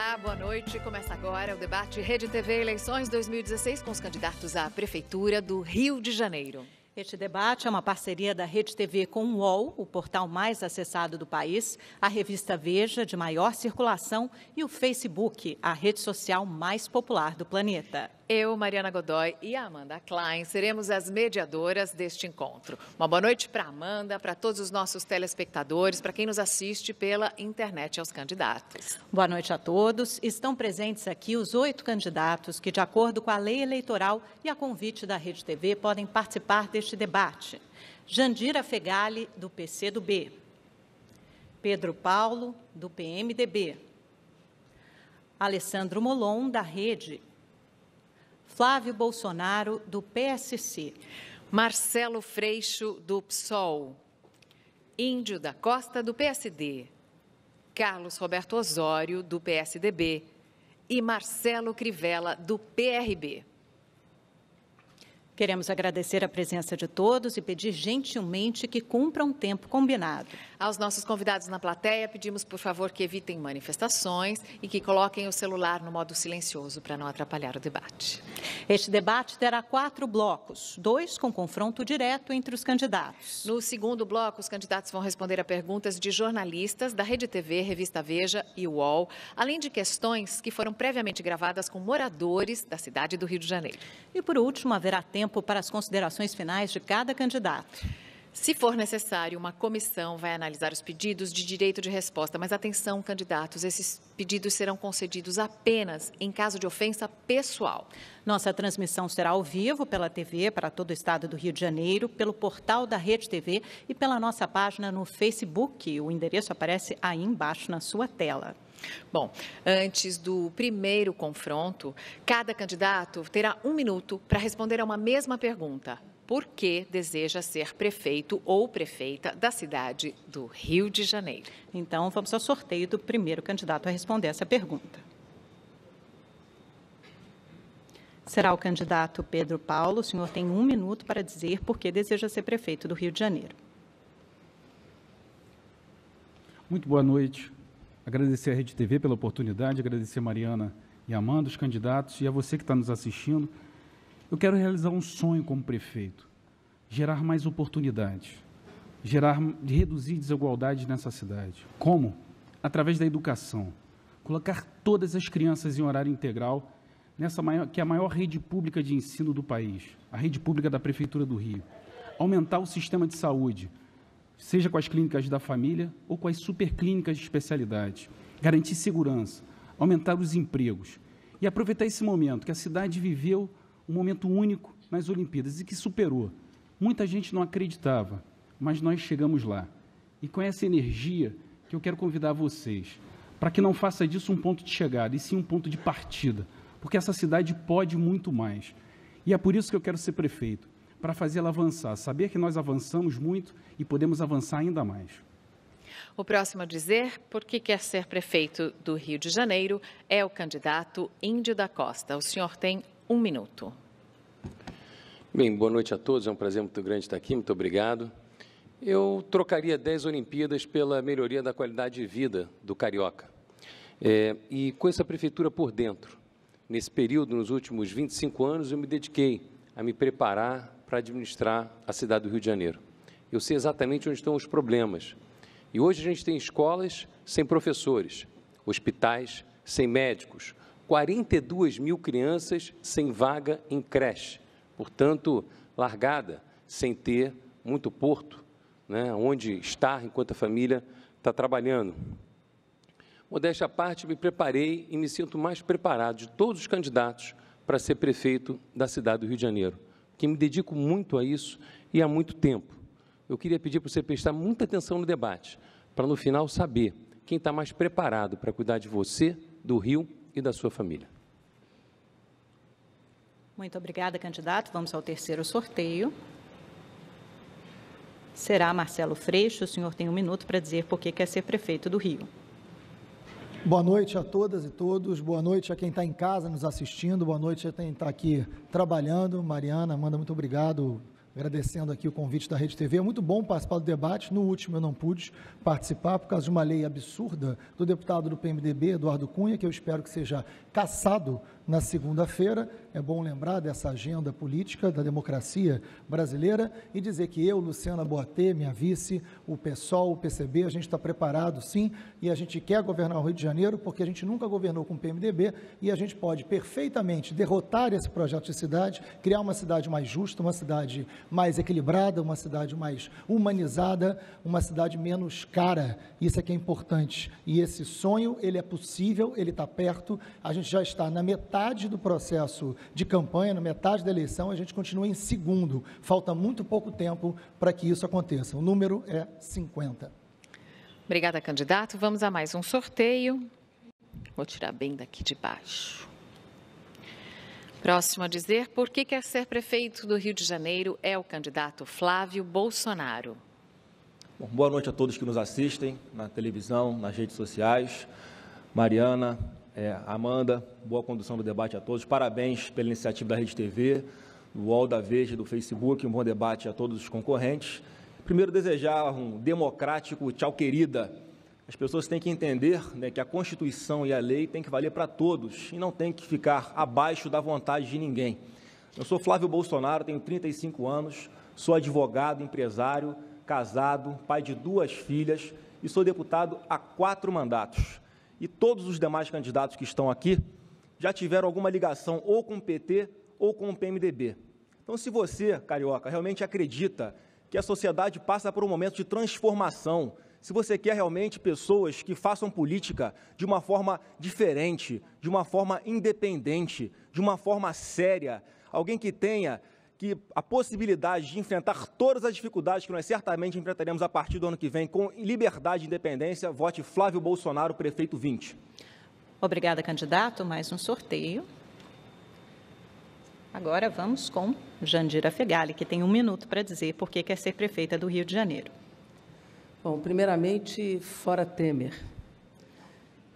Olá, boa noite. Começa agora o debate Rede TV Eleições 2016 com os candidatos à Prefeitura do Rio de Janeiro. Este debate é uma parceria da Rede TV com o UOL, o portal mais acessado do país, a revista Veja, de maior circulação, e o Facebook, a rede social mais popular do planeta. Eu, Mariana Godoy e Amanda Klein seremos as mediadoras deste encontro. Uma boa noite para Amanda, para todos os nossos telespectadores, para quem nos assiste pela internet aos candidatos. Boa noite a todos. Estão presentes aqui os oito candidatos que, de acordo com a lei eleitoral e a convite da Rede TV, podem participar deste debate. Jandira Fegali, do PCdoB. Pedro Paulo, do PMDB. Alessandro Molon, da Rede Flávio Bolsonaro, do PSC. Marcelo Freixo, do PSOL. Índio da Costa, do PSD. Carlos Roberto Osório, do PSDB. E Marcelo Crivella, do PRB. Queremos agradecer a presença de todos e pedir gentilmente que cumpram um tempo combinado. Aos nossos convidados na plateia, pedimos, por favor, que evitem manifestações e que coloquem o celular no modo silencioso para não atrapalhar o debate. Este debate terá quatro blocos, dois com confronto direto entre os candidatos. No segundo bloco, os candidatos vão responder a perguntas de jornalistas da Rede TV, Revista Veja e UOL, além de questões que foram previamente gravadas com moradores da cidade do Rio de Janeiro. E por último, haverá tempo para as considerações finais de cada candidato. Se for necessário, uma comissão vai analisar os pedidos de direito de resposta, mas atenção, candidatos, esses pedidos serão concedidos apenas em caso de ofensa pessoal. Nossa transmissão será ao vivo pela TV para todo o estado do Rio de Janeiro, pelo portal da Rede TV e pela nossa página no Facebook. O endereço aparece aí embaixo na sua tela. Bom, antes do primeiro confronto, cada candidato terá um minuto para responder a uma mesma pergunta porque deseja ser prefeito ou prefeita da cidade do Rio de Janeiro. Então, vamos ao sorteio do primeiro candidato a responder essa pergunta. Será o candidato Pedro Paulo. O senhor tem um minuto para dizer por que deseja ser prefeito do Rio de Janeiro. Muito boa noite. Agradecer à Rede TV pela oportunidade, agradecer a Mariana e Amanda, os candidatos, e a você que está nos assistindo. Eu quero realizar um sonho como prefeito: gerar mais oportunidades, gerar, reduzir desigualdades nessa cidade. Como? Através da educação. Colocar todas as crianças em horário integral nessa maior, que é a maior rede pública de ensino do país, a rede pública da prefeitura do Rio. Aumentar o sistema de saúde, seja com as clínicas da família ou com as superclínicas de especialidade. Garantir segurança, aumentar os empregos e aproveitar esse momento que a cidade viveu um momento único nas Olimpíadas e que superou. Muita gente não acreditava, mas nós chegamos lá. E com essa energia que eu quero convidar vocês, para que não faça disso um ponto de chegada, e sim um ponto de partida, porque essa cidade pode muito mais. E é por isso que eu quero ser prefeito, para fazê-la avançar, saber que nós avançamos muito e podemos avançar ainda mais. O próximo a dizer por que quer ser prefeito do Rio de Janeiro é o candidato Índio da Costa. O senhor tem um minuto. Bem, boa noite a todos. É um prazer muito grande estar aqui. Muito obrigado. Eu trocaria 10 Olimpíadas pela melhoria da qualidade de vida do carioca. É, e com essa prefeitura por dentro, nesse período, nos últimos 25 anos, eu me dediquei a me preparar para administrar a cidade do Rio de Janeiro. Eu sei exatamente onde estão os problemas. E hoje a gente tem escolas sem professores, hospitais sem médicos, 42 mil crianças sem vaga em creche, portanto, largada, sem ter muito porto, né, onde estar enquanto a família está trabalhando. Modéstia à parte, me preparei e me sinto mais preparado de todos os candidatos para ser prefeito da cidade do Rio de Janeiro, porque me dedico muito a isso e há muito tempo. Eu queria pedir para você prestar muita atenção no debate, para no final saber quem está mais preparado para cuidar de você, do Rio e da sua família. Muito obrigada, candidato. Vamos ao terceiro sorteio. Será Marcelo Freixo. O senhor tem um minuto para dizer por que quer ser prefeito do Rio. Boa noite a todas e todos. Boa noite a quem está em casa nos assistindo. Boa noite a quem está aqui trabalhando. Mariana, Amanda, muito obrigado agradecendo aqui o convite da Rede TV. É muito bom participar do debate. No último eu não pude participar por causa de uma lei absurda do deputado do PMDB, Eduardo Cunha, que eu espero que seja caçado na segunda-feira. É bom lembrar dessa agenda política da democracia brasileira e dizer que eu, Luciana Boatê, minha vice, o PSOL, o PCB, a gente está preparado sim e a gente quer governar o Rio de Janeiro porque a gente nunca governou com o PMDB e a gente pode perfeitamente derrotar esse projeto de cidade, criar uma cidade mais justa, uma cidade mais equilibrada, uma cidade mais humanizada, uma cidade menos cara. Isso é que é importante. E esse sonho, ele é possível, ele está perto. A gente já está na metade metade do processo de campanha, na metade da eleição, a gente continua em segundo. Falta muito pouco tempo para que isso aconteça. O número é 50. Obrigada, candidato. Vamos a mais um sorteio. Vou tirar bem daqui de baixo. Próximo a dizer por que quer ser prefeito do Rio de Janeiro é o candidato Flávio Bolsonaro. Bom, boa noite a todos que nos assistem na televisão, nas redes sociais. Mariana, é, Amanda, boa condução do debate a todos. Parabéns pela iniciativa da Rede TV, do UOL da Veja, do Facebook. Um bom debate a todos os concorrentes. Primeiro, desejar um democrático tchau, querida. As pessoas têm que entender né, que a Constituição e a lei têm que valer para todos e não tem que ficar abaixo da vontade de ninguém. Eu sou Flávio Bolsonaro, tenho 35 anos, sou advogado, empresário, casado, pai de duas filhas e sou deputado há quatro mandatos e todos os demais candidatos que estão aqui já tiveram alguma ligação ou com o PT ou com o PMDB. Então, se você, carioca, realmente acredita que a sociedade passa por um momento de transformação, se você quer realmente pessoas que façam política de uma forma diferente, de uma forma independente, de uma forma séria, alguém que tenha que a possibilidade de enfrentar todas as dificuldades que nós certamente enfrentaremos a partir do ano que vem com liberdade e independência, vote Flávio Bolsonaro, prefeito 20. Obrigada, candidato. Mais um sorteio. Agora vamos com Jandira Fegali, que tem um minuto para dizer por que quer ser prefeita do Rio de Janeiro. Bom, primeiramente, fora Temer.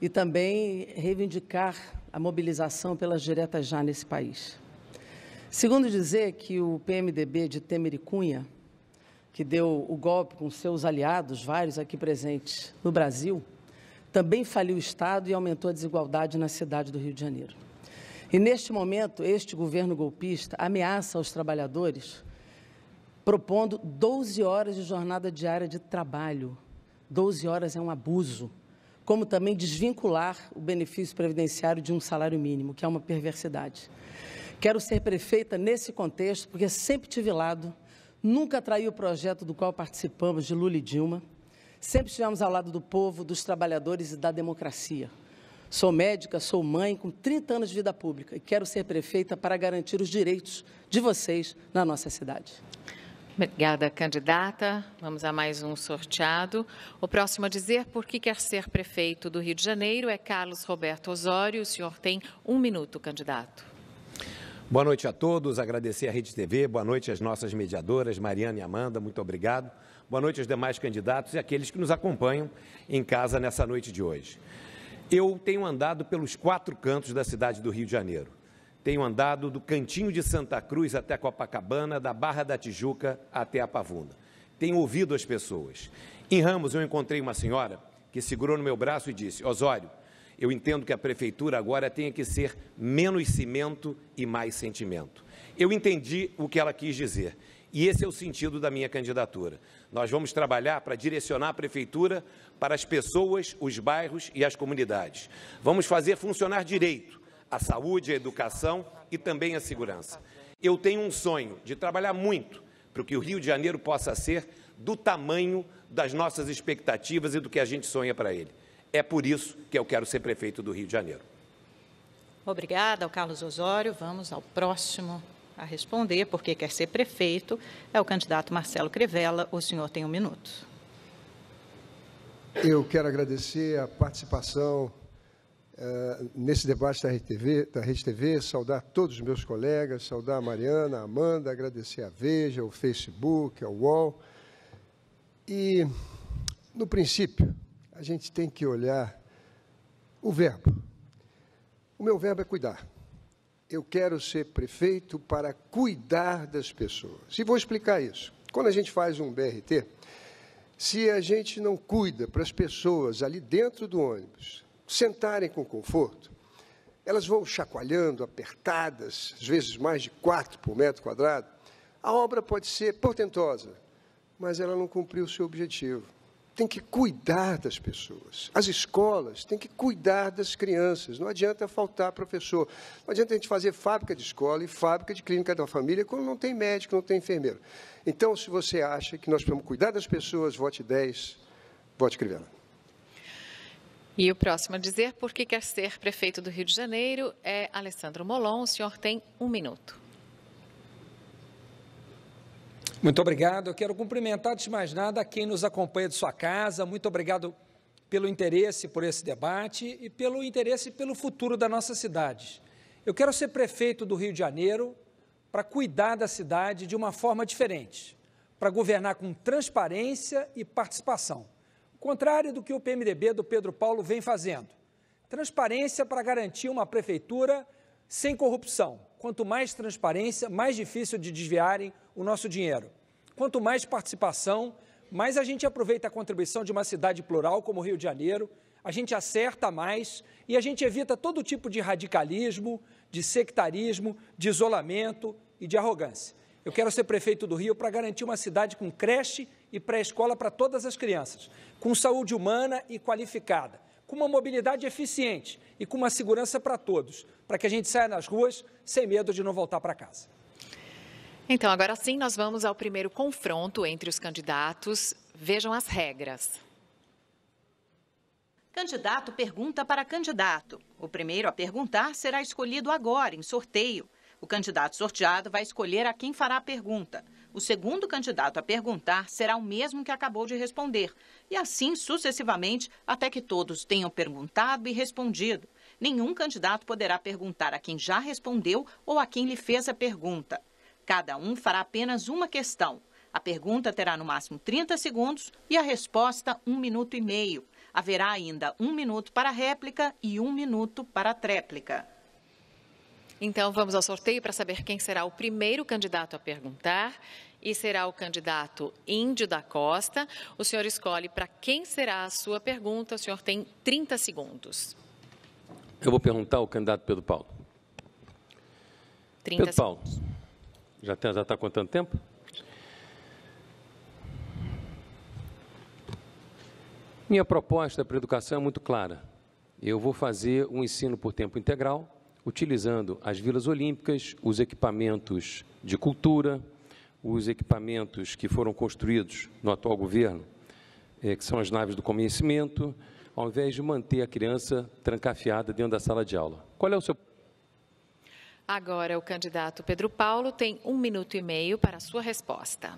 E também reivindicar a mobilização pelas diretas já nesse país. Segundo dizer que o PMDB de Temer e Cunha, que deu o golpe com seus aliados, vários aqui presentes no Brasil, também faliu o Estado e aumentou a desigualdade na cidade do Rio de Janeiro. E neste momento, este governo golpista ameaça aos trabalhadores, propondo 12 horas de jornada diária de trabalho. 12 horas é um abuso. Como também desvincular o benefício previdenciário de um salário mínimo, que é uma perversidade. Quero ser prefeita nesse contexto, porque sempre tive lado, nunca traí o projeto do qual participamos, de Lula e Dilma. Sempre estivemos ao lado do povo, dos trabalhadores e da democracia. Sou médica, sou mãe, com 30 anos de vida pública e quero ser prefeita para garantir os direitos de vocês na nossa cidade. Obrigada, candidata. Vamos a mais um sorteado. O próximo a dizer por que quer ser prefeito do Rio de Janeiro é Carlos Roberto Osório. O senhor tem um minuto, candidato. Boa noite a todos, agradecer à Rede TV, boa noite às nossas mediadoras, Mariana e Amanda, muito obrigado. Boa noite aos demais candidatos e aqueles que nos acompanham em casa nessa noite de hoje. Eu tenho andado pelos quatro cantos da cidade do Rio de Janeiro. Tenho andado do cantinho de Santa Cruz até Copacabana, da Barra da Tijuca até a Pavuna. Tenho ouvido as pessoas. Em Ramos, eu encontrei uma senhora que segurou no meu braço e disse: Osório, eu entendo que a prefeitura agora tenha que ser menos cimento e mais sentimento. Eu entendi o que ela quis dizer. E esse é o sentido da minha candidatura. Nós vamos trabalhar para direcionar a prefeitura para as pessoas, os bairros e as comunidades. Vamos fazer funcionar direito a saúde, a educação e também a segurança. Eu tenho um sonho de trabalhar muito para que o Rio de Janeiro possa ser do tamanho das nossas expectativas e do que a gente sonha para ele. É por isso que eu quero ser prefeito do Rio de Janeiro. Obrigada ao Carlos Osório. Vamos ao próximo a responder, porque quer ser prefeito, é o candidato Marcelo Crivella. O senhor tem um minuto. Eu quero agradecer a participação uh, nesse debate da RTV, da RedeTV, saudar todos os meus colegas, saudar a Mariana, a Amanda, agradecer a Veja, o Facebook, ao UOL. E, no princípio, a gente tem que olhar o verbo. O meu verbo é cuidar. Eu quero ser prefeito para cuidar das pessoas. E vou explicar isso. Quando a gente faz um BRT, se a gente não cuida para as pessoas ali dentro do ônibus sentarem com conforto, elas vão chacoalhando, apertadas, às vezes mais de quatro por metro quadrado. A obra pode ser portentosa, mas ela não cumpriu o seu objetivo tem que cuidar das pessoas. As escolas têm que cuidar das crianças. Não adianta faltar professor. Não adianta a gente fazer fábrica de escola e fábrica de clínica da família quando não tem médico, não tem enfermeiro. Então, se você acha que nós precisamos cuidar das pessoas, vote 10, vote Crivella. E o próximo a dizer por que quer ser prefeito do Rio de Janeiro é Alessandro Molon. O senhor tem um minuto. Muito obrigado. Eu quero cumprimentar, antes de mais nada, quem nos acompanha de sua casa. Muito obrigado pelo interesse por esse debate e pelo interesse pelo futuro da nossa cidade. Eu quero ser prefeito do Rio de Janeiro para cuidar da cidade de uma forma diferente, para governar com transparência e participação, contrário do que o PMDB do Pedro Paulo vem fazendo. Transparência para garantir uma prefeitura sem corrupção. Quanto mais transparência, mais difícil de desviarem o nosso dinheiro. Quanto mais participação, mais a gente aproveita a contribuição de uma cidade plural como o Rio de Janeiro, a gente acerta mais e a gente evita todo tipo de radicalismo, de sectarismo, de isolamento e de arrogância. Eu quero ser prefeito do Rio para garantir uma cidade com creche e pré-escola para todas as crianças, com saúde humana e qualificada, com uma mobilidade eficiente e com uma segurança para todos, para que a gente saia nas ruas sem medo de não voltar para casa. Então, agora sim, nós vamos ao primeiro confronto entre os candidatos. Vejam as regras. Candidato pergunta para candidato. O primeiro a perguntar será escolhido agora, em sorteio. O candidato sorteado vai escolher a quem fará a pergunta. O segundo candidato a perguntar será o mesmo que acabou de responder. E assim sucessivamente, até que todos tenham perguntado e respondido. Nenhum candidato poderá perguntar a quem já respondeu ou a quem lhe fez a pergunta. Cada um fará apenas uma questão. A pergunta terá no máximo 30 segundos e a resposta, um minuto e meio. Haverá ainda um minuto para a réplica e um minuto para a tréplica. Então, vamos ao sorteio para saber quem será o primeiro candidato a perguntar. E será o candidato Índio da Costa. O senhor escolhe para quem será a sua pergunta. O senhor tem 30 segundos. Eu vou perguntar ao candidato Pedro Paulo. Pedro segundos. Paulo, já está já tá contando tempo? Minha proposta para a educação é muito clara. Eu vou fazer um ensino por tempo integral, utilizando as vilas olímpicas, os equipamentos de cultura, os equipamentos que foram construídos no atual governo, eh, que são as naves do conhecimento, ao invés de manter a criança trancafiada dentro da sala de aula. Qual é o seu Agora, o candidato Pedro Paulo tem um minuto e meio para a sua resposta.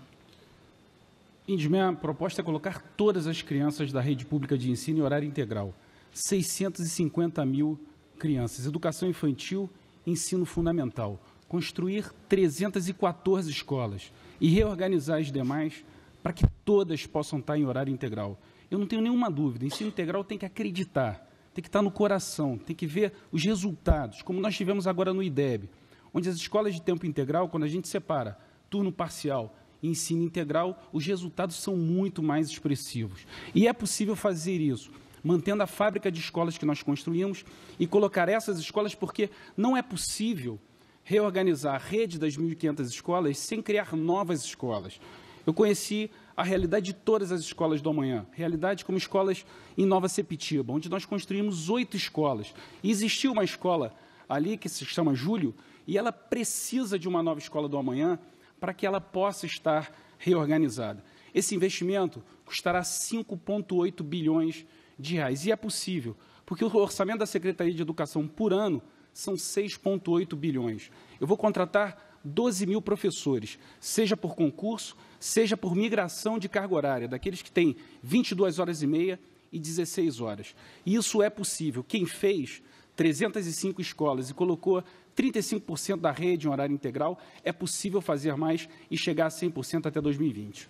Indy, minha proposta é colocar todas as crianças da rede pública de ensino em horário integral. 650 mil crianças. Educação infantil, ensino fundamental. Construir 314 escolas e reorganizar as demais para que todas possam estar em horário integral. Eu não tenho nenhuma dúvida, ensino integral tem que acreditar tem que estar tá no coração, tem que ver os resultados, como nós tivemos agora no IDEB, onde as escolas de tempo integral, quando a gente separa turno parcial e ensino integral, os resultados são muito mais expressivos. E é possível fazer isso mantendo a fábrica de escolas que nós construímos e colocar essas escolas, porque não é possível reorganizar a rede das 1.500 escolas sem criar novas escolas. Eu conheci a realidade de todas as escolas do amanhã. Realidade como escolas em Nova Sepitiba, onde nós construímos oito escolas. E existiu uma escola ali que se chama Júlio, e ela precisa de uma nova escola do amanhã para que ela possa estar reorganizada. Esse investimento custará 5,8 bilhões de reais. E é possível, porque o orçamento da Secretaria de Educação por ano são 6,8 bilhões. Eu vou contratar 12 mil professores, seja por concurso, seja por migração de carga horária, daqueles que têm 22 horas e meia e 16 horas. Isso é possível. Quem fez 305 escolas e colocou 35% da rede em horário integral, é possível fazer mais e chegar a 100% até 2020.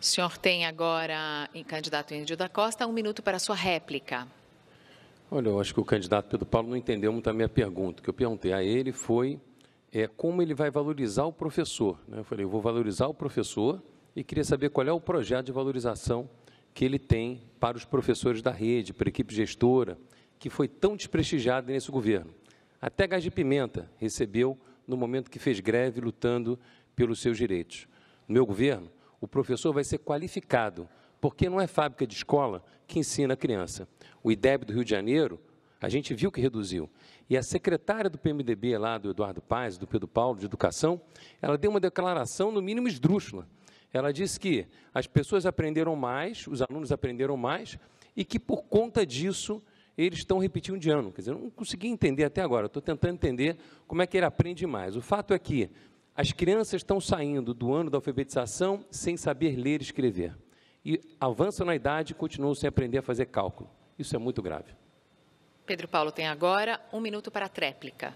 O senhor tem agora, em candidato Índio da Costa, um minuto para a sua réplica. Olha, eu acho que o candidato Pedro Paulo não entendeu muito a minha pergunta. O que eu perguntei a ele foi é como ele vai valorizar o professor. Né? Eu falei, eu vou valorizar o professor e queria saber qual é o projeto de valorização que ele tem para os professores da rede, para a equipe gestora, que foi tão desprestigiada nesse governo. Até gás de pimenta recebeu no momento que fez greve lutando pelos seus direitos. No meu governo, o professor vai ser qualificado, porque não é fábrica de escola que ensina a criança. O IDEB do Rio de Janeiro, a gente viu que reduziu. E a secretária do PMDB lá, do Eduardo Paes, do Pedro Paulo, de Educação, ela deu uma declaração, no mínimo, esdrúxula. Ela disse que as pessoas aprenderam mais, os alunos aprenderam mais, e que, por conta disso, eles estão repetindo de ano. Quer dizer, eu não consegui entender até agora, estou tentando entender como é que ele aprende mais. O fato é que as crianças estão saindo do ano da alfabetização sem saber ler e escrever. E avançam na idade e continuam sem aprender a fazer cálculo. Isso é muito grave. Pedro Paulo tem agora um minuto para a tréplica.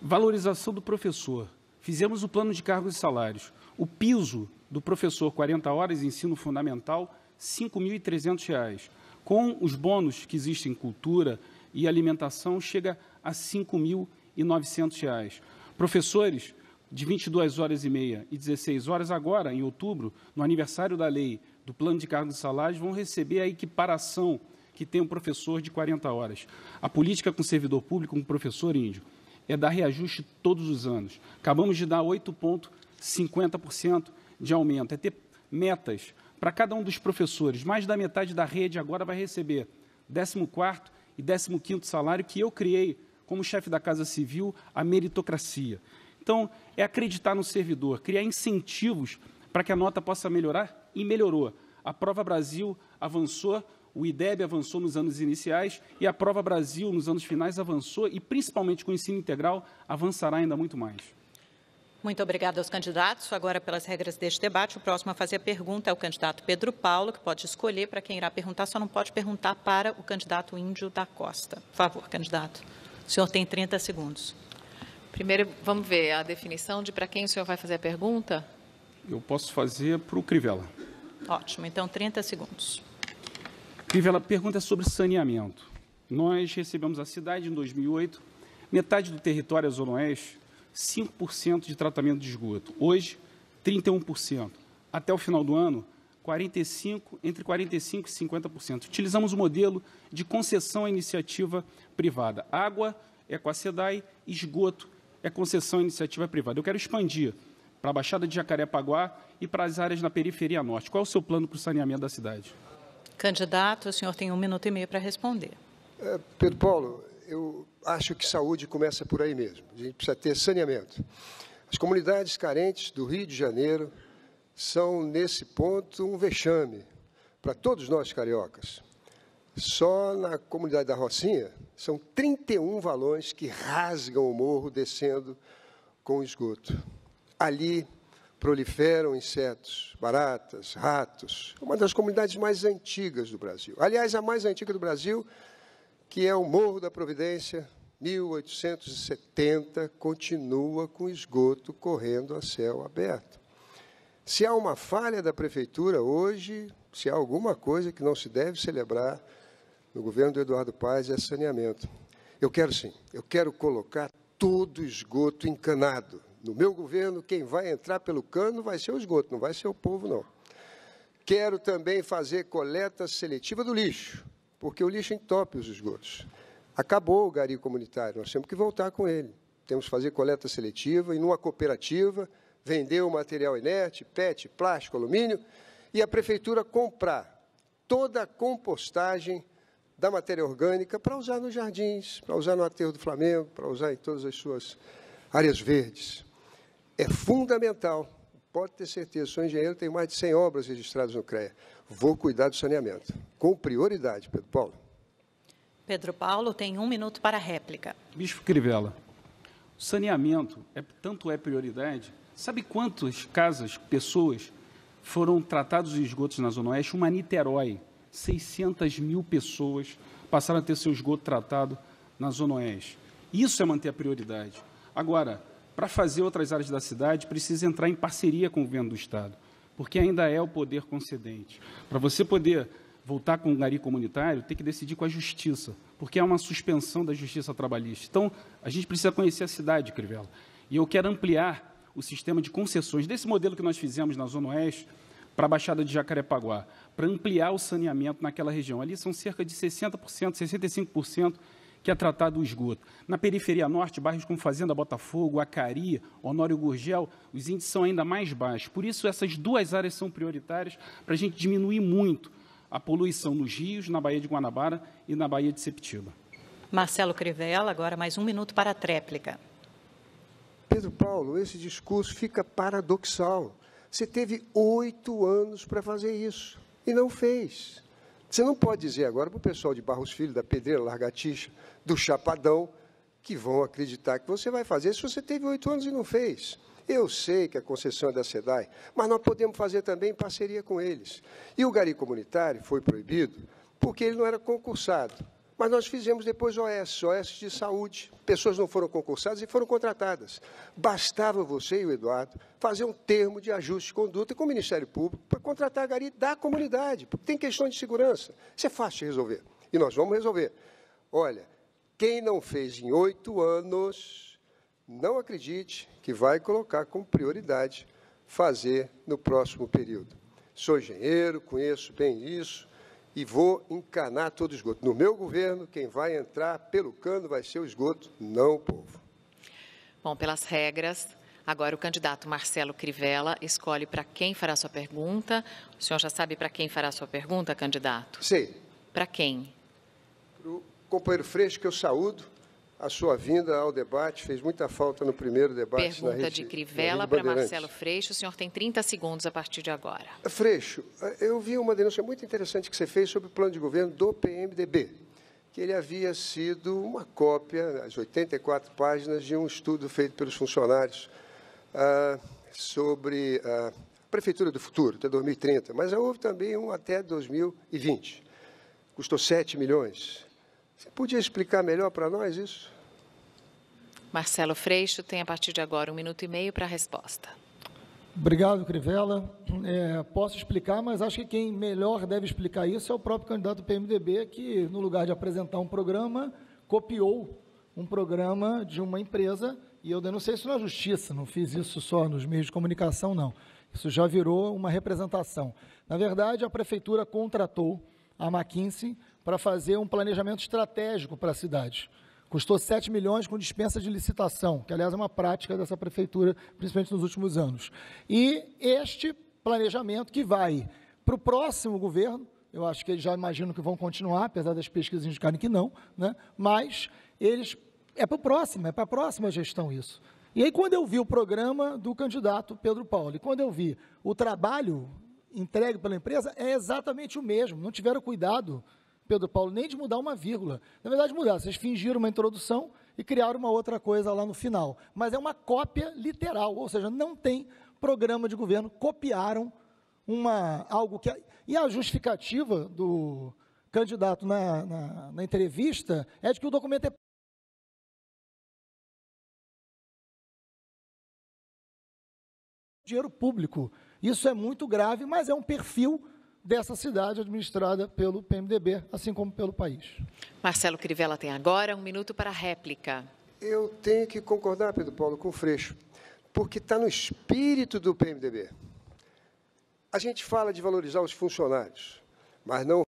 Valorização do professor. Fizemos o plano de cargos e salários. O piso do professor 40 horas ensino fundamental, R$ 5.300. Com os bônus que existem em cultura e alimentação, chega a R$ 5.900. Professores de 22 horas e meia e 16 horas, agora, em outubro, no aniversário da lei do plano de cargos e salários, vão receber a equiparação que tem um professor de 40 horas. A política com servidor público, com professor índio, é dar reajuste todos os anos. Acabamos de dar 8,50% de aumento. É ter metas para cada um dos professores. Mais da metade da rede agora vai receber 14 e 15 salário que eu criei como chefe da Casa Civil, a meritocracia. Então, é acreditar no servidor, criar incentivos para que a nota possa melhorar e melhorou. A Prova Brasil avançou o IDEB avançou nos anos iniciais e a Prova Brasil, nos anos finais, avançou e, principalmente com o ensino integral, avançará ainda muito mais. Muito obrigada aos candidatos. Agora, pelas regras deste debate, o próximo a fazer a pergunta é o candidato Pedro Paulo, que pode escolher para quem irá perguntar, só não pode perguntar para o candidato Índio da Costa. Por favor, candidato. O senhor tem 30 segundos. Primeiro, vamos ver a definição de para quem o senhor vai fazer a pergunta? Eu posso fazer para o Crivella. Ótimo, então 30 segundos a pergunta é sobre saneamento. Nós recebemos a cidade em 2008, metade do território é Zona Oeste, 5% de tratamento de esgoto. Hoje, 31%. Até o final do ano, 45, entre 45% e 50%. Utilizamos o modelo de concessão à iniciativa privada. Água é com a SEDAI, esgoto é concessão à iniciativa privada. Eu quero expandir para a Baixada de Jacarepaguá e para as áreas na periferia norte. Qual é o seu plano para o saneamento da cidade? Candidato, o senhor tem um minuto e meio para responder. É, Pedro Paulo, eu acho que saúde começa por aí mesmo. A gente precisa ter saneamento. As comunidades carentes do Rio de Janeiro são, nesse ponto, um vexame para todos nós cariocas. Só na comunidade da Rocinha são 31 valões que rasgam o morro descendo com esgoto. Ali proliferam insetos, baratas, ratos. É uma das comunidades mais antigas do Brasil. Aliás, a mais antiga do Brasil, que é o Morro da Providência, 1870, continua com esgoto correndo a céu aberto. Se há uma falha da prefeitura hoje, se há alguma coisa que não se deve celebrar no governo do Eduardo Paes, é saneamento. Eu quero sim, eu quero colocar todo esgoto encanado no meu governo, quem vai entrar pelo cano vai ser o esgoto, não vai ser o povo, não. Quero também fazer coleta seletiva do lixo, porque o lixo entope os esgotos. Acabou o gari comunitário, nós temos que voltar com ele. Temos que fazer coleta seletiva e, numa cooperativa, vender o material inerte, PET, plástico, alumínio, e a prefeitura comprar toda a compostagem da matéria orgânica para usar nos jardins, para usar no aterro do Flamengo, para usar em todas as suas áreas verdes é fundamental. Pode ter certeza, sou engenheiro, tenho mais de 100 obras registradas no CREA. Vou cuidar do saneamento, com prioridade, Pedro Paulo. Pedro Paulo tem um minuto para réplica. Bispo Crivella, o saneamento é, tanto é prioridade. Sabe quantas casas, pessoas, foram tratados os esgotos na Zona Oeste? Uma Niterói, 600 mil pessoas passaram a ter seu esgoto tratado na Zona Oeste. Isso é manter a prioridade. Agora, para fazer outras áreas da cidade, precisa entrar em parceria com o governo do Estado, porque ainda é o poder concedente. Para você poder voltar com o gari comunitário, tem que decidir com a justiça, porque é uma suspensão da justiça trabalhista. Então, a gente precisa conhecer a cidade, Crivella. E eu quero ampliar o sistema de concessões desse modelo que nós fizemos na Zona Oeste para a Baixada de Jacarepaguá, para ampliar o saneamento naquela região. Ali são cerca de 60%, 65% que é tratar do esgoto. Na periferia norte, bairros como Fazenda Botafogo, Acari, Honório Gurgel, os índices são ainda mais baixos. Por isso, essas duas áreas são prioritárias para a gente diminuir muito a poluição nos rios, na Baía de Guanabara e na Baía de Sepitiba. Marcelo Crivella, agora mais um minuto para a tréplica. Pedro Paulo, esse discurso fica paradoxal. Você teve oito anos para fazer isso e não fez. Você não pode dizer agora para o pessoal de Barros Filho, da Pedreira, Largatixa, do Chapadão, que vão acreditar que você vai fazer se você teve oito anos e não fez. Eu sei que a concessão é da SEDAI, mas nós podemos fazer também em parceria com eles. E o gari comunitário foi proibido porque ele não era concursado. Mas nós fizemos depois OS, OS de saúde. Pessoas não foram concursadas e foram contratadas. Bastava você e o Eduardo fazer um termo de ajuste de conduta com o Ministério Público para contratar a gari da comunidade, porque tem questões de segurança. Isso é fácil de resolver. E nós vamos resolver. Olha, quem não fez em oito anos, não acredite que vai colocar como prioridade fazer no próximo período. Sou engenheiro, conheço bem isso, e vou encanar todo o esgoto. No meu governo, quem vai entrar pelo cano vai ser o esgoto, não o povo. Bom, pelas regras, agora o candidato Marcelo Crivella escolhe para quem fará sua pergunta. O senhor já sabe para quem fará sua pergunta, candidato? Sim. Para quem? Para o companheiro Freixo, que eu saúdo, a sua vinda ao debate. Fez muita falta no primeiro debate. Pergunta rede, de Crivella para Marcelo Freixo. O senhor tem 30 segundos a partir de agora. Freixo, eu vi uma denúncia muito interessante que você fez sobre o plano de governo do PMDB, que ele havia sido uma cópia, as 84 páginas, de um estudo feito pelos funcionários ah, sobre ah, a Prefeitura do Futuro, até 2030. Mas houve também um até 2020. Custou 7 milhões você podia explicar melhor para nós isso? Marcelo Freixo tem a partir de agora um minuto e meio para a resposta. Obrigado, Crivella. É, posso explicar, mas acho que quem melhor deve explicar isso é o próprio candidato do PMDB, que, no lugar de apresentar um programa, copiou um programa de uma empresa, e eu denunciei isso na Justiça, não fiz isso só nos meios de comunicação, não. Isso já virou uma representação. Na verdade, a Prefeitura contratou a McKinsey para fazer um planejamento estratégico para a cidade. Custou 7 milhões com dispensa de licitação, que, aliás, é uma prática dessa prefeitura, principalmente nos últimos anos. E este planejamento que vai para o próximo governo, eu acho que eles já imaginam que vão continuar, apesar das pesquisas indicarem que não, né? mas eles é para o próximo, é para a próxima gestão isso. E aí, quando eu vi o programa do candidato Pedro Paulo, e quando eu vi o trabalho entregue pela empresa, é exatamente o mesmo. Não tiveram cuidado Pedro Paulo nem de mudar uma vírgula. Na verdade, mudaram. Vocês fingiram uma introdução e criaram uma outra coisa lá no final. Mas é uma cópia literal, ou seja, não tem programa de governo. Copiaram uma, algo que. É, e a justificativa do candidato na, na, na entrevista é de que o documento é dinheiro público. Isso é muito grave, mas é um perfil dessa cidade administrada pelo PMDB, assim como pelo país. Marcelo Crivella tem agora um minuto para a réplica. Eu tenho que concordar, Pedro Paulo, com o Freixo, porque está no espírito do PMDB. A gente fala de valorizar os funcionários, mas não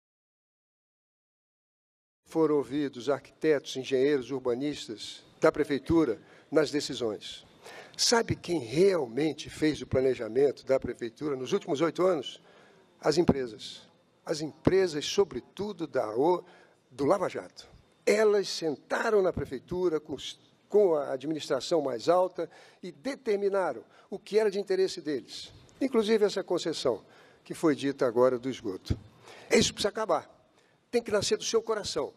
foram ouvidos arquitetos, engenheiros, urbanistas da prefeitura nas decisões. Sabe quem realmente fez o planejamento da prefeitura nos últimos oito anos? as empresas. As empresas, sobretudo da o, do Lava Jato. Elas sentaram na prefeitura com, com a administração mais alta e determinaram o que era de interesse deles. Inclusive essa concessão que foi dita agora do esgoto. É isso precisa acabar. Tem que nascer do seu coração,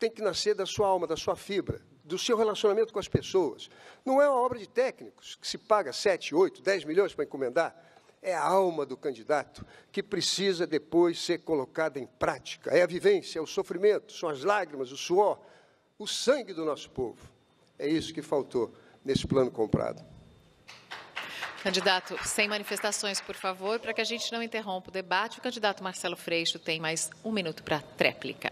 tem que nascer da sua alma, da sua fibra, do seu relacionamento com as pessoas. Não é uma obra de técnicos que se paga 7, 8, 10 milhões para encomendar é a alma do candidato que precisa depois ser colocada em prática. É a vivência, é o sofrimento, são as lágrimas, o suor, o sangue do nosso povo. É isso que faltou nesse plano comprado. Candidato, sem manifestações, por favor, para que a gente não interrompa o debate. O candidato Marcelo Freixo tem mais um minuto para tréplica.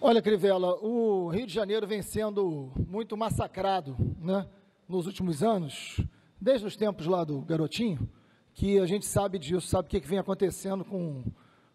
Olha, Crivella, o Rio de Janeiro vem sendo muito massacrado né, nos últimos anos, desde os tempos lá do Garotinho que a gente sabe disso, sabe o que vem acontecendo com,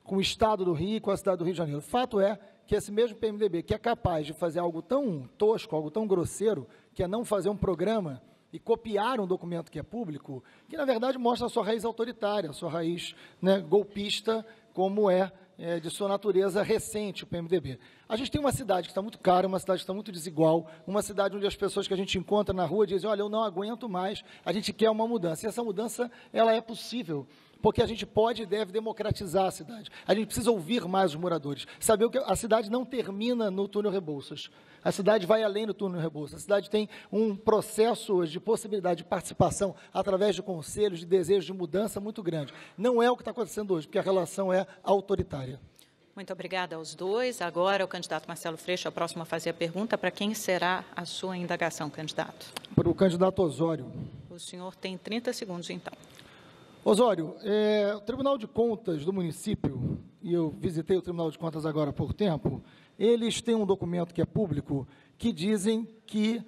com o Estado do Rio e com a cidade do Rio de Janeiro. o Fato é que esse mesmo PMDB, que é capaz de fazer algo tão tosco, algo tão grosseiro, que é não fazer um programa e copiar um documento que é público, que na verdade mostra a sua raiz autoritária, a sua raiz né, golpista, como é é, de sua natureza recente, o PMDB. A gente tem uma cidade que está muito cara, uma cidade que está muito desigual, uma cidade onde as pessoas que a gente encontra na rua dizem, olha, eu não aguento mais, a gente quer uma mudança. E essa mudança, ela é possível porque a gente pode e deve democratizar a cidade. A gente precisa ouvir mais os moradores, saber que a cidade não termina no túnel Rebouças. A cidade vai além do túnel Rebouças. A cidade tem um processo de possibilidade de participação através de conselhos, de desejo de mudança muito grande. Não é o que está acontecendo hoje, porque a relação é autoritária. Muito obrigada aos dois. Agora, o candidato Marcelo Freixo, a é próxima a fazer a pergunta. Para quem será a sua indagação, candidato? Para o candidato Osório. O senhor tem 30 segundos, então. Osório, é, o Tribunal de Contas do município, e eu visitei o Tribunal de Contas agora por tempo, eles têm um documento que é público que dizem que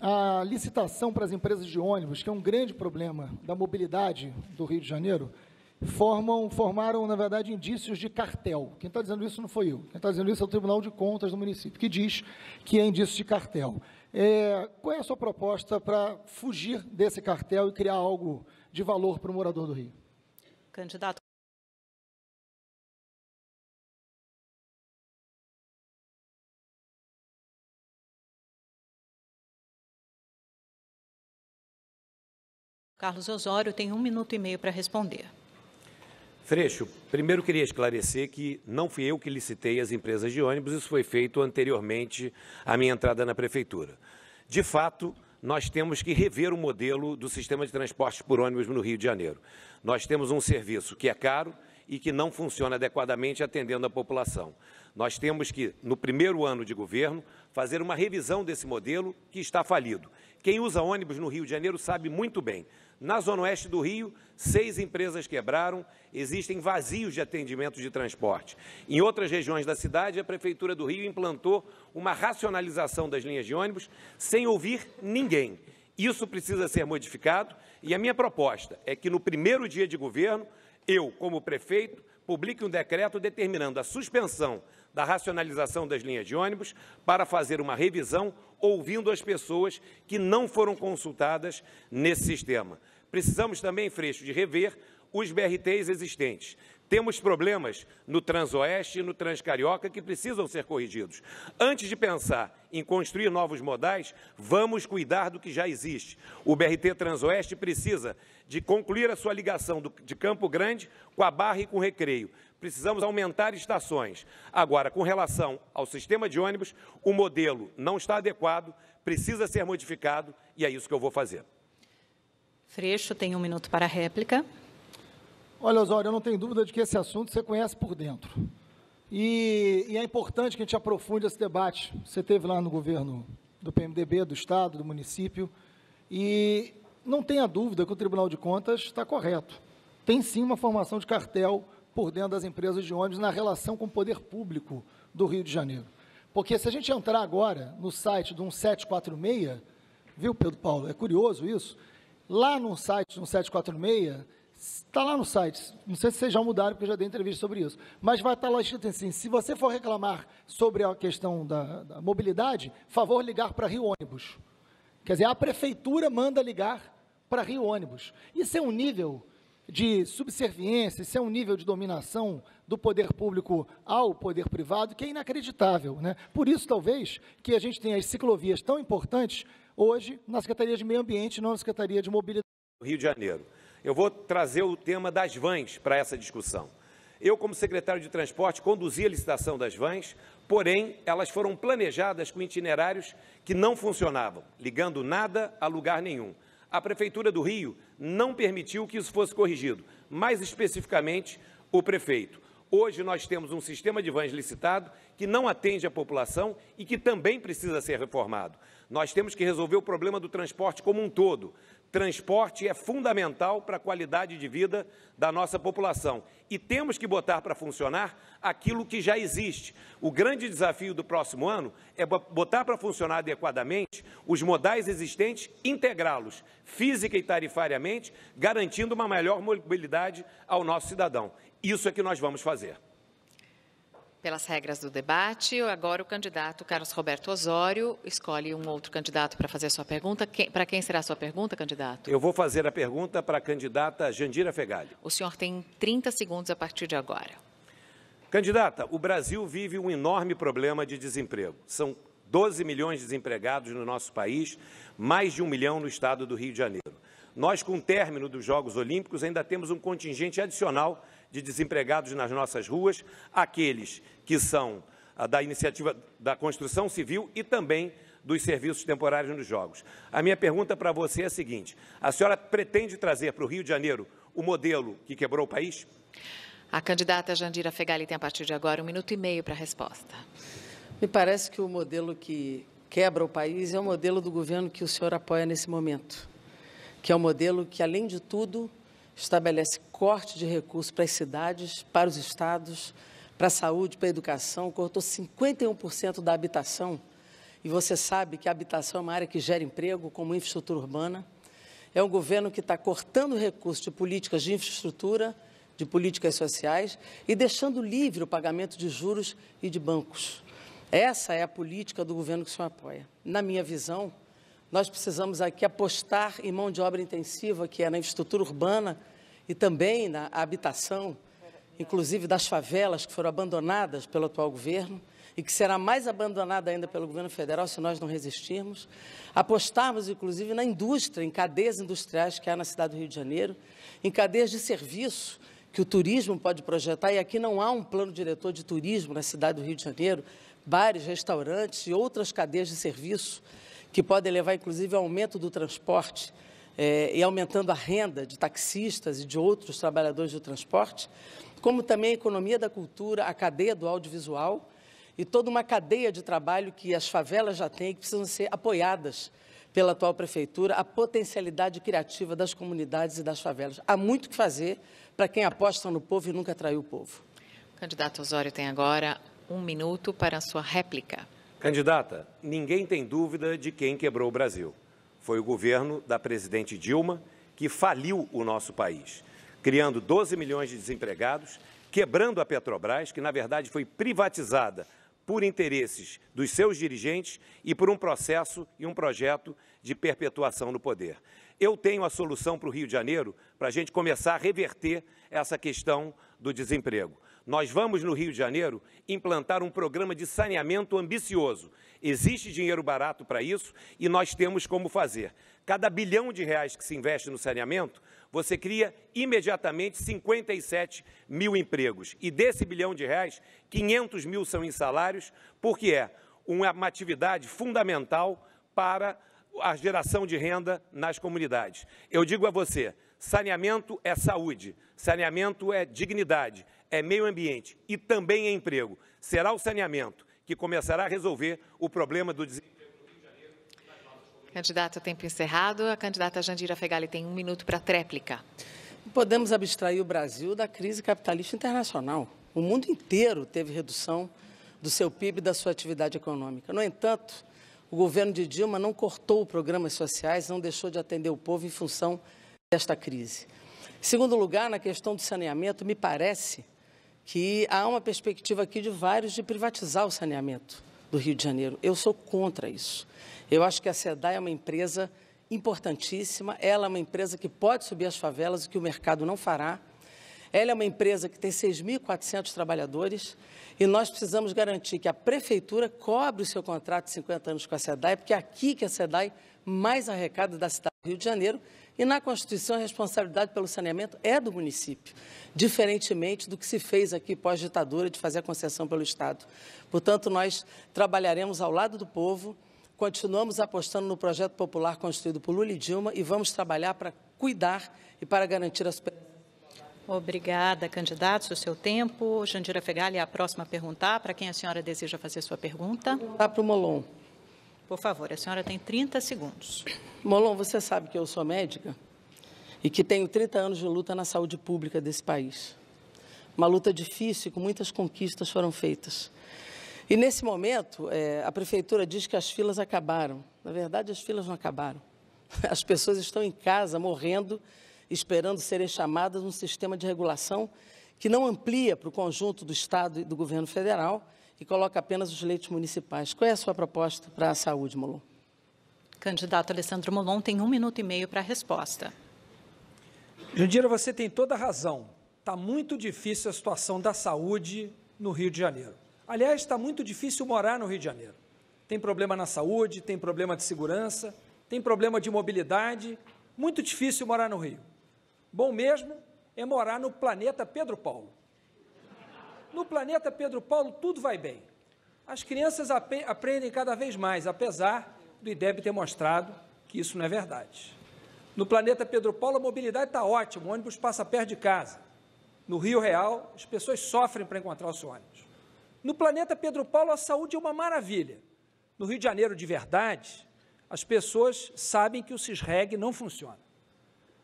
a licitação para as empresas de ônibus, que é um grande problema da mobilidade do Rio de Janeiro, formam, formaram, na verdade, indícios de cartel. Quem está dizendo isso não foi eu. Quem está dizendo isso é o Tribunal de Contas do município, que diz que é indício de cartel. É, qual é a sua proposta para fugir desse cartel e criar algo de valor para o morador do Rio. Candidato. Carlos Osório tem um minuto e meio para responder. Freixo, primeiro queria esclarecer que não fui eu que licitei as empresas de ônibus, isso foi feito anteriormente à minha entrada na prefeitura. De fato, nós temos que rever o modelo do sistema de transportes por ônibus no Rio de Janeiro. Nós temos um serviço que é caro e que não funciona adequadamente atendendo a população. Nós temos que, no primeiro ano de governo, fazer uma revisão desse modelo que está falido. Quem usa ônibus no Rio de Janeiro sabe muito bem. Na Zona Oeste do Rio, seis empresas quebraram, existem vazios de atendimento de transporte. Em outras regiões da cidade, a Prefeitura do Rio implantou uma racionalização das linhas de ônibus sem ouvir ninguém. Isso precisa ser modificado e a minha proposta é que no primeiro dia de governo, eu, como prefeito, publique um decreto determinando a suspensão da racionalização das linhas de ônibus para fazer uma revisão ouvindo as pessoas que não foram consultadas nesse sistema. Precisamos também, Freixo, de rever os BRTs existentes. Temos problemas no Transoeste e no Transcarioca que precisam ser corrigidos. Antes de pensar em construir novos modais, vamos cuidar do que já existe. O BRT Transoeste precisa de concluir a sua ligação do, de Campo Grande com a Barra e com o Recreio. Precisamos aumentar estações. Agora, com relação ao sistema de ônibus, o modelo não está adequado, precisa ser modificado e é isso que eu vou fazer. Freixo tem um minuto para a réplica. Olha, Osório, eu não tenho dúvida de que esse assunto você conhece por dentro. E, e, é importante que a gente aprofunde esse debate. Você teve lá no governo do PMDB, do Estado, do município, e não tenha dúvida que o Tribunal de Contas está correto. Tem sim uma formação de cartel por dentro das empresas de ônibus na relação com o poder público do Rio de Janeiro. Porque se a gente entrar agora no site do 1746, viu, Pedro Paulo? É curioso isso. Lá no site, no 746, está lá no site. Não sei se vocês já mudaram, porque eu já dei entrevista sobre isso. Mas vai estar tá lá escrito assim: se você for reclamar sobre a questão da, da mobilidade, favor ligar para Rio Ônibus. Quer dizer, a prefeitura manda ligar para Rio Ônibus. Isso é um nível de subserviência, isso é um nível de dominação do poder público ao poder privado que é inacreditável. Né? Por isso, talvez, que a gente tenha as ciclovias tão importantes hoje na Secretaria de Meio Ambiente, não na Secretaria de Mobilidade. Rio de Janeiro. Eu vou trazer o tema das vans para essa discussão. Eu, como secretário de Transporte, conduzi a licitação das vans, porém, elas foram planejadas com itinerários que não funcionavam, ligando nada a lugar nenhum. A Prefeitura do Rio não permitiu que isso fosse corrigido, mais especificamente o prefeito. Hoje nós temos um sistema de vans licitado que não atende a população e que também precisa ser reformado. Nós temos que resolver o problema do transporte como um todo. Transporte é fundamental para a qualidade de vida da nossa população. E temos que botar para funcionar aquilo que já existe. O grande desafio do próximo ano é botar para funcionar adequadamente os modais existentes, integrá-los física e tarifariamente, garantindo uma melhor mobilidade ao nosso cidadão. Isso é que nós vamos fazer. Pelas regras do debate, agora o candidato Carlos Roberto Osório escolhe um outro candidato para fazer a sua pergunta. Quem, para quem será a sua pergunta, candidato? Eu vou fazer a pergunta para a candidata Jandira Fegali. O senhor tem 30 segundos a partir de agora. Candidata, o Brasil vive um enorme problema de desemprego. São 12 milhões de desempregados no nosso país, mais de um milhão no estado do Rio de Janeiro. Nós, com o término dos Jogos Olímpicos, ainda temos um contingente adicional de desempregados nas nossas ruas, aqueles que são ah, da iniciativa da construção civil e também dos serviços temporários nos Jogos. A minha pergunta para você é a seguinte: a senhora pretende trazer para o Rio de Janeiro o modelo que quebrou o país? A candidata Jandira Fegali tem a partir de agora um minuto e meio para a resposta. Me parece que o modelo que quebra o país é o modelo do governo que o senhor apoia nesse momento, que é o um modelo que, além de tudo, estabelece corte de recursos para as cidades, para os estados, para a saúde, para a educação, cortou 51% da habitação. E você sabe que a habitação é uma área que gera emprego, como infraestrutura urbana. É um governo que está cortando recursos de políticas de infraestrutura, de políticas sociais e deixando livre o pagamento de juros e de bancos. Essa é a política do governo que o senhor apoia. Na minha visão, nós precisamos aqui apostar em mão de obra intensiva, que é na infraestrutura urbana e também na habitação, inclusive das favelas que foram abandonadas pelo atual governo e que será mais abandonada ainda pelo governo federal se nós não resistirmos. Apostarmos, inclusive, na indústria, em cadeias industriais que há na cidade do Rio de Janeiro, em cadeias de serviço que o turismo pode projetar, e aqui não há um plano diretor de turismo na cidade do Rio de Janeiro, bares, restaurantes e outras cadeias de serviço que podem levar, inclusive, ao aumento do transporte é, e aumentando a renda de taxistas e de outros trabalhadores do transporte, como também a economia da cultura, a cadeia do audiovisual e toda uma cadeia de trabalho que as favelas já têm e que precisam ser apoiadas pela atual prefeitura, a potencialidade criativa das comunidades e das favelas. Há muito que fazer para quem aposta no povo e nunca traiu o povo. O candidato Osório tem agora um minuto para a sua réplica. Candidata, ninguém tem dúvida de quem quebrou o Brasil. Foi o governo da presidente Dilma que faliu o nosso país, criando 12 milhões de desempregados, quebrando a Petrobras, que na verdade foi privatizada por interesses dos seus dirigentes e por um processo e um projeto de perpetuação no poder. Eu tenho a solução para o Rio de Janeiro para a gente começar a reverter essa questão do desemprego. Nós vamos, no Rio de Janeiro, implantar um programa de saneamento ambicioso. Existe dinheiro barato para isso e nós temos como fazer. Cada bilhão de reais que se investe no saneamento, você cria imediatamente 57 mil empregos. E desse bilhão de reais, 500 mil são em salários, porque é uma atividade fundamental para a geração de renda nas comunidades. Eu digo a você, saneamento é saúde, saneamento é dignidade, é meio ambiente e também é emprego. Será o saneamento que começará a resolver o problema do desemprego. Candidato, tempo encerrado. A candidata Jandira Fegali tem um minuto para tréplica. Podemos abstrair o Brasil da crise capitalista internacional. O mundo inteiro teve redução do seu PIB e da sua atividade econômica. No entanto, o governo de Dilma não cortou programas sociais, não deixou de atender o povo em função desta crise. Em segundo lugar, na questão do saneamento, me parece que há uma perspectiva aqui de vários de privatizar o saneamento do Rio de Janeiro. Eu sou contra isso. Eu acho que a SEDAI é uma empresa importantíssima, ela é uma empresa que pode subir as favelas, o que o mercado não fará. Ela é uma empresa que tem 6.400 trabalhadores e nós precisamos garantir que a prefeitura cobre o seu contrato de 50 anos com a SEDAI, porque é aqui que a SEDAI mais arrecada da cidade do Rio de Janeiro e na Constituição, a responsabilidade pelo saneamento é do município, diferentemente do que se fez aqui pós-ditadura de fazer a concessão pelo Estado. Portanto, nós trabalharemos ao lado do povo, continuamos apostando no projeto popular construído por Lula e Dilma e vamos trabalhar para cuidar e para garantir a superação. Obrigada, candidatos, o seu tempo. Jandira Fegali é a próxima a perguntar. Para quem a senhora deseja fazer sua pergunta? Para o Molon. Por favor, a senhora tem 30 segundos. Molon, você sabe que eu sou médica e que tenho 30 anos de luta na saúde pública desse país. Uma luta difícil, com muitas conquistas foram feitas. E nesse momento, é, a prefeitura diz que as filas acabaram. Na verdade, as filas não acabaram. As pessoas estão em casa, morrendo, esperando serem chamadas num sistema de regulação que não amplia para o conjunto do Estado e do governo federal e coloca apenas os leitos municipais. Qual é a sua proposta para a saúde, Molon? Candidato Alessandro Molon tem um minuto e meio para a resposta. Jandira, você tem toda a razão. Está muito difícil a situação da saúde no Rio de Janeiro. Aliás, está muito difícil morar no Rio de Janeiro. Tem problema na saúde, tem problema de segurança, tem problema de mobilidade. Muito difícil morar no Rio. Bom mesmo é morar no planeta Pedro Paulo. No planeta Pedro Paulo, tudo vai bem. As crianças ap aprendem cada vez mais, apesar do IDEB ter mostrado que isso não é verdade. No planeta Pedro Paulo, a mobilidade está ótima, o ônibus passa perto de casa. No Rio Real, as pessoas sofrem para encontrar o seu ônibus. No planeta Pedro Paulo, a saúde é uma maravilha. No Rio de Janeiro, de verdade, as pessoas sabem que o CISREG não funciona.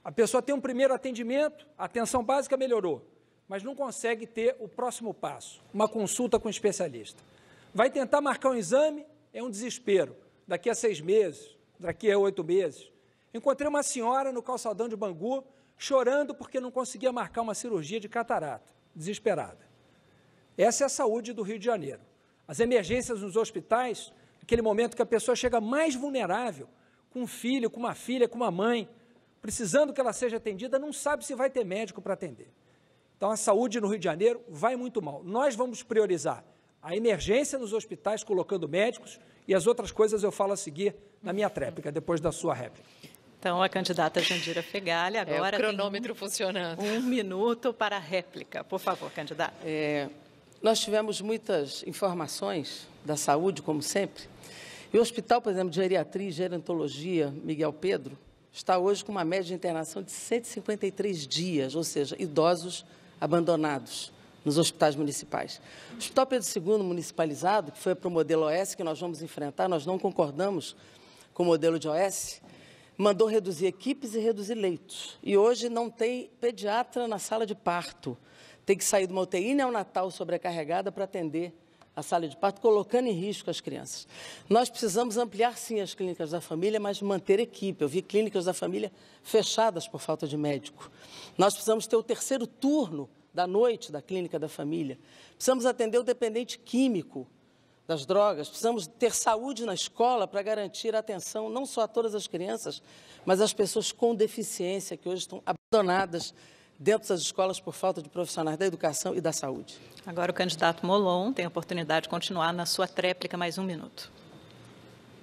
A pessoa tem um primeiro atendimento, a atenção básica melhorou mas não consegue ter o próximo passo, uma consulta com um especialista. Vai tentar marcar um exame, é um desespero. Daqui a seis meses, daqui a oito meses. Encontrei uma senhora no calçadão de Bangu chorando porque não conseguia marcar uma cirurgia de catarata, desesperada. Essa é a saúde do Rio de Janeiro. As emergências nos hospitais, aquele momento que a pessoa chega mais vulnerável, com um filho, com uma filha, com uma mãe, precisando que ela seja atendida, não sabe se vai ter médico para atender. Então, a saúde no Rio de Janeiro vai muito mal. Nós vamos priorizar a emergência nos hospitais, colocando médicos, e as outras coisas eu falo a seguir na minha uhum. tréplica, depois da sua réplica. Então, a candidata Jandira Fegalha, agora. É, o cronômetro um, funcionando. Um minuto para a réplica. Por favor, candidata. É, nós tivemos muitas informações da saúde, como sempre. E o Hospital, por exemplo, de Geriatria e Gerontologia Miguel Pedro está hoje com uma média de internação de 153 dias, ou seja, idosos abandonados nos hospitais municipais. O Hospital Pedro II municipalizado, que foi para o modelo OS que nós vamos enfrentar, nós não concordamos com o modelo de OS, mandou reduzir equipes e reduzir leitos. E hoje não tem pediatra na sala de parto. Tem que sair de uma UTI neonatal sobrecarregada para atender a sala de parto, colocando em risco as crianças. Nós precisamos ampliar, sim, as clínicas da família, mas manter equipe. Eu vi clínicas da família fechadas por falta de médico. Nós precisamos ter o terceiro turno da noite da clínica da família. Precisamos atender o dependente químico das drogas. Precisamos ter saúde na escola para garantir a atenção não só a todas as crianças, mas às pessoas com deficiência que hoje estão abandonadas dentro das escolas por falta de profissionais da educação e da saúde. Agora o candidato Molon tem a oportunidade de continuar na sua tréplica mais um minuto.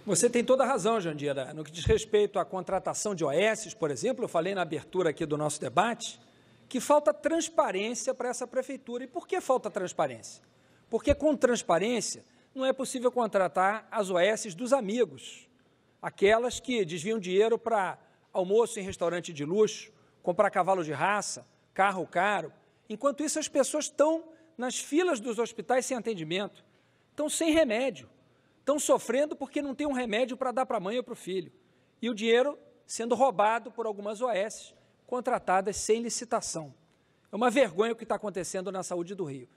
Você tem toda a razão, Jandira. No que diz respeito à contratação de OS, por exemplo, eu falei na abertura aqui do nosso debate que falta transparência para essa prefeitura. E por que falta transparência? Porque com transparência não é possível contratar as OS dos amigos, aquelas que desviam dinheiro para almoço em restaurante de luxo, comprar cavalo de raça, carro caro. Enquanto isso, as pessoas estão nas filas dos hospitais sem atendimento, estão sem remédio, estão sofrendo porque não tem um remédio para dar para a mãe ou para o filho. E o dinheiro sendo roubado por algumas OS contratadas sem licitação. É uma vergonha o que está acontecendo na saúde do Rio.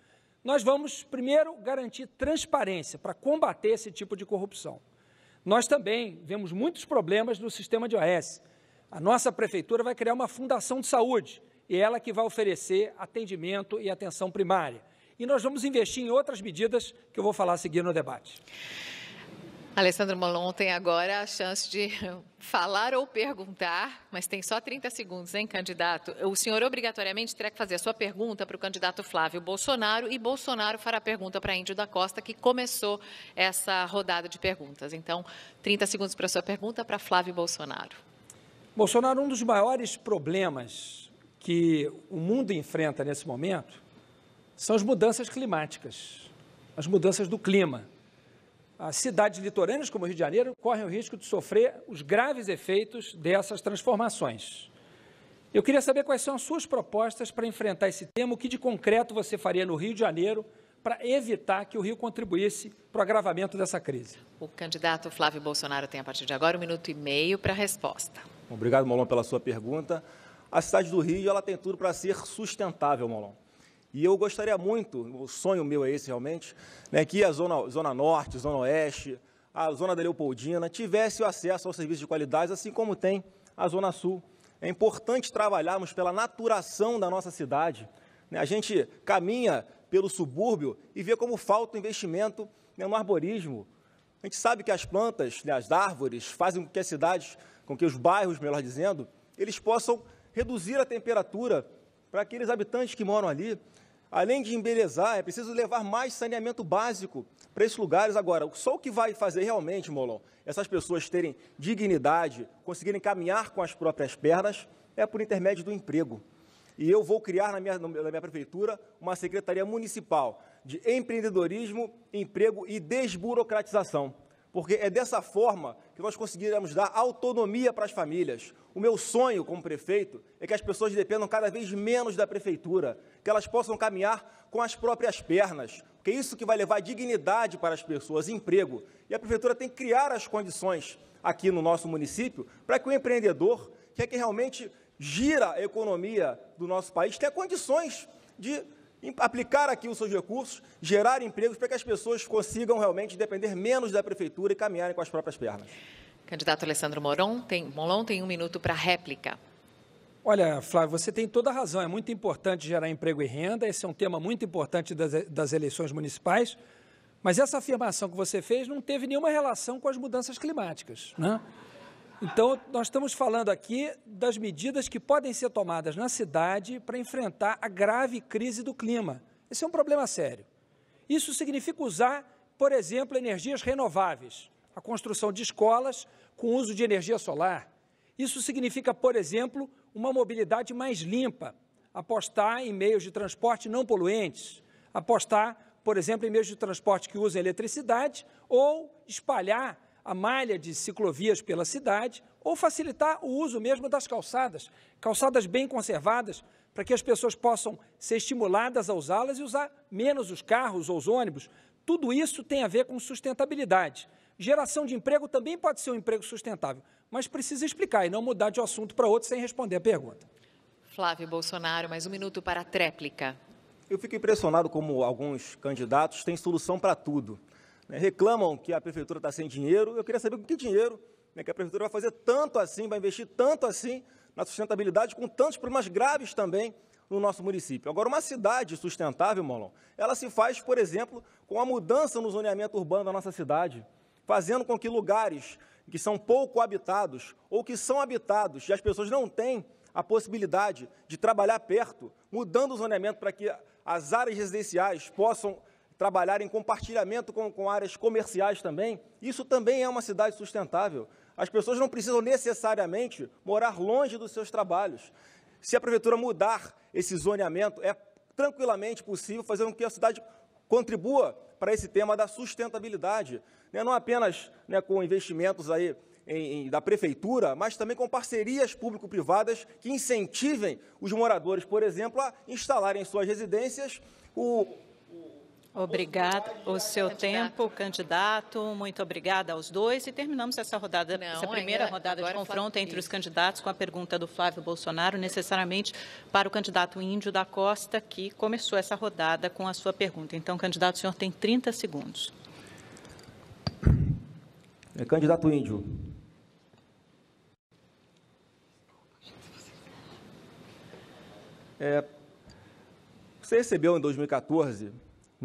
Nós vamos, primeiro, garantir transparência para combater esse tipo de corrupção. Nós também vemos muitos problemas no sistema de OS. A nossa prefeitura vai criar uma fundação de saúde e é ela que vai oferecer atendimento e atenção primária. E nós vamos investir em outras medidas que eu vou falar a seguir no debate. Alessandro Molon tem agora a chance de falar ou perguntar, mas tem só 30 segundos, hein, candidato? O senhor obrigatoriamente terá que fazer a sua pergunta para o candidato Flávio Bolsonaro e Bolsonaro fará a pergunta para Índio da Costa, que começou essa rodada de perguntas. Então, 30 segundos para a sua pergunta para Flávio Bolsonaro. Bolsonaro, um dos maiores problemas que o mundo enfrenta nesse momento são as mudanças climáticas, as mudanças do clima. As cidades litorâneas, como o Rio de Janeiro, correm o risco de sofrer os graves efeitos dessas transformações. Eu queria saber quais são as suas propostas para enfrentar esse tema, o que de concreto você faria no Rio de Janeiro para evitar que o Rio contribuísse para o agravamento dessa crise. O candidato Flávio Bolsonaro tem, a partir de agora, um minuto e meio para a resposta. Obrigado, Molon, pela sua pergunta. A cidade do Rio ela tem tudo para ser sustentável, Molon. E eu gostaria muito, o sonho meu é esse realmente, né, que a zona, zona Norte, Zona Oeste, a Zona da Leopoldina tivesse o acesso aos serviços de qualidade, assim como tem a Zona Sul. É importante trabalharmos pela naturação da nossa cidade. Né? A gente caminha pelo subúrbio e vê como falta o investimento né, no arborismo. A gente sabe que as plantas, né, as árvores, fazem com que as cidades, com que os bairros, melhor dizendo, eles possam reduzir a temperatura para aqueles habitantes que moram ali. Além de embelezar, é preciso levar mais saneamento básico para esses lugares. Agora, só o que vai fazer realmente, Molon, essas pessoas terem dignidade, conseguirem caminhar com as próprias pernas, é por intermédio do emprego. E eu vou criar na minha, na minha prefeitura uma secretaria municipal de empreendedorismo, emprego e desburocratização. Porque é dessa forma que nós conseguiremos dar autonomia para as famílias. O meu sonho como prefeito é que as pessoas dependam cada vez menos da prefeitura, que elas possam caminhar com as próprias pernas, porque é isso que vai levar dignidade para as pessoas, emprego. E a prefeitura tem que criar as condições aqui no nosso município para que o empreendedor, que é que realmente gira a economia do nosso país, tem condições de aplicar aqui os seus recursos, gerar empregos para que as pessoas consigam realmente depender menos da prefeitura e caminharem com as próprias pernas. Candidato Alessandro Moron tem, Molon tem um minuto para réplica. Olha, Flávio, você tem toda a razão. É muito importante gerar emprego e renda. Esse é um tema muito importante das, das eleições municipais. Mas essa afirmação que você fez não teve nenhuma relação com as mudanças climáticas. Né? Então, nós estamos falando aqui das medidas que podem ser tomadas na cidade para enfrentar a grave crise do clima. Esse é um problema sério. Isso significa usar, por exemplo, energias renováveis, a construção de escolas com uso de energia solar. Isso significa, por exemplo, uma mobilidade mais limpa, apostar em meios de transporte não poluentes, apostar, por exemplo, em meios de transporte que usem eletricidade ou espalhar a malha de ciclovias pela cidade ou facilitar o uso mesmo das calçadas, calçadas bem conservadas, para que as pessoas possam ser estimuladas a usá-las e usar menos os carros ou os ônibus. Tudo isso tem a ver com sustentabilidade. Geração de emprego também pode ser um emprego sustentável, mas precisa explicar e não mudar de um assunto para outro sem responder a pergunta. Flávio Bolsonaro, mais um minuto para a tréplica. Eu fico impressionado como alguns candidatos têm solução para tudo. Né, reclamam que a prefeitura está sem dinheiro. Eu queria saber com que dinheiro né, que a prefeitura vai fazer tanto assim, vai investir tanto assim na sustentabilidade, com tantos problemas graves também no nosso município. Agora, uma cidade sustentável, Molon, ela se faz, por exemplo, com a mudança no zoneamento urbano da nossa cidade, fazendo com que lugares que são pouco habitados ou que são habitados e as pessoas não têm a possibilidade de trabalhar perto, mudando o zoneamento para que as áreas residenciais possam trabalhar em compartilhamento com, com áreas comerciais também, isso também é uma cidade sustentável. As pessoas não precisam necessariamente morar longe dos seus trabalhos. Se a prefeitura mudar esse zoneamento, é tranquilamente possível fazer com que a cidade contribua para esse tema da sustentabilidade, né? não apenas né, com investimentos aí em, em, da prefeitura, mas também com parcerias público-privadas que incentivem os moradores, por exemplo, a instalarem em suas residências o Obrigada. O seu tempo, candidato. Muito obrigada aos dois. E terminamos essa rodada, Não, essa primeira ainda, rodada de confronto entre os candidatos com a pergunta do Flávio Bolsonaro, necessariamente para o candidato Índio da Costa, que começou essa rodada com a sua pergunta. Então, candidato, o senhor tem 30 segundos. É, candidato Índio, É, você recebeu em 2014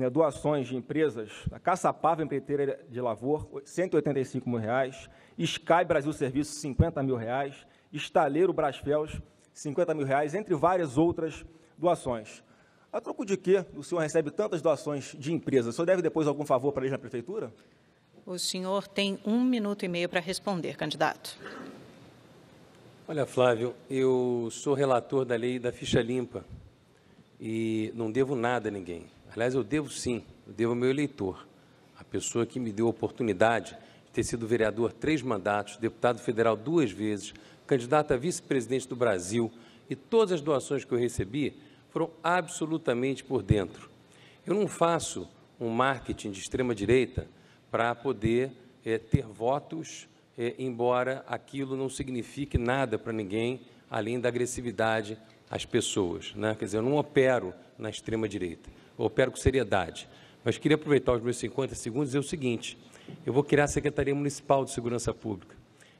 né, doações de empresas, a Caçapava Empreiteira de Lavor, R$ 185 mil, reais, Sky Brasil Serviços, R$ 50 mil, reais, Estaleiro Brasfels, R$ 50 mil, reais, entre várias outras doações. A troco de que o senhor recebe tantas doações de empresas? O senhor deve depois algum favor para eles na prefeitura? O senhor tem um minuto e meio para responder, candidato. Olha, Flávio, eu sou relator da lei da ficha limpa e não devo nada a ninguém. Aliás, eu devo sim, eu devo ao meu eleitor, a pessoa que me deu a oportunidade de ter sido vereador três mandatos, deputado federal duas vezes, candidato a vice-presidente do Brasil, e todas as doações que eu recebi foram absolutamente por dentro. Eu não faço um marketing de extrema-direita para poder é, ter votos, é, embora aquilo não signifique nada para ninguém, além da agressividade às pessoas. Né? Quer dizer, eu não opero na extrema-direita opero com seriedade. Mas queria aproveitar os meus 50 segundos e dizer o seguinte: eu vou criar a Secretaria Municipal de Segurança Pública,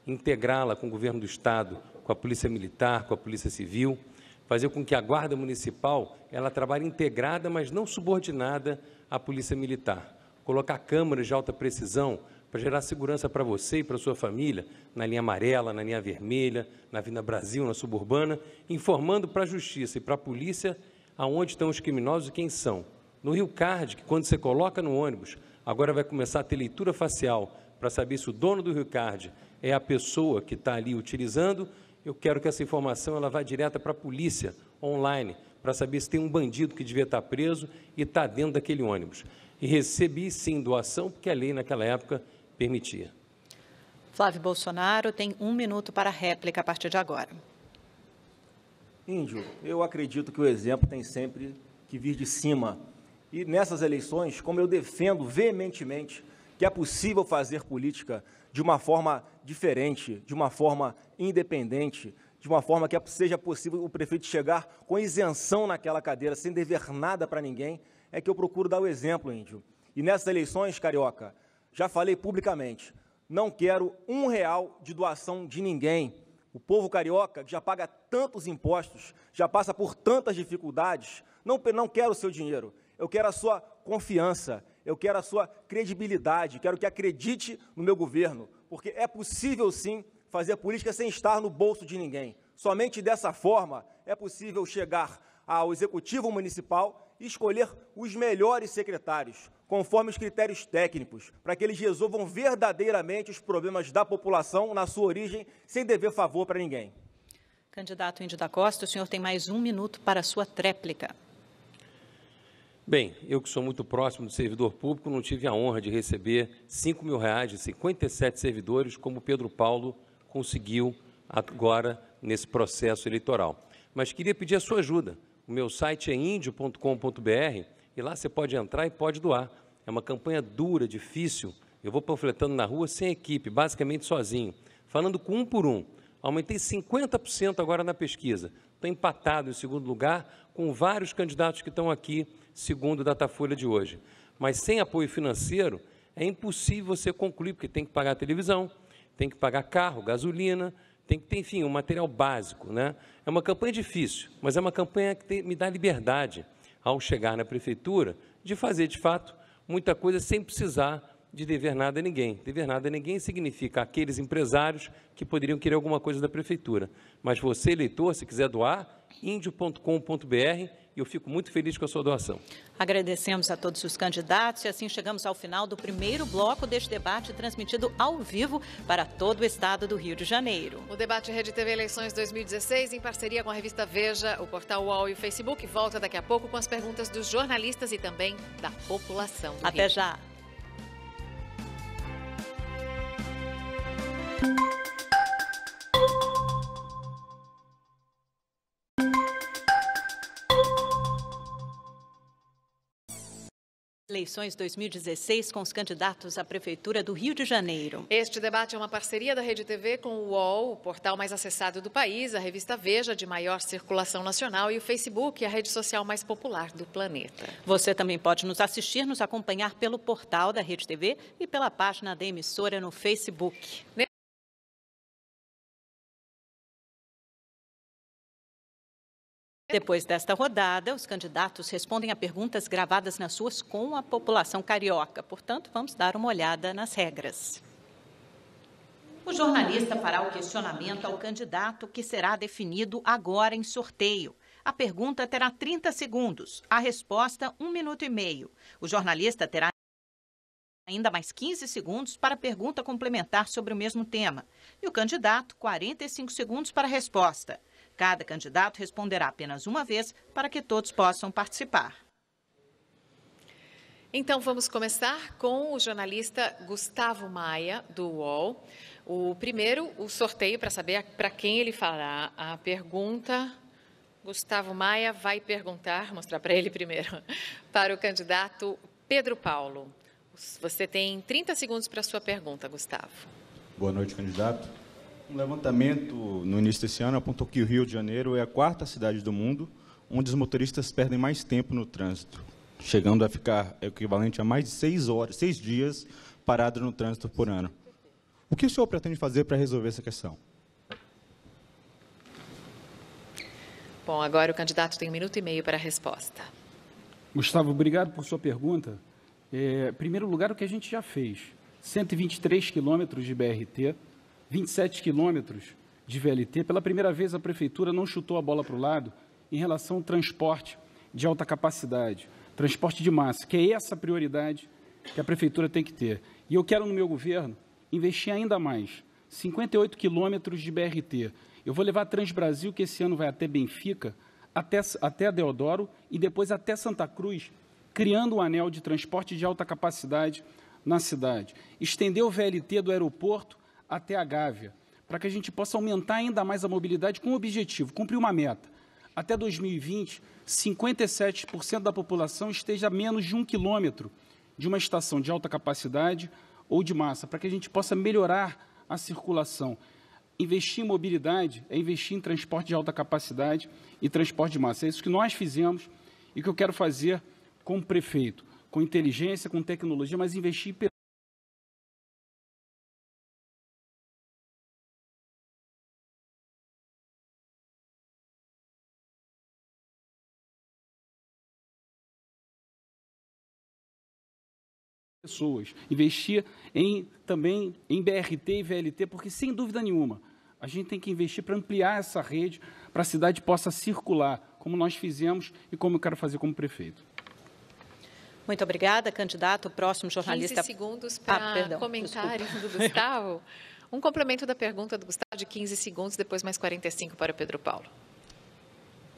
integrá-la com o governo do Estado, com a Polícia Militar, com a Polícia Civil, fazer com que a Guarda Municipal ela trabalhe integrada, mas não subordinada à Polícia Militar. Colocar câmaras de alta precisão para gerar segurança para você e para sua família, na linha amarela, na linha vermelha, na Avenida Brasil, na suburbana, informando para a Justiça e para a Polícia aonde estão os criminosos e quem são. No Rio Card, que quando você coloca no ônibus, agora vai começar a ter leitura facial para saber se o dono do Rio Card é a pessoa que está ali utilizando. Eu quero que essa informação ela vá direta para a polícia online para saber se tem um bandido que devia estar tá preso e está dentro daquele ônibus. E recebi sim doação porque a lei naquela época permitia. Flávio Bolsonaro tem um minuto para réplica a partir de agora. Índio, eu acredito que o exemplo tem sempre que vir de cima e nessas eleições, como eu defendo veementemente que é possível fazer política de uma forma diferente, de uma forma independente, de uma forma que é, seja possível o prefeito chegar com isenção naquela cadeira, sem dever nada para ninguém, é que eu procuro dar o exemplo, Índio. E nessas eleições, Carioca, já falei publicamente, não quero um real de doação de ninguém. O povo carioca, que já paga tantos impostos, já passa por tantas dificuldades, não, não quero o seu dinheiro eu quero a sua confiança, eu quero a sua credibilidade, quero que acredite no meu governo, porque é possível sim fazer política sem estar no bolso de ninguém. Somente dessa forma é possível chegar ao executivo municipal e escolher os melhores secretários, conforme os critérios técnicos, para que eles resolvam verdadeiramente os problemas da população na sua origem, sem dever favor para ninguém. Candidato Índio da Costa, o senhor tem mais um minuto para a sua tréplica. Bem, eu que sou muito próximo do servidor público, não tive a honra de receber 5 mil reais de 57 servidores, como Pedro Paulo conseguiu agora nesse processo eleitoral. Mas queria pedir a sua ajuda. O meu site é indio.com.br e lá você pode entrar e pode doar. É uma campanha dura, difícil. Eu vou panfletando na rua sem equipe, basicamente sozinho, falando com um por um. Aumentei 50% agora na pesquisa. Estou empatado em segundo lugar com vários candidatos que estão aqui segundo o Datafolha de hoje. Mas sem apoio financeiro, é impossível você concluir, porque tem que pagar televisão, tem que pagar carro, gasolina, tem que ter, enfim, um material básico. Né? É uma campanha difícil, mas é uma campanha que me dá liberdade, ao chegar na prefeitura, de fazer, de fato, muita coisa sem precisar de dever nada a ninguém. Dever nada a ninguém significa aqueles empresários que poderiam querer alguma coisa da prefeitura. Mas você, eleitor, se quiser doar, índio.com.br e eu fico muito feliz com a sua doação. Agradecemos a todos os candidatos e assim chegamos ao final do primeiro bloco deste debate transmitido ao vivo para todo o estado do Rio de Janeiro. O debate Rede TV Eleições 2016 em parceria com a revista Veja, o portal UOL e o Facebook volta daqui a pouco com as perguntas dos jornalistas e também da população. Até Rio. já. Eleições 2016 com os candidatos à Prefeitura do Rio de Janeiro. Este debate é uma parceria da Rede TV com o UOL, o portal mais acessado do país, a revista Veja, de maior circulação nacional, e o Facebook, a rede social mais popular do planeta. Você também pode nos assistir, nos acompanhar pelo portal da Rede TV e pela página da emissora no Facebook. Depois desta rodada, os candidatos respondem a perguntas gravadas nas suas com a população carioca. Portanto, vamos dar uma olhada nas regras. O jornalista fará o questionamento ao candidato que será definido agora em sorteio. A pergunta terá 30 segundos, a resposta, 1 minuto e meio. O jornalista terá ainda mais 15 segundos para pergunta complementar sobre o mesmo tema. E o candidato, 45 segundos para a resposta. Cada candidato responderá apenas uma vez para que todos possam participar. Então vamos começar com o jornalista Gustavo Maia, do UOL. O primeiro, o sorteio para saber para quem ele fará a pergunta. Gustavo Maia vai perguntar, mostrar para ele primeiro, para o candidato Pedro Paulo. Você tem 30 segundos para a sua pergunta, Gustavo. Boa noite, candidato. Um levantamento no início desse ano apontou que o Rio de Janeiro é a quarta cidade do mundo onde os motoristas perdem mais tempo no trânsito, chegando a ficar equivalente a mais de seis horas, seis dias parado no trânsito por ano. O que o senhor pretende fazer para resolver essa questão? Bom, agora o candidato tem um minuto e meio para a resposta. Gustavo, obrigado por sua pergunta. É, em primeiro lugar, o que a gente já fez: 123 quilômetros de BRT 27 quilômetros de VLT, pela primeira vez a prefeitura não chutou a bola para o lado em relação ao transporte de alta capacidade, transporte de massa, que é essa prioridade que a prefeitura tem que ter. E eu quero, no meu governo, investir ainda mais. 58 quilômetros de BRT. Eu vou levar a Transbrasil, que esse ano vai até Benfica, até, até Deodoro e depois até Santa Cruz, criando um anel de transporte de alta capacidade na cidade. Estender o VLT do aeroporto até a Gávea, para que a gente possa aumentar ainda mais a mobilidade com o objetivo, cumprir uma meta. Até 2020, 57% da população esteja a menos de um quilômetro de uma estação de alta capacidade ou de massa, para que a gente possa melhorar a circulação. Investir em mobilidade é investir em transporte de alta capacidade e transporte de massa. É isso que nós fizemos e que eu quero fazer como prefeito, com inteligência, com tecnologia, mas investir em pessoas, investir em, também em BRT e VLT, porque, sem dúvida nenhuma, a gente tem que investir para ampliar essa rede, para a cidade possa circular, como nós fizemos e como eu quero fazer como prefeito. Muito obrigada, candidato. O próximo jornalista. 15 segundos para ah, comentários do Gustavo. Um complemento da pergunta do Gustavo de 15 segundos, depois mais 45 para o Pedro Paulo.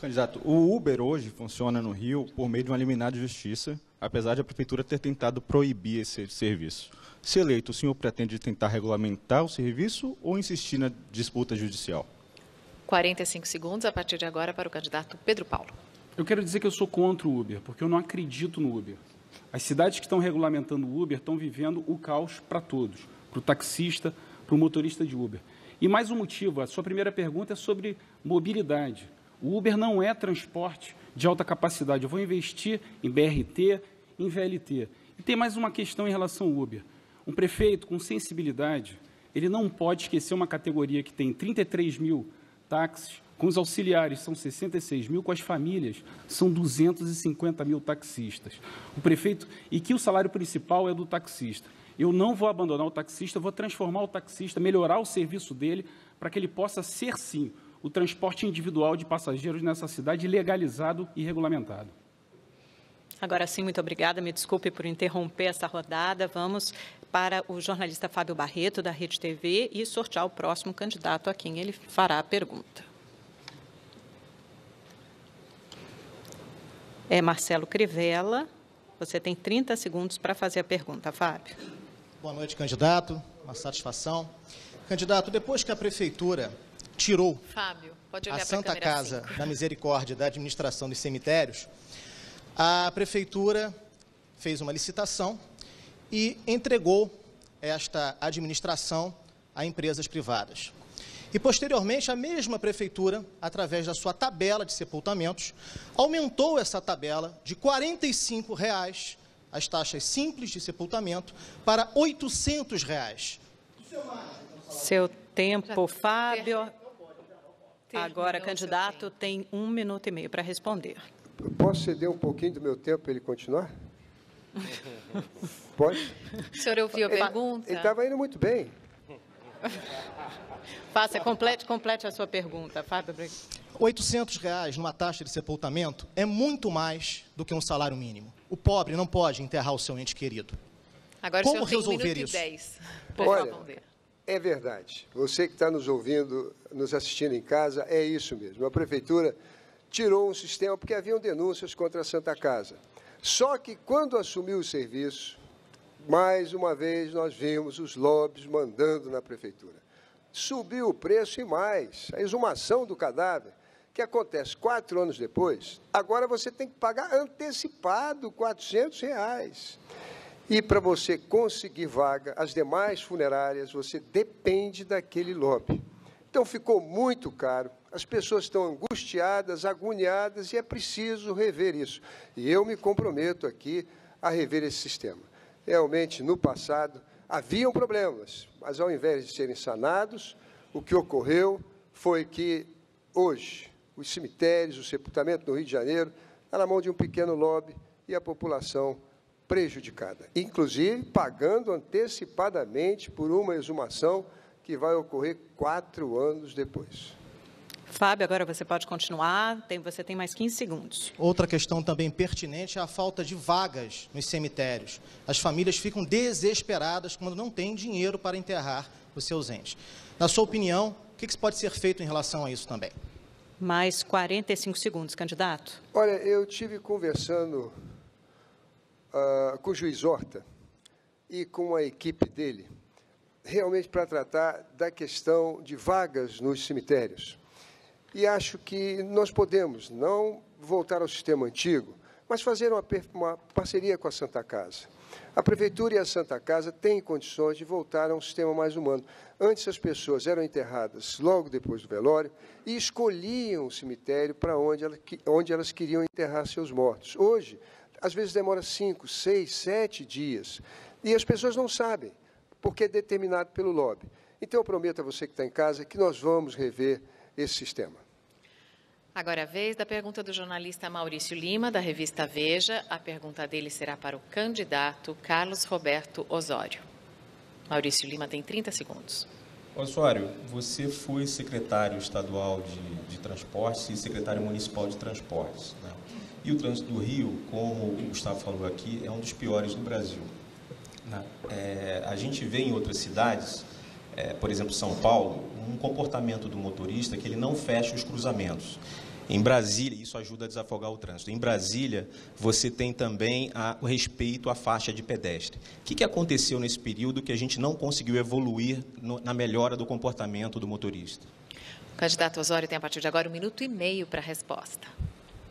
Candidato, o Uber hoje funciona no Rio por meio de uma liminar de justiça apesar de a prefeitura ter tentado proibir esse serviço. Se eleito, o senhor pretende tentar regulamentar o serviço ou insistir na disputa judicial? 45 segundos a partir de agora para o candidato Pedro Paulo. Eu quero dizer que eu sou contra o Uber, porque eu não acredito no Uber. As cidades que estão regulamentando o Uber estão vivendo o caos para todos, para o taxista, para o motorista de Uber. E mais um motivo, a sua primeira pergunta é sobre mobilidade. O Uber não é transporte de alta capacidade. Eu vou investir em BRT, em VLT. E tem mais uma questão em relação ao Uber. Um prefeito com sensibilidade, ele não pode esquecer uma categoria que tem 33 mil táxis, com os auxiliares são 66 mil, com as famílias são 250 mil taxistas. O prefeito, e que o salário principal é do taxista. Eu não vou abandonar o taxista, vou transformar o taxista, melhorar o serviço dele, para que ele possa ser, sim, o transporte individual de passageiros nessa cidade legalizado e regulamentado. Agora sim, muito obrigada. Me desculpe por interromper essa rodada. Vamos para o jornalista Fábio Barreto, da Rede TV, e sortear o próximo candidato a quem ele fará a pergunta. É Marcelo Crivella. Você tem 30 segundos para fazer a pergunta, Fábio. Boa noite, candidato. Uma satisfação. Candidato, depois que a prefeitura tirou Fábio, a Santa Casa 5. Assim. da Misericórdia da administração dos cemitérios, a prefeitura fez uma licitação e entregou esta administração a empresas privadas. E posteriormente, a mesma prefeitura, através da sua tabela de sepultamentos, aumentou essa tabela de R$ 45 reais, as taxas simples de sepultamento, para R$ Reais. Seu tempo, Fábio. Agora, candidato, tem um minuto e meio para responder posso ceder um pouquinho do meu tempo para ele continuar? Pode? O senhor ouviu a ele, tá- pergunta? Ele estava indo muito bem. Faça, complete, complete a sua pergunta, Fábio. 800 reais numa taxa de sepultamento é muito mais do que um salário mínimo. O pobre não pode enterrar o seu ente querido. Agora Como resolver isso? Olha, é verdade. Você que está nos ouvindo, nos assistindo em casa, é isso mesmo. A prefeitura tirou um sistema, porque haviam denúncias contra a Santa Casa. Só que quando assumiu o serviço, mais uma vez nós vimos os lobbies mandando na prefeitura. Subiu o preço e mais, a exumação do cadáver, que acontece quatro anos depois, agora você tem que pagar antecipado 400 reais. E para você conseguir vaga, as demais funerárias, você depende daquele lobby. Então ficou muito caro, as pessoas estão angustiadas, agoniadas e é preciso rever isso. E eu me comprometo aqui a rever esse sistema. Realmente, no passado, haviam problemas, mas ao invés de serem sanados, o que ocorreu foi que hoje os cemitérios, o sepultamento no Rio de Janeiro está na mão de um pequeno lobby e a população prejudicada, inclusive pagando antecipadamente por uma exumação que vai ocorrer quatro anos depois. Fábio, agora você pode continuar, tem, você tem mais 15 segundos. Outra questão também pertinente é a falta de vagas nos cemitérios. As famílias ficam desesperadas quando não têm dinheiro para enterrar os seus entes. Na sua opinião, o que, que pode ser feito em relação a isso também? Mais 45 segundos, candidato. Olha, eu tive conversando uh, com o juiz Horta e com a equipe dele, realmente para tratar da questão de vagas nos cemitérios. E acho que nós podemos não voltar ao sistema antigo, mas fazer uma, uma parceria com a Santa Casa. A Prefeitura e a Santa Casa têm condições de voltar a um sistema mais humano. Antes, as pessoas eram enterradas logo depois do velório e escolhiam o cemitério para onde, ela, onde elas queriam enterrar seus mortos. Hoje, às vezes demora cinco, seis, sete dias e as pessoas não sabem, porque é determinado pelo lobby. Então, eu prometo a você que está em casa que nós vamos rever esse sistema. Agora é a vez da pergunta do jornalista Maurício Lima, da revista Veja. A pergunta dele será para o candidato Carlos Roberto Osório. Maurício Lima tem 30 segundos. Osório, você foi secretário estadual de, de transportes e secretário municipal de transportes. Né? E o trânsito do Rio, como o Gustavo falou aqui, é um dos piores do Brasil. Né? É, a gente vê em outras cidades, é, por exemplo, São Paulo, um comportamento do motorista que ele não fecha os cruzamentos. Em Brasília, isso ajuda a desafogar o trânsito. Em Brasília, você tem também a, o respeito à faixa de pedestre. O que, que aconteceu nesse período que a gente não conseguiu evoluir no, na melhora do comportamento do motorista? O candidato Osório tem a partir de agora um minuto e meio para a resposta.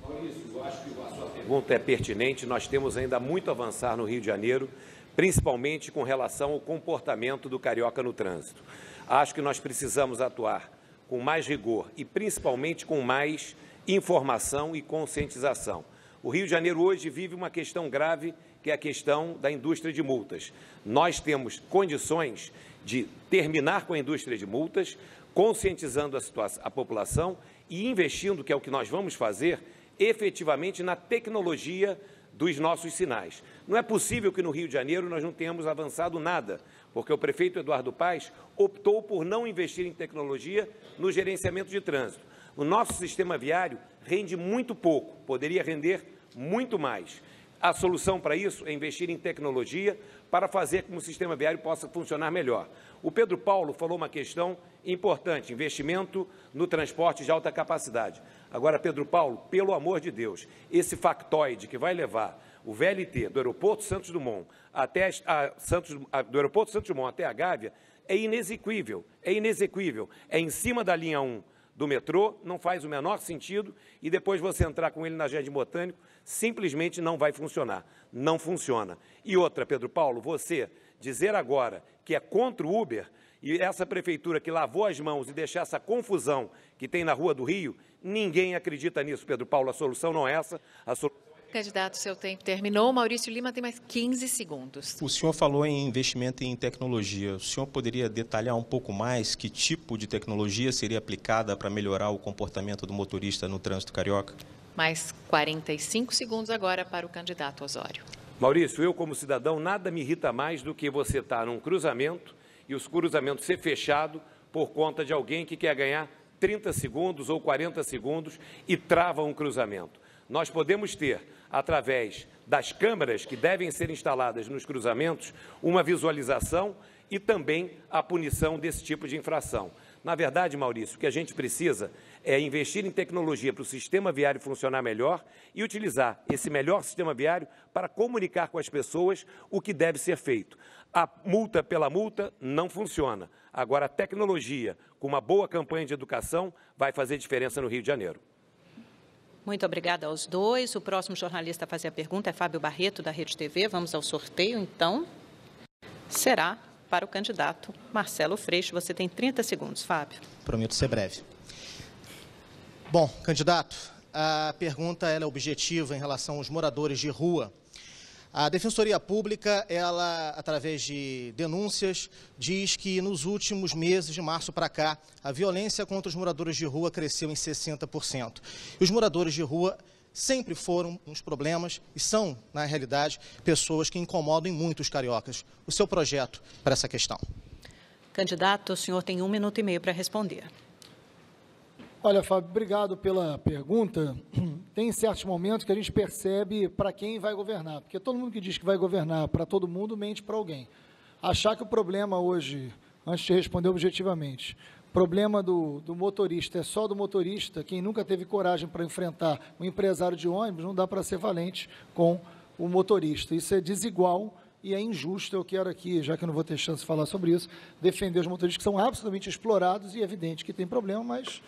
Maurício, eu acho que a sua pergunta é pertinente. Nós temos ainda muito a avançar no Rio de Janeiro principalmente com relação ao comportamento do carioca no trânsito. Acho que nós precisamos atuar com mais rigor e principalmente com mais informação e conscientização. O Rio de Janeiro hoje vive uma questão grave, que é a questão da indústria de multas. Nós temos condições de terminar com a indústria de multas, conscientizando a, situação, a população e investindo, que é o que nós vamos fazer, efetivamente na tecnologia dos nossos sinais. Não é possível que no Rio de Janeiro nós não tenhamos avançado nada, porque o prefeito Eduardo Paes optou por não investir em tecnologia no gerenciamento de trânsito. O nosso sistema viário rende muito pouco, poderia render muito mais. A solução para isso é investir em tecnologia, para fazer com que o sistema viário possa funcionar melhor. O Pedro Paulo falou uma questão importante, investimento no transporte de alta capacidade. Agora, Pedro Paulo, pelo amor de Deus, esse factoide que vai levar o VLT do aeroporto Santos Dumont até a, Santos, a, do aeroporto Santos Dumont até a Gávea é inexequível, é inexequível. É em cima da linha 1 do metrô, não faz o menor sentido, e depois você entrar com ele na Jardim Botânico, simplesmente não vai funcionar. Não funciona. E outra, Pedro Paulo, você dizer agora que é contra o Uber e essa prefeitura que lavou as mãos e deixar essa confusão que tem na Rua do Rio, ninguém acredita nisso, Pedro Paulo. A solução não é essa. A Candidato, seu tempo terminou. Maurício Lima tem mais 15 segundos. O senhor falou em investimento em tecnologia. O senhor poderia detalhar um pouco mais que tipo de tecnologia seria aplicada para melhorar o comportamento do motorista no trânsito carioca? Mais 45 segundos agora para o candidato Osório. Maurício, eu como cidadão, nada me irrita mais do que você estar tá num cruzamento e os cruzamentos ser fechado por conta de alguém que quer ganhar 30 segundos ou 40 segundos e trava um cruzamento. Nós podemos ter, através das câmeras que devem ser instaladas nos cruzamentos, uma visualização e também a punição desse tipo de infração. Na verdade, Maurício, o que a gente precisa é investir em tecnologia para o sistema viário funcionar melhor e utilizar esse melhor sistema viário para comunicar com as pessoas o que deve ser feito. A multa pela multa não funciona. Agora, a tecnologia, com uma boa campanha de educação, vai fazer diferença no Rio de Janeiro. Muito obrigada aos dois. O próximo jornalista a fazer a pergunta é Fábio Barreto, da Rede TV. Vamos ao sorteio, então. Será para o candidato Marcelo Freixo. Você tem 30 segundos, Fábio. Prometo ser breve. Bom, candidato, a pergunta é objetiva em relação aos moradores de rua. A Defensoria Pública, ela, através de denúncias, diz que nos últimos meses, de março para cá, a violência contra os moradores de rua cresceu em 60%. E os moradores de rua sempre foram uns problemas e são, na realidade, pessoas que incomodam muito os cariocas. O seu projeto para essa questão? Candidato, o senhor tem um minuto e meio para responder. Olha, Fábio, obrigado pela pergunta. Tem certos momentos que a gente percebe para quem vai governar, porque todo mundo que diz que vai governar para todo mundo mente para alguém. Achar que o problema hoje, antes de responder objetivamente, problema do, do motorista é só do motorista, quem nunca teve coragem para enfrentar um empresário de ônibus, não dá para ser valente com o motorista. Isso é desigual e é injusto. Eu quero aqui, já que eu não vou ter chance de falar sobre isso, defender os motoristas que são absolutamente explorados e é evidente que tem problema, mas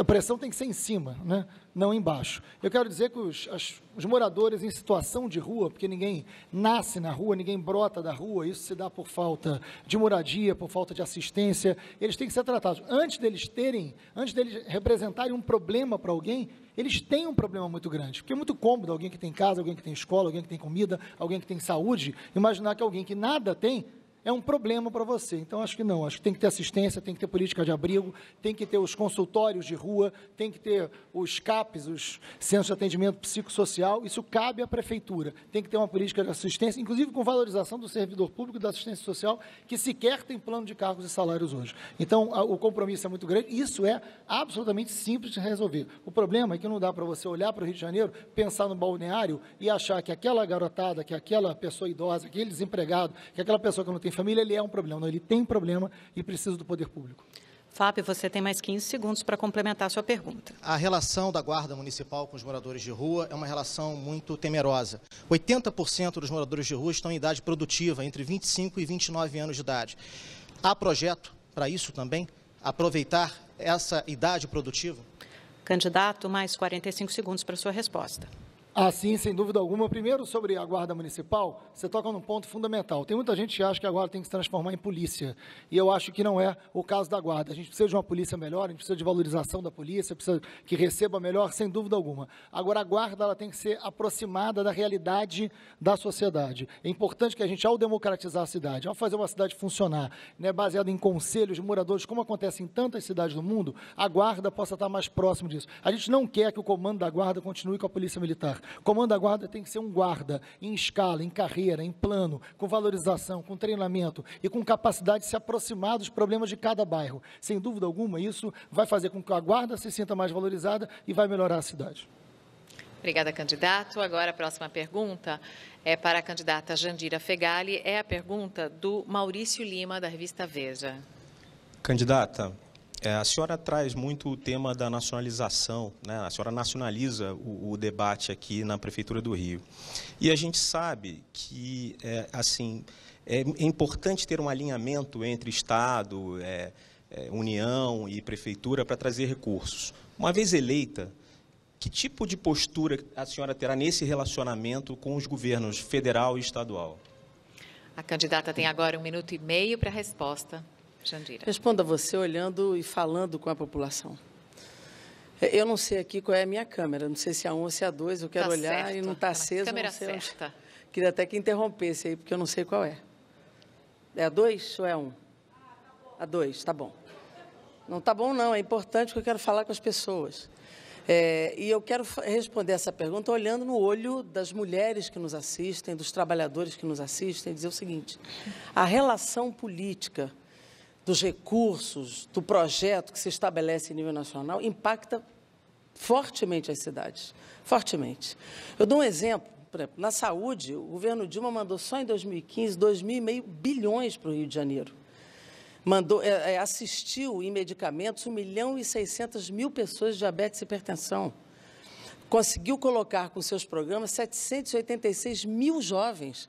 a pressão tem que ser em cima, né? não embaixo. Eu quero dizer que os, as, os, moradores em situação de rua, porque ninguém nasce na rua, ninguém brota da rua, isso se dá por falta de moradia, por falta de assistência, eles têm que ser tratados. Antes deles terem, antes deles representarem um problema para alguém, eles têm um problema muito grande. Porque é muito cômodo alguém que tem casa, alguém que tem escola, alguém que tem comida, alguém que tem saúde, imaginar que alguém que nada tem é um problema para você. Então, acho que não. Acho que tem que ter assistência, tem que ter política de abrigo, tem que ter os consultórios de rua, tem que ter os CAPs, os Centros de Atendimento Psicossocial. Isso cabe à prefeitura. Tem que ter uma política de assistência, inclusive com valorização do servidor público e da assistência social, que sequer tem plano de cargos e salários hoje. Então, a, o compromisso é muito grande. Isso é absolutamente simples de resolver. O problema é que não dá para você olhar para o Rio de Janeiro, pensar no balneário e achar que aquela garotada, que aquela pessoa idosa, aquele desempregado, que aquela pessoa que não tem de família, ele é um problema, não, ele tem problema e precisa do poder público. Fábio, você tem mais 15 segundos para complementar a sua pergunta. A relação da Guarda Municipal com os moradores de rua é uma relação muito temerosa. 80% dos moradores de rua estão em idade produtiva, entre 25 e 29 anos de idade. Há projeto para isso também? Aproveitar essa idade produtiva? Candidato, mais 45 segundos para sua resposta. Assim, sem dúvida alguma. Primeiro, sobre a Guarda Municipal, você toca num ponto fundamental. Tem muita gente que acha que a Guarda tem que se transformar em polícia. E eu acho que não é o caso da Guarda. A gente precisa de uma polícia melhor, a gente precisa de valorização da polícia, precisa que receba melhor, sem dúvida alguma. Agora, a Guarda ela tem que ser aproximada da realidade da sociedade. É importante que a gente, ao democratizar a cidade, ao fazer uma cidade funcionar, né, baseada em conselhos de moradores, como acontece em tantas cidades do mundo, a Guarda possa estar mais próximo disso. A gente não quer que o comando da Guarda continue com a Polícia Militar. Comando a guarda tem que ser um guarda em escala, em carreira, em plano, com valorização, com treinamento e com capacidade de se aproximar dos problemas de cada bairro. Sem dúvida alguma, isso vai fazer com que a guarda se sinta mais valorizada e vai melhorar a cidade. Obrigada, candidato. Agora a próxima pergunta é para a candidata Jandira Fegali. É a pergunta do Maurício Lima, da revista Veja. Candidata, é, a senhora traz muito o tema da nacionalização, né? a senhora nacionaliza o, o, debate aqui na Prefeitura do Rio. E a gente sabe que, é, assim, é, é, importante ter um alinhamento entre Estado, é, é, União e Prefeitura para trazer recursos. Uma vez eleita, que tipo de postura a senhora terá nesse relacionamento com os governos federal e estadual? A candidata tem agora um minuto e meio para a resposta. Jandira. Responda você olhando e falando com a população. É, eu não sei aqui qual é a minha câmera, não sei se é a 1 ou se é a 2, eu quero tá olhar certo. e não está tá acesa. Câmera não sei certa. Onde... Queria até que interrompesse aí, porque eu não sei qual é. É a 2 ou é a 1? Um? A 2, tá bom. Não tá bom, não, é importante porque eu quero falar com as pessoas. É, e eu quero responder essa pergunta olhando no olho das mulheres que nos assistem, dos trabalhadores que nos assistem, dizer o seguinte: a relação política dos recursos, do projeto que se estabelece em nível nacional, impacta fortemente as cidades. Fortemente. Eu dou um exemplo. Por exemplo, na saúde, o governo Dilma mandou só em 2015 2,5 bilhões para o Rio de Janeiro. Mandou, é, é assistiu em medicamentos 1 milhão e 600 mil pessoas de diabetes e hipertensão. Conseguiu colocar com seus programas 786 mil jovens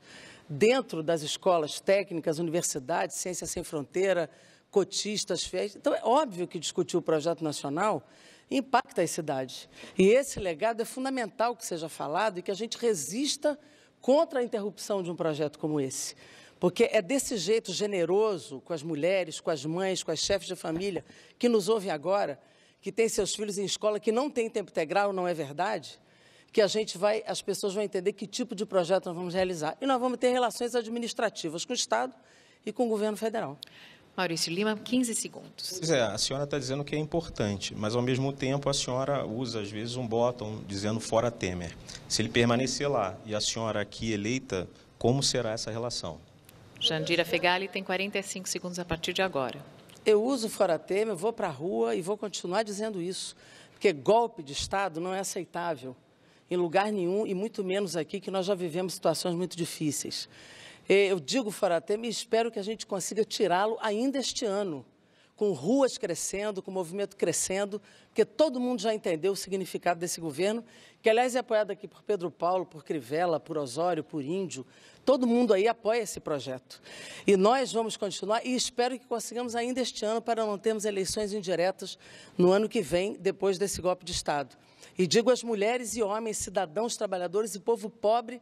dentro das escolas técnicas, universidades, Ciência Sem Fronteira, cotistas, festas. Então, é óbvio que discutir o projeto nacional impacta as cidades. E esse legado é fundamental que seja falado e que a gente resista contra a interrupção de um projeto como esse. Porque é desse jeito generoso com as mulheres, com as mães, com as chefes de família que nos ouvem agora, que têm seus filhos em escola que não tem tempo integral, não é verdade? que a gente vai, as pessoas vão entender que tipo de projeto nós vamos realizar. E nós vamos ter relações administrativas com o Estado e com o governo federal. Maurício Lima, 15 segundos. Pois é, a senhora está dizendo que é importante, mas ao mesmo tempo a senhora usa às vezes um botão dizendo fora Temer. Se ele permanecer lá e a senhora aqui eleita, como será essa relação? Jandira Fegali tem 45 segundos a partir de agora. Eu uso fora Temer, vou para a rua e vou continuar dizendo isso, porque golpe de Estado não é aceitável em lugar nenhum e muito menos aqui, que nós já vivemos situações muito difíceis. Eu digo fora tema e espero que a gente consiga tirá-lo ainda este ano, com ruas crescendo, com movimento crescendo, porque todo mundo já entendeu o significado desse governo, que aliás é apoiado aqui por Pedro Paulo, por Crivella, por Osório, por Índio. Todo mundo aí apoia esse projeto. E nós vamos continuar e espero que consigamos ainda este ano para não termos eleições indiretas no ano que vem, depois desse golpe de Estado. E digo às mulheres e homens, cidadãos, trabalhadores e povo pobre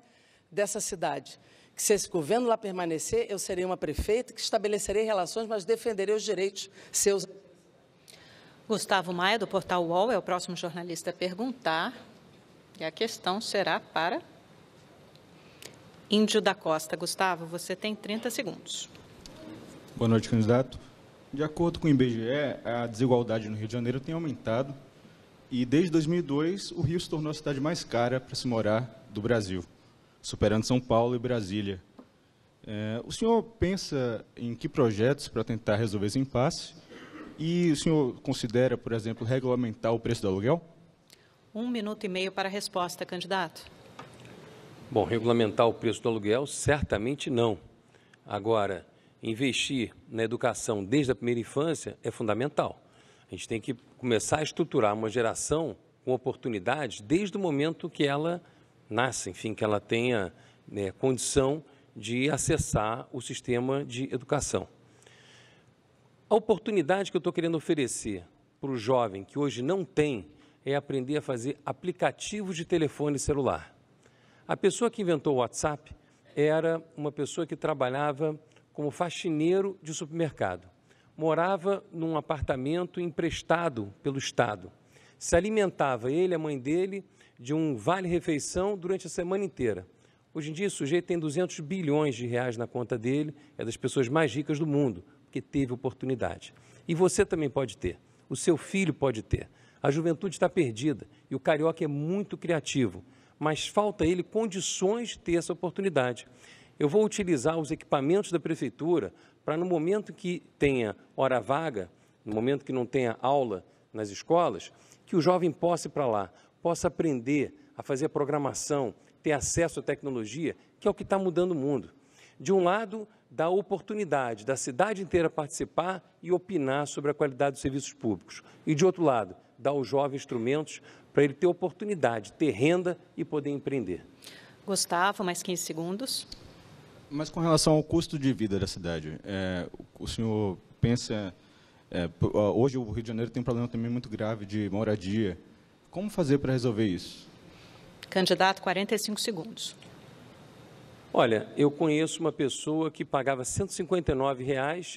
dessa cidade, que se esse governo lá permanecer, eu serei uma prefeita que estabelecerei relações, mas defenderei os direitos seus. Gustavo Maia, do Portal UOL, é o próximo jornalista a perguntar. E a questão será para Índio da Costa. Gustavo, você tem 30 segundos. Boa noite, candidato. De acordo com o IBGE, a desigualdade no Rio de Janeiro tem aumentado e desde 2002 o Rio se tornou a cidade mais cara para se morar do Brasil, superando São Paulo e Brasília. É, o senhor pensa em que projetos para tentar resolver esse impasse? E o senhor considera, por exemplo, regulamentar o preço do aluguel? Um minuto e meio para a resposta, candidato. Bom, regulamentar o preço do aluguel, certamente não. Agora, investir na educação desde a primeira infância é fundamental. A gente tem que começar a estruturar uma geração com oportunidades desde o momento que ela nasce, enfim, que ela tenha né, condição de acessar o sistema de educação. A oportunidade que eu estou querendo oferecer para o jovem que hoje não tem é aprender a fazer aplicativos de telefone celular. A pessoa que inventou o WhatsApp era uma pessoa que trabalhava como faxineiro de supermercado morava num apartamento emprestado pelo Estado. Se alimentava ele, a mãe dele, de um vale-refeição durante a semana inteira. Hoje em dia, o sujeito tem 200 bilhões de reais na conta dele, é das pessoas mais ricas do mundo, porque teve oportunidade. E você também pode ter, o seu filho pode ter. A juventude está perdida e o carioca é muito criativo, mas falta ele condições de ter essa oportunidade. Eu vou utilizar os equipamentos da prefeitura, para no momento que tenha hora vaga, no momento que não tenha aula nas escolas, que o jovem possa ir para lá, possa aprender a fazer programação, ter acesso à tecnologia, que é o que está mudando o mundo. De um lado, da oportunidade da cidade inteira participar e opinar sobre a qualidade dos serviços públicos. E, de outro lado, dar ao jovem instrumentos para ele ter oportunidade, ter renda e poder empreender. Gustavo, mais 15 segundos. Mas com relação ao custo de vida da cidade, é, o senhor pensa... É, hoje o Rio de Janeiro tem um problema também muito grave de moradia. Como fazer para resolver isso? Candidato, 45 segundos. Olha, eu conheço uma pessoa que pagava R$ 159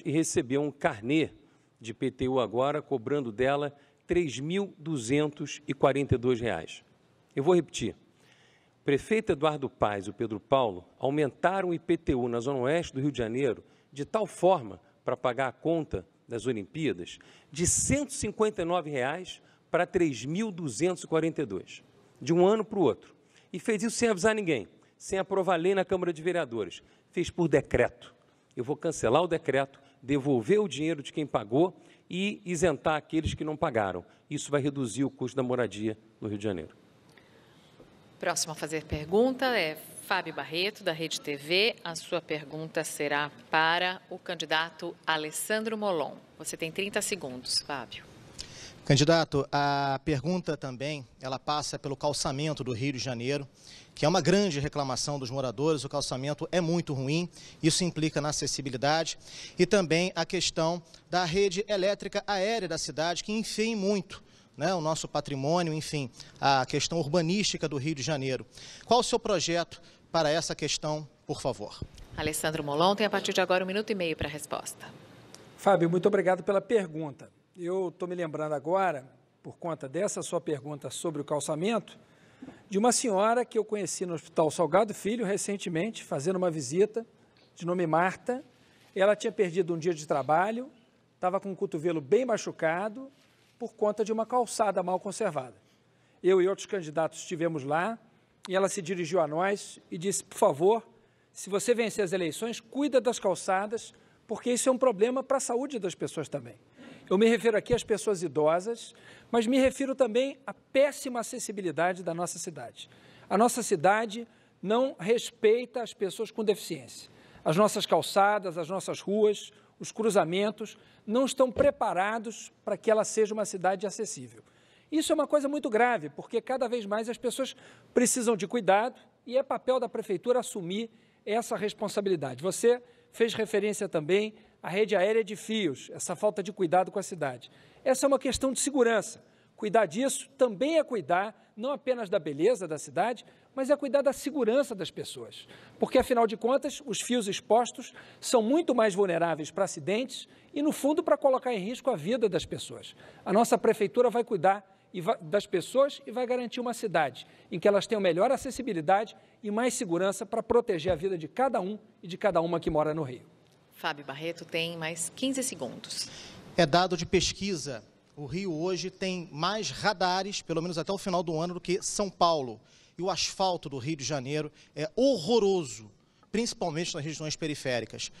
e recebeu um carnê de PTU agora, cobrando dela R$ 3.242. Eu vou repetir prefeito Eduardo Paes e o Pedro Paulo aumentaram o IPTU na Zona Oeste do Rio de Janeiro de tal forma para pagar a conta das Olimpíadas de R$ 159,00 para R$ 3.242, de um ano para o outro. E fez isso sem avisar ninguém, sem aprovar lei na Câmara de Vereadores. Fez por decreto. Eu vou cancelar o decreto, devolver o dinheiro de quem pagou e isentar aqueles que não pagaram. Isso vai reduzir o custo da moradia no Rio de Janeiro. Próximo a fazer pergunta é Fábio Barreto, da Rede TV. A sua pergunta será para o candidato Alessandro Molon. Você tem 30 segundos, Fábio. Candidato, a pergunta também, ela passa pelo calçamento do Rio de Janeiro, que é uma grande reclamação dos moradores, o calçamento é muito ruim, isso implica na acessibilidade, e também a questão da rede elétrica aérea da cidade, que enfim muito né, o nosso patrimônio, enfim, a questão urbanística do Rio de Janeiro. Qual o seu projeto para essa questão, por favor? Alessandro Molon tem a partir de agora um minuto e meio para a resposta. Fábio, muito obrigado pela pergunta. Eu estou me lembrando agora, por conta dessa sua pergunta sobre o calçamento, de uma senhora que eu conheci no Hospital Salgado Filho recentemente, fazendo uma visita, de nome Marta. Ela tinha perdido um dia de trabalho, estava com o cotovelo bem machucado, por conta de uma calçada mal conservada. Eu e outros candidatos estivemos lá e ela se dirigiu a nós e disse: por favor, se você vencer as eleições, cuida das calçadas, porque isso é um problema para a saúde das pessoas também. Eu me refiro aqui às pessoas idosas, mas me refiro também à péssima acessibilidade da nossa cidade. A nossa cidade não respeita as pessoas com deficiência. As nossas calçadas, as nossas ruas, os cruzamentos, não estão preparados para que ela seja uma cidade acessível. Isso é uma coisa muito grave, porque cada vez mais as pessoas precisam de cuidado e é papel da prefeitura assumir essa responsabilidade. Você fez referência também à rede aérea de fios, essa falta de cuidado com a cidade. Essa é uma questão de segurança. Cuidar disso também é cuidar não apenas da beleza da cidade, mas é cuidar da segurança das pessoas. Porque, afinal de contas, os fios expostos são muito mais vulneráveis para acidentes e, no fundo, para colocar em risco a vida das pessoas. A nossa prefeitura vai cuidar das pessoas e vai garantir uma cidade em que elas tenham melhor acessibilidade e mais segurança para proteger a vida de cada um e de cada uma que mora no Rio. Fábio Barreto tem mais 15 segundos. É dado de pesquisa. O Rio hoje tem mais radares, pelo menos até o final do ano, do que São Paulo e o asfalto do Rio de Janeiro é horroroso, principalmente nas regiões periféricas.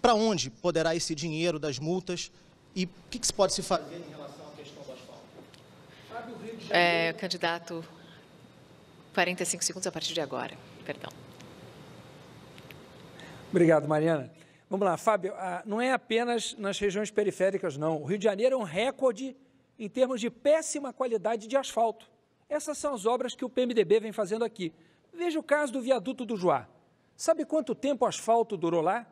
Para onde poderá esse dinheiro das multas e o que, que se pode se fazer em relação à questão do asfalto? Fábio Rio de é, Janeiro... É, candidato, 45 segundos a partir de agora. Perdão. Obrigado, Mariana. Vamos lá, Fábio, ah, não é apenas nas regiões periféricas, não. O Rio de Janeiro é um recorde em termos de péssima qualidade de asfalto. Essas são as obras que o PMDB vem fazendo aqui. Veja o caso do viaduto do Joá. Sabe quanto tempo o asfalto durou lá?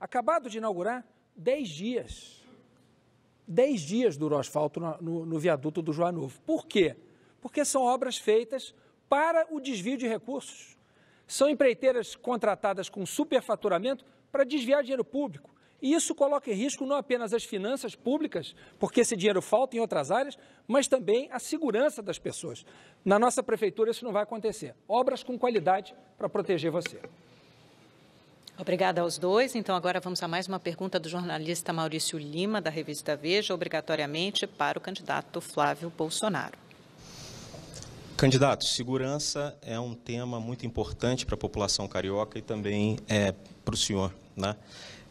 Acabado de inaugurar, 10 dias. 10 dias durou asfalto no, no, no viaduto do Joá Novo. Por quê? Porque são obras feitas para o desvio de recursos. São empreiteiras contratadas com superfaturamento para desviar dinheiro público. E isso coloca em risco não apenas as finanças públicas, porque esse dinheiro falta em outras áreas, mas também a segurança das pessoas. Na nossa prefeitura isso não vai acontecer. Obras com qualidade para proteger você. Obrigada aos dois. Então, agora vamos a mais uma pergunta do jornalista Maurício Lima, da revista Veja, obrigatoriamente para o candidato Flávio Bolsonaro. Candidato, segurança é um tema muito importante para a população carioca e também é, para o senhor. Né?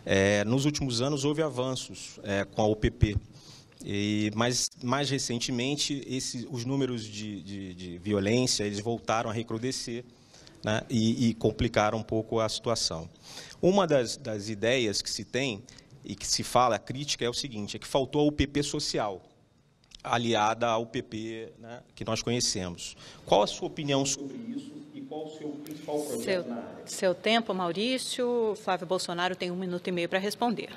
É, nos últimos anos houve avanços é, com a OPP, e, mas mais recentemente esse, os números de, de, de, violência eles voltaram a recrudescer né, e, e, complicaram um pouco a situação. Uma das, das ideias que se tem e que se fala, a crítica é o seguinte, é que faltou a UPP social, aliada ao PP né, que nós conhecemos. Qual a sua opinião sobre isso qual o seu principal projeto seu, na área? Seu tempo, Maurício. Flávio Bolsonaro tem um minuto e meio para responder.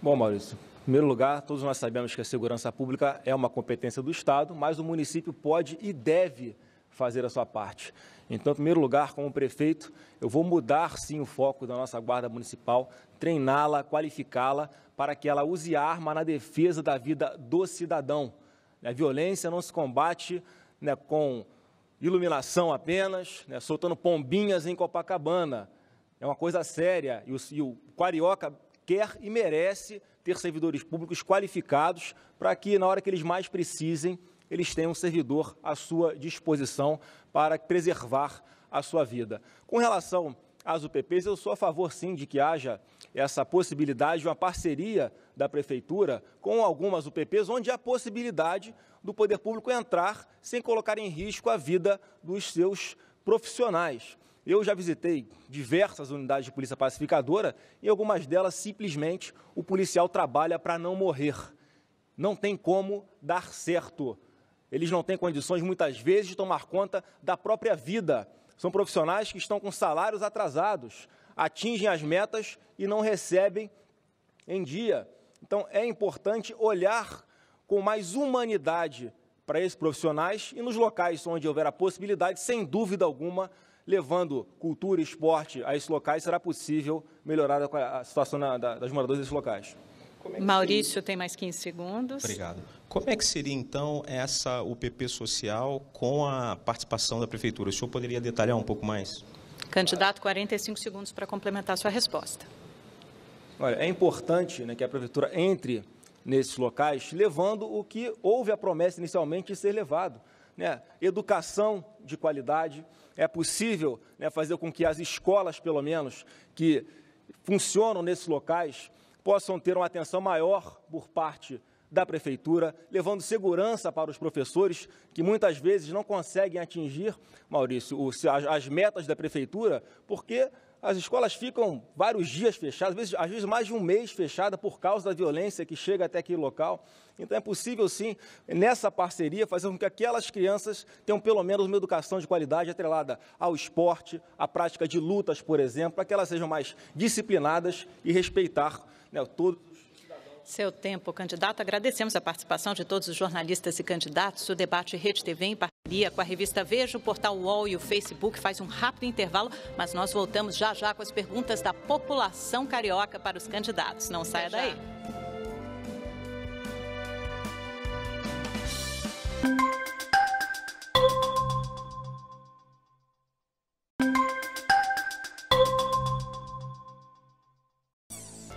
Bom, Maurício, em primeiro lugar, todos nós sabemos que a segurança pública é uma competência do Estado, mas o município pode e deve fazer a sua parte. Então, em primeiro lugar, como prefeito, eu vou mudar sim o foco da nossa Guarda Municipal, treiná-la, qualificá-la, para que ela use a arma na defesa da vida do cidadão. A violência não se combate né, com iluminação apenas, né, soltando pombinhas em Copacabana. É uma coisa séria e o, e o carioca quer e merece ter servidores públicos qualificados para que, na hora que eles mais precisem, eles tenham um servidor à sua disposição para preservar a sua vida. Com relação às UPPs, eu sou a favor, sim, de que haja essa possibilidade de uma parceria da prefeitura com algumas UPPs, onde há possibilidade do poder público entrar sem colocar em risco a vida dos seus profissionais. Eu já visitei diversas unidades de polícia pacificadora e algumas delas simplesmente o policial trabalha para não morrer. Não tem como dar certo. Eles não têm condições, muitas vezes, de tomar conta da própria vida. São profissionais que estão com salários atrasados atingem as metas e não recebem em dia. Então é importante olhar com mais humanidade para esses profissionais e nos locais onde houver a possibilidade, sem dúvida alguma, levando cultura e esporte a esses locais, será possível melhorar a situação na, da, das moradoras desses locais. É Maurício seria? tem mais 15 segundos. Obrigado. Como é que seria então essa UPP social com a participação da prefeitura? O senhor poderia detalhar um pouco mais? Candidato, 45 segundos para complementar sua resposta. Olha, é importante né, que a prefeitura entre nesses locais, levando o que houve a promessa inicialmente de ser levado. Né? Educação de qualidade. É possível né, fazer com que as escolas, pelo menos, que funcionam nesses locais, possam ter uma atenção maior por parte da prefeitura, levando segurança para os professores que muitas vezes não conseguem atingir, Maurício, as metas da prefeitura, porque as escolas ficam vários dias fechadas, às vezes, às vezes mais de um mês fechada por causa da violência que chega até aquele local. Então é possível sim, nessa parceria, fazer com que aquelas crianças tenham pelo menos uma educação de qualidade atrelada ao esporte, à prática de lutas, por exemplo, para que elas sejam mais disciplinadas e respeitar né, todos seu tempo, candidato. Agradecemos a participação de todos os jornalistas e candidatos. O debate Rede TV em parceria com a revista Veja, o portal UOL e o Facebook faz um rápido intervalo, mas nós voltamos já já com as perguntas da população carioca para os candidatos. Não saia daí. Já.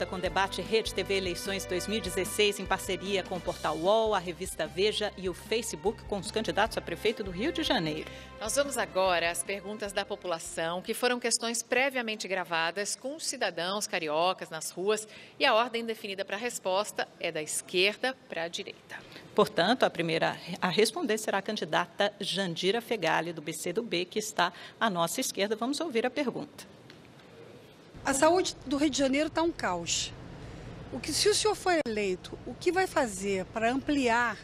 com o debate Rede TV Eleições 2016 em parceria com o portal UOL, a revista Veja e o Facebook com os candidatos a prefeito do Rio de Janeiro. Nós vamos agora às perguntas da população, que foram questões previamente gravadas com cidadãos cariocas nas ruas e a ordem definida para a resposta é da esquerda para a direita. Portanto, a primeira a responder será a candidata Jandira Fegali, do BCdoB, que está à nossa esquerda. Vamos ouvir a pergunta. A saúde do Rio de Janeiro está um caos. O que, se o senhor for eleito, o que vai fazer para ampliar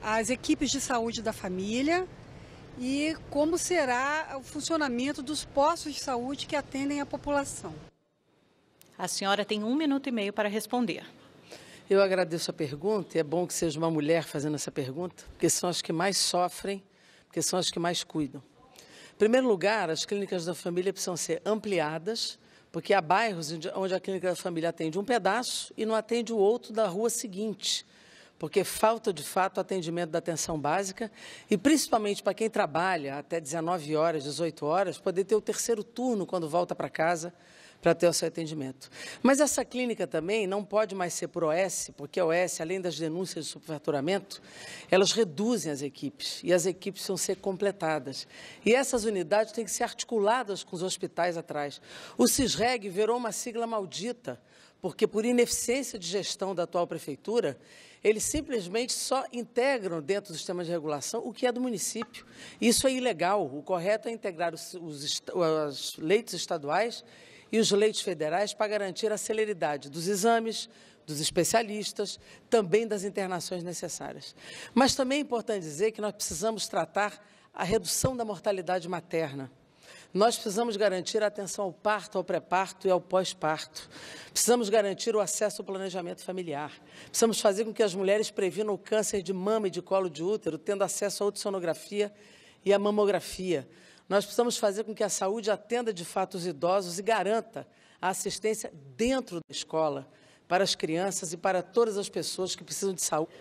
as equipes de saúde da família e como será o funcionamento dos postos de saúde que atendem a população? A senhora tem um minuto e meio para responder. Eu agradeço a pergunta, e é bom que seja uma mulher fazendo essa pergunta, porque são as que mais sofrem, porque são as que mais cuidam. Em primeiro lugar, as clínicas da família precisam ser ampliadas porque há bairros onde a clínica da família atende um pedaço e não atende o outro da rua seguinte. Porque falta de fato atendimento da atenção básica e principalmente para quem trabalha até 19 horas, 18 horas, poder ter o terceiro turno quando volta para casa para ter o seu atendimento. Mas essa clínica também não pode mais ser por OS, porque a OS, além das denúncias de superfaturamento, elas reduzem as equipes e as equipes precisam ser completadas. E essas unidades têm que ser articuladas com os hospitais atrás. O CISREG virou uma sigla maldita, porque por ineficiência de gestão da atual prefeitura, eles simplesmente só integram dentro do sistema de regulação o que é do município. Isso é ilegal. O correto é integrar os, os, os leitos estaduais e os leitos federais para garantir a celeridade dos exames, dos especialistas, também das internações necessárias. Mas também é importante dizer que nós precisamos tratar a redução da mortalidade materna. Nós precisamos garantir a atenção ao parto, ao pré-parto e ao pós-parto. Precisamos garantir o acesso ao planejamento familiar. Precisamos fazer com que as mulheres previnam o câncer de mama e de colo de útero, tendo acesso à ultrassonografia e à mamografia. Nós precisamos fazer com que a saúde atenda de fato os idosos e garanta a assistência dentro da escola para as crianças e para todas as pessoas que precisam de saúde.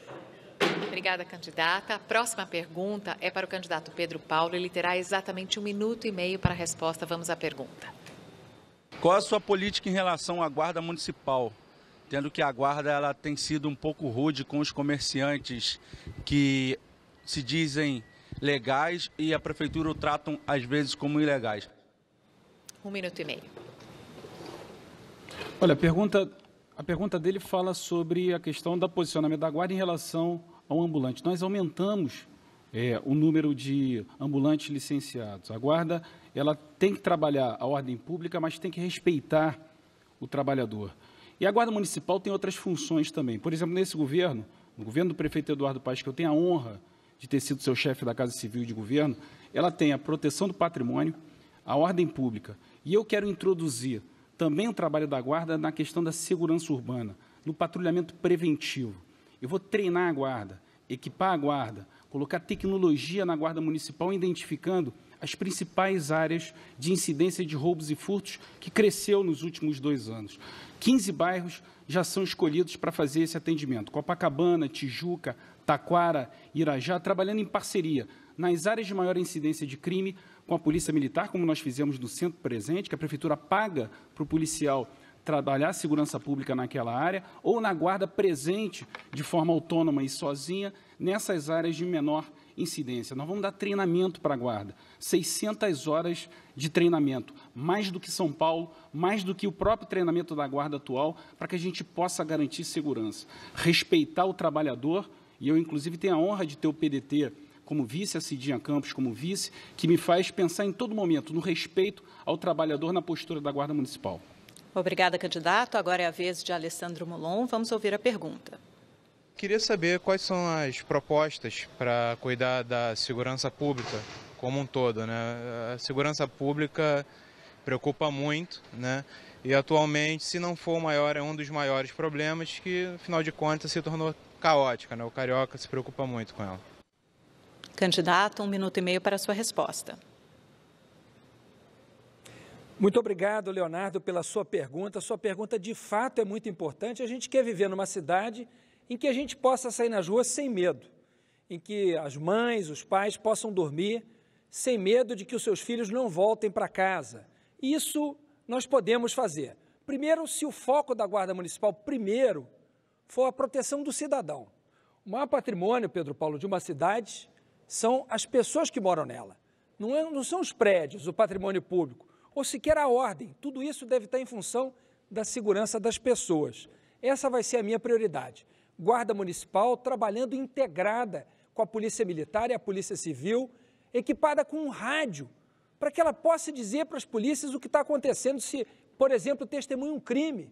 Obrigada, candidata. A próxima pergunta é para o candidato Pedro Paulo. Ele terá exatamente um minuto e meio para a resposta. Vamos à pergunta. Qual a sua política em relação à guarda municipal? Tendo que a guarda ela tem sido um pouco rude com os comerciantes que se dizem legais e a prefeitura o tratam às vezes como ilegais. Um minuto e meio. Olha, a pergunta, a pergunta dele fala sobre a questão do posicionamento da guarda em relação ao ambulante. Nós aumentamos é, o número de ambulantes licenciados. A guarda ela tem que trabalhar a ordem pública, mas tem que respeitar o trabalhador. E a guarda municipal tem outras funções também. Por exemplo, nesse governo, no governo do prefeito Eduardo Paes, que eu tenho a honra de ter sido seu chefe da Casa Civil e de Governo, ela tem a proteção do patrimônio, a ordem pública. E eu quero introduzir também o trabalho da Guarda na questão da segurança urbana, no patrulhamento preventivo. Eu vou treinar a Guarda, equipar a Guarda, colocar tecnologia na Guarda Municipal, identificando as principais áreas de incidência de roubos e furtos que cresceu nos últimos dois anos. 15 bairros já são escolhidos para fazer esse atendimento: Copacabana, Tijuca, Taquara, Irajá, trabalhando em parceria nas áreas de maior incidência de crime com a Polícia Militar, como nós fizemos no Centro Presente, que a Prefeitura paga para o policial trabalhar segurança pública naquela área, ou na guarda presente de forma autônoma e sozinha nessas áreas de menor incidência. Nós vamos dar treinamento para a guarda, 600 horas de treinamento, mais do que São Paulo, mais do que o próprio treinamento da guarda atual, para que a gente possa garantir segurança, respeitar o trabalhador e eu, inclusive, tenho a honra de ter o PDT como vice, a Cidinha Campos como vice, que me faz pensar em todo momento no respeito ao trabalhador na postura da Guarda Municipal. Obrigada, candidato. Agora é a vez de Alessandro Molon. Vamos ouvir a pergunta. Queria saber quais são as propostas para cuidar da segurança pública como um todo. Né? A segurança pública preocupa muito, né? E atualmente, se não for o maior, é um dos maiores problemas que, afinal de contas, se tornou caótica, né? O carioca se preocupa muito com ela. Candidato, um minuto e meio para a sua resposta. Muito obrigado, Leonardo, pela sua pergunta. Sua pergunta de fato é muito importante. A gente quer viver numa cidade em que a gente possa sair nas ruas sem medo, em que as mães, os pais possam dormir sem medo de que os seus filhos não voltem para casa. Isso nós podemos fazer. Primeiro, se o foco da Guarda Municipal primeiro foi a proteção do cidadão. O maior patrimônio, Pedro Paulo, de uma cidade são as pessoas que moram nela. Não, é, não, são os prédios, o patrimônio público, ou sequer a ordem. Tudo isso deve estar em função da segurança das pessoas. Essa vai ser a minha prioridade. Guarda Municipal trabalhando integrada com a Polícia Militar e a Polícia Civil, equipada com um rádio, para que ela possa dizer para as polícias o que está acontecendo se, por exemplo, testemunha um crime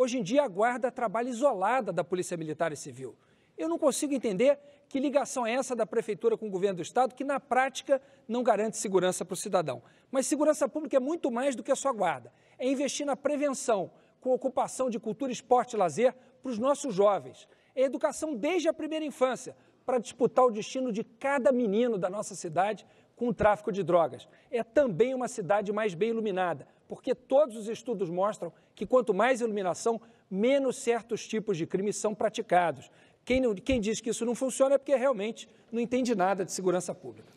hoje em dia a guarda trabalha isolada da Polícia Militar e Civil. Eu não consigo entender que ligação é essa da Prefeitura com o governo do Estado, que na prática não garante segurança para o cidadão. Mas segurança pública é muito mais do que a sua guarda. É investir na prevenção, com ocupação de cultura, esporte e lazer para os nossos jovens. É educação desde a primeira infância, para disputar o destino de cada menino da nossa cidade com o tráfico de drogas. É também uma cidade mais bem iluminada, porque todos os estudos mostram que quanto mais iluminação, menos certos tipos de crimes são praticados. Quem, não, quem diz que isso não funciona é porque realmente não entende nada de segurança pública.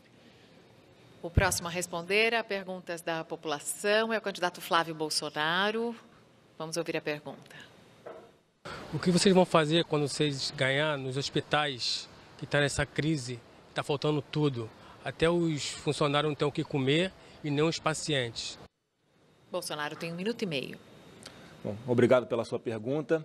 O próximo a responder a perguntas é da população é o candidato Flávio Bolsonaro. Vamos ouvir a pergunta. O que vocês vão fazer quando vocês ganhar nos hospitais que está nessa crise, está faltando tudo? Até os funcionários não têm o que comer e nem os pacientes. Bolsonaro tem um minuto e meio. Bom, obrigado pela sua pergunta.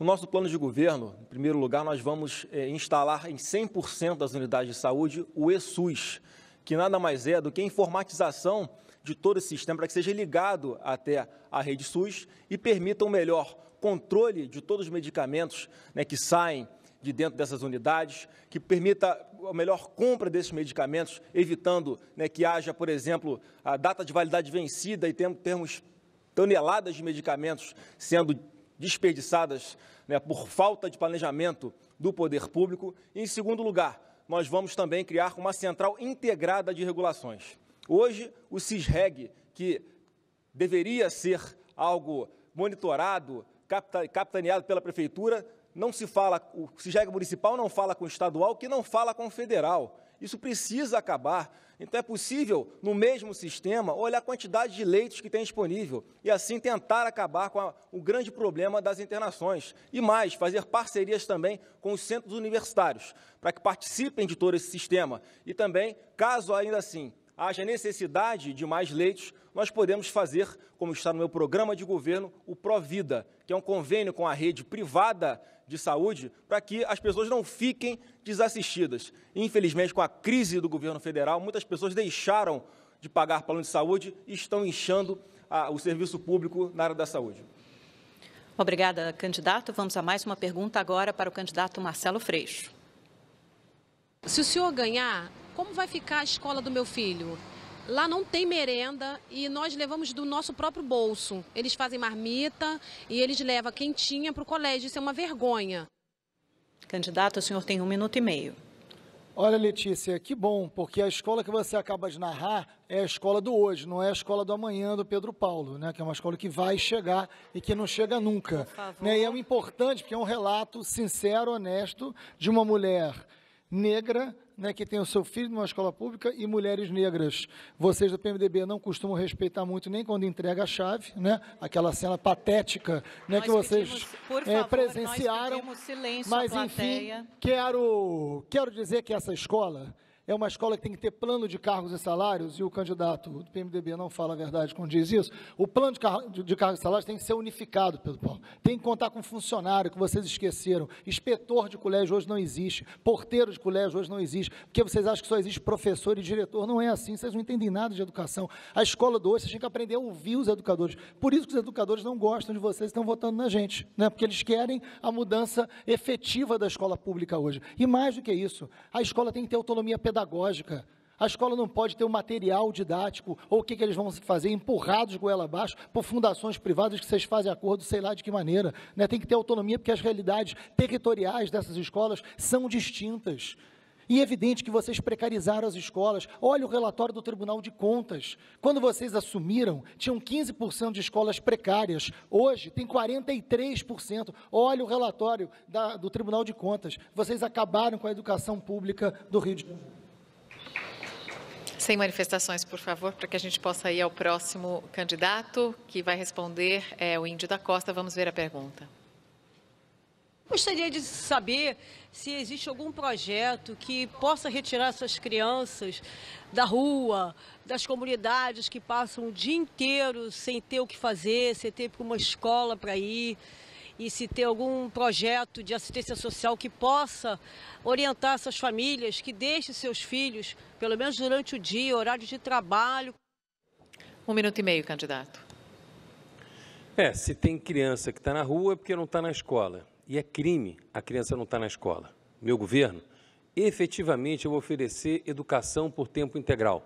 No nosso plano de governo, em primeiro lugar, nós vamos é, instalar em 100% das unidades de saúde o ESUS, que nada mais é do que a informatização de todo esse sistema para que seja ligado até a rede SUS e permita um melhor controle de todos os medicamentos né, que saem de dentro dessas unidades, que permita a melhor compra desses medicamentos, evitando né, que haja, por exemplo, a data de validade vencida e termos toneladas de medicamentos sendo desperdiçadas né, por falta de planejamento do poder público. E, em segundo lugar, nós vamos também criar uma central integrada de regulações. Hoje, o CISREG, que deveria ser algo monitorado, capitaneado pela prefeitura, não se fala, o CISREG municipal não fala com o estadual, que não fala com o federal. Isso precisa acabar. Então é possível, no mesmo sistema, olhar a quantidade de leitos que tem disponível e assim tentar acabar com a, o grande problema das internações. E mais, fazer parcerias também com os centros universitários, para que participem de todo esse sistema. E também, caso ainda assim haja necessidade de mais leitos, nós podemos fazer, como está no meu programa de governo, o Provida, que é um convênio com a rede privada de saúde, para que as pessoas não fiquem desassistidas. Infelizmente, com a crise do governo federal, muitas pessoas deixaram de pagar plano de saúde e estão inchando a, ah, o serviço público na área da saúde. Obrigada, candidato. Vamos a mais uma pergunta agora para o candidato Marcelo Freixo. Se o senhor ganhar, como vai ficar a escola do meu filho? Lá não tem merenda e nós levamos do nosso próprio bolso. Eles fazem marmita e eles levam quentinha para o colégio. Isso é uma vergonha. Candidato, o senhor tem um minuto e meio. Olha, Letícia, que bom, porque a escola que você acaba de narrar é a escola do hoje, não é a escola do amanhã do Pedro Paulo, né? Que é uma escola que vai chegar e que não chega nunca. Né? E é importante, porque é um relato sincero, honesto, de uma mulher negra, né, que tem o seu filho numa escola pública e mulheres negras. Vocês do PMDB não costumam respeitar muito nem quando entrega a chave, né? Aquela cena patética, né, nós que vocês pedimos, é, presenciaram. Nós silêncio mas enfim, quero quero dizer que essa escola é uma escola que tem que ter plano de cargos e salários, e o candidato do PMDB não fala a verdade quando diz isso, o plano de, car de cargos e salários tem que ser unificado, Pedro Paulo. Tem que contar com funcionário, que vocês esqueceram. Inspetor de colégio hoje não existe. Porteiro de colégio hoje não existe. Porque vocês acham que só existe professor e diretor. Não é assim, vocês não entendem nada de educação. A escola do hoje, vocês têm que aprender a ouvir os educadores. Por isso que os educadores não gostam de vocês, estão votando na gente. Né? Porque eles querem a mudança efetiva da escola pública hoje. E mais do que isso, a escola tem que ter autonomia pedagógica pedagógica. A escola não pode ter um material didático, ou o que, que eles vão fazer, empurrados goela abaixo por fundações privadas que vocês fazem acordo, sei lá de que maneira. Né? Tem que ter autonomia, porque as realidades territoriais dessas escolas são distintas. E é evidente que vocês precarizaram as escolas. Olha o relatório do Tribunal de Contas. Quando vocês assumiram, tinham 15% de escolas precárias. Hoje, tem 43%. Olha o relatório da, do Tribunal de Contas. Vocês acabaram com a educação pública do Rio de Janeiro. Sem manifestações, por favor, para que a gente possa ir ao próximo candidato, que vai responder é, o Índio da Costa. Vamos ver a pergunta. Gostaria de saber se existe algum projeto que possa retirar essas crianças da rua, das comunidades que passam o dia inteiro sem ter o que fazer, sem ter uma escola para ir e se ter algum projeto de assistência social que possa orientar essas famílias que deixe seus filhos, pelo menos durante o dia, horário de trabalho. Um minuto e meio, candidato. É, se tem criança que está na rua é porque não está na escola. E é crime a criança não estar tá na escola. Meu governo, efetivamente eu vou oferecer educação por tempo integral.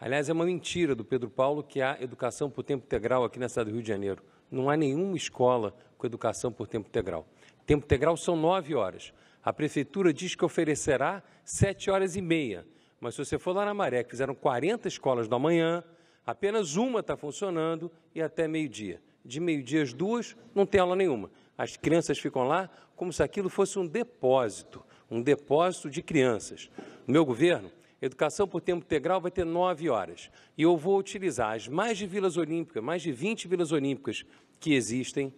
Aliás, é uma mentira do Pedro Paulo que há educação por tempo integral aqui na cidade do Rio de Janeiro não há nenhuma escola com educação por tempo integral. Tempo integral são nove horas. A prefeitura diz que oferecerá sete horas e meia. Mas se você for lá na Maré, que fizeram 40 escolas da manhã, apenas uma está funcionando e até meio-dia. De meio-dia às duas, não tem aula nenhuma. As crianças ficam lá como se aquilo fosse um depósito, um depósito de crianças. No meu governo, Educação por tempo integral vai ter nove horas. E eu vou utilizar as mais de vilas olímpicas, mais de 20 vilas olímpicas que existem.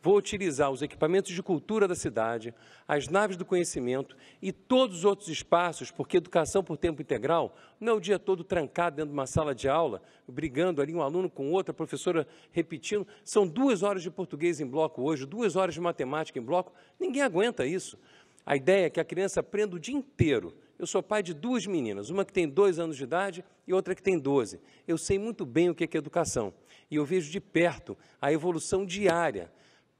Vou utilizar os equipamentos de cultura da cidade, as naves do conhecimento e todos os outros espaços, porque educação por tempo integral não é o dia todo trancado dentro de uma sala de aula, brigando ali um aluno com outro, a professora repetindo. São duas horas de português em bloco hoje, duas horas de matemática em bloco. Ninguém aguenta isso. A ideia é que a criança aprenda o dia inteiro eu sou pai de duas meninas, uma que tem dois anos de idade e outra que tem 12. Eu sei muito bem o que é, que é educação e eu vejo de perto a evolução diária.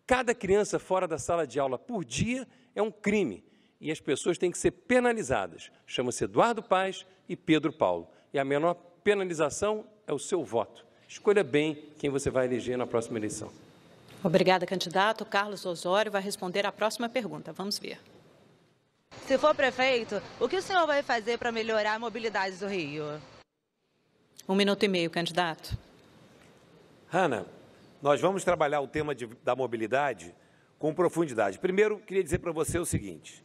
Cada criança fora da sala de aula por dia é um crime e as pessoas têm que ser penalizadas. Chama-se Eduardo Paz e Pedro Paulo. E a menor penalização é o seu voto. Escolha bem quem você vai eleger na próxima eleição. Obrigada, candidato. Carlos Osório vai responder à próxima pergunta. Vamos ver. Se for prefeito, o que o senhor vai fazer para melhorar a mobilidade do Rio? Um minuto e meio, candidato. Ana, nós vamos trabalhar o tema de, da mobilidade com profundidade. Primeiro, queria dizer para você o seguinte: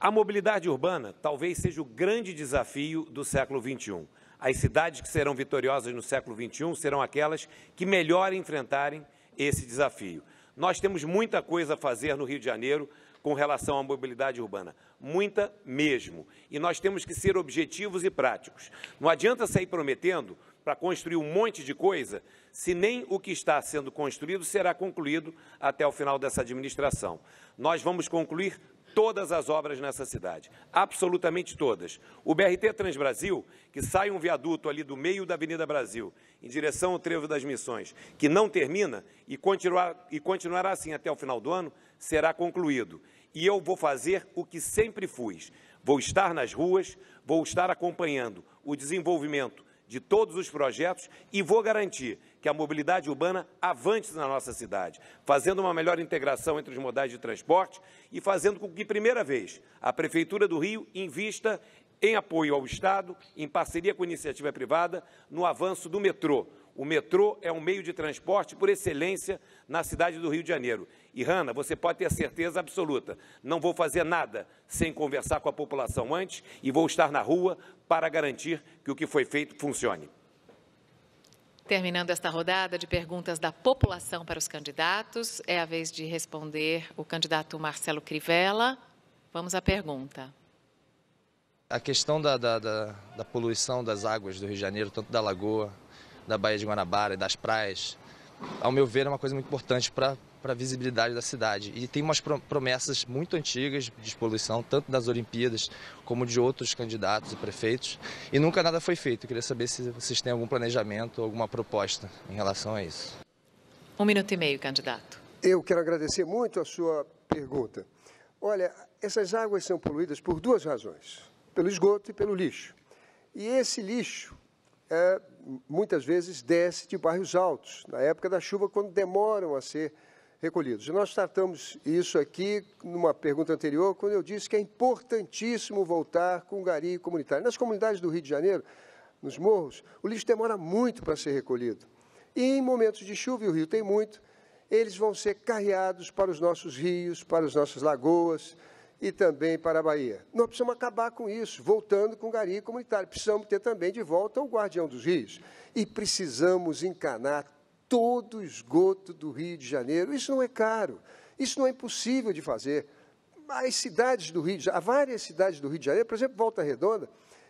a mobilidade urbana talvez seja o grande desafio do século XXI. As cidades que serão vitoriosas no século XXI serão aquelas que melhor enfrentarem esse desafio. Nós temos muita coisa a fazer no Rio de Janeiro com relação à mobilidade urbana. Muita mesmo. E nós temos que ser objetivos e práticos. Não adianta sair prometendo para construir um monte de coisa se nem o que está sendo construído será concluído até o final dessa administração. Nós vamos concluir todas as obras nessa cidade, absolutamente todas. O BRT Transbrasil, que sai um viaduto ali do meio da Avenida Brasil, em direção ao Trevo das Missões, que não termina e, continuar, e continuará assim até o final do ano, será concluído. E eu vou fazer o que sempre fui. Vou estar nas ruas, vou estar acompanhando o desenvolvimento de todos os projetos e vou garantir que a mobilidade urbana avance na nossa cidade, fazendo uma melhor integração entre os modais de transporte e fazendo com que, primeira vez, a Prefeitura do Rio invista em apoio ao Estado, em parceria com a iniciativa privada, no avanço do metrô, o metrô é um meio de transporte por excelência na cidade do Rio de Janeiro. E, Rana, você pode ter certeza absoluta, não vou fazer nada sem conversar com a população antes e vou estar na rua para garantir que o que foi feito funcione. Terminando esta rodada de perguntas da população para os candidatos, é a vez de responder o candidato Marcelo Crivella. Vamos à pergunta. A questão da, da, da, da poluição das águas do Rio de Janeiro, tanto da lagoa da Baía de Guanabara e das praias, ao meu ver, é uma coisa muito importante para para a visibilidade da cidade. E tem umas promessas muito antigas de poluição, tanto das Olimpíadas como de outros candidatos e prefeitos, e nunca nada foi feito. Eu queria saber se vocês têm algum planejamento, alguma proposta em relação a isso. Um minuto e meio, candidato. Eu quero agradecer muito a sua pergunta. Olha, essas águas são poluídas por duas razões: pelo esgoto e pelo lixo. E esse lixo é, muitas vezes desce de bairros altos, na época da chuva, quando demoram a ser recolhidos. E nós tratamos isso aqui numa pergunta anterior, quando eu disse que é importantíssimo voltar com o gari comunitário. Nas comunidades do Rio de Janeiro, nos morros, o lixo demora muito para ser recolhido. E em momentos de chuva, e o rio tem muito, eles vão ser carreados para os nossos rios, para as nossas lagoas, e também para a Bahia. Nós precisamos acabar com isso, voltando com garimpo comunitário. Precisamos ter também de volta o guardião dos rios. E precisamos encanar todo o esgoto do Rio de Janeiro. Isso não é caro, isso não é impossível de fazer. As cidades do Rio de Janeiro, há várias cidades do Rio de Janeiro, por exemplo, Volta Redonda,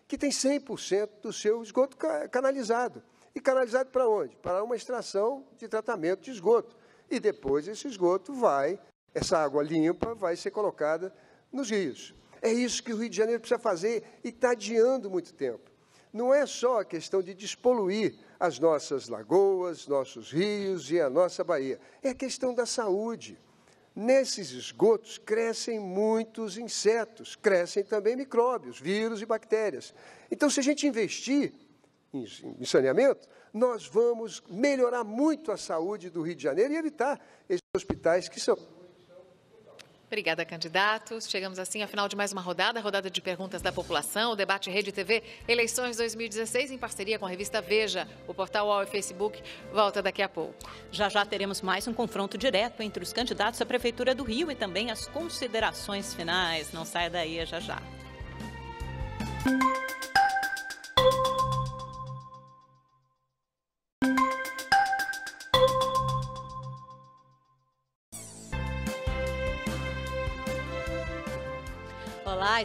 que tem 100% do seu esgoto canalizado. E canalizado para onde? Para uma extração de tratamento de esgoto. E depois esse esgoto vai, essa água limpa vai ser colocada nos rios. É isso que o Rio de Janeiro precisa fazer e está adiando muito tempo. Não é só a questão de despoluir as nossas lagoas, nossos rios e a nossa Bahia. É a questão da saúde. Nesses esgotos crescem muitos insetos, crescem também micróbios, vírus e bactérias. Então, se a gente investir em saneamento, nós vamos melhorar muito a saúde do Rio de Janeiro e evitar esses hospitais que são Obrigada, candidatos. Chegamos assim ao final de mais uma rodada, rodada de perguntas da população, o debate Rede TV, eleições 2016 em parceria com a revista Veja, o portal UOL e Facebook. Volta daqui a pouco. Já já teremos mais um confronto direto entre os candidatos à prefeitura do Rio e também as considerações finais. Não saia daí, é já já.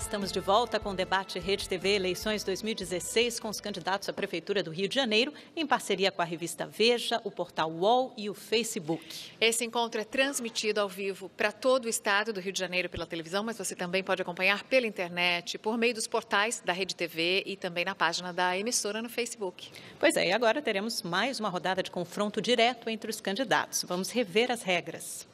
estamos de volta com o debate Rede TV Eleições 2016 com os candidatos à Prefeitura do Rio de Janeiro, em parceria com a revista Veja, o portal UOL e o Facebook. Esse encontro é transmitido ao vivo para todo o estado do Rio de Janeiro pela televisão, mas você também pode acompanhar pela internet, por meio dos portais da Rede TV e também na página da emissora no Facebook. Pois é, e agora teremos mais uma rodada de confronto direto entre os candidatos. Vamos rever as regras.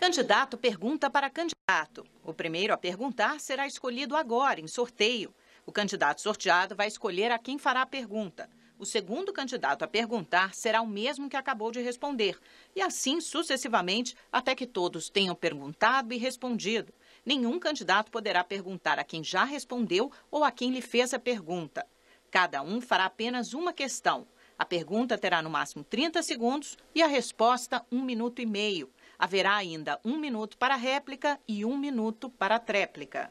Candidato pergunta para candidato. O primeiro a perguntar será escolhido agora, em sorteio. O candidato sorteado vai escolher a quem fará a pergunta. O segundo candidato a perguntar será o mesmo que acabou de responder, e assim sucessivamente até que todos tenham perguntado e respondido. Nenhum candidato poderá perguntar a quem já respondeu ou a quem lhe fez a pergunta. Cada um fará apenas uma questão. A pergunta terá no máximo 30 segundos e a resposta, um minuto e meio. Haverá ainda um minuto para réplica e um minuto para tréplica.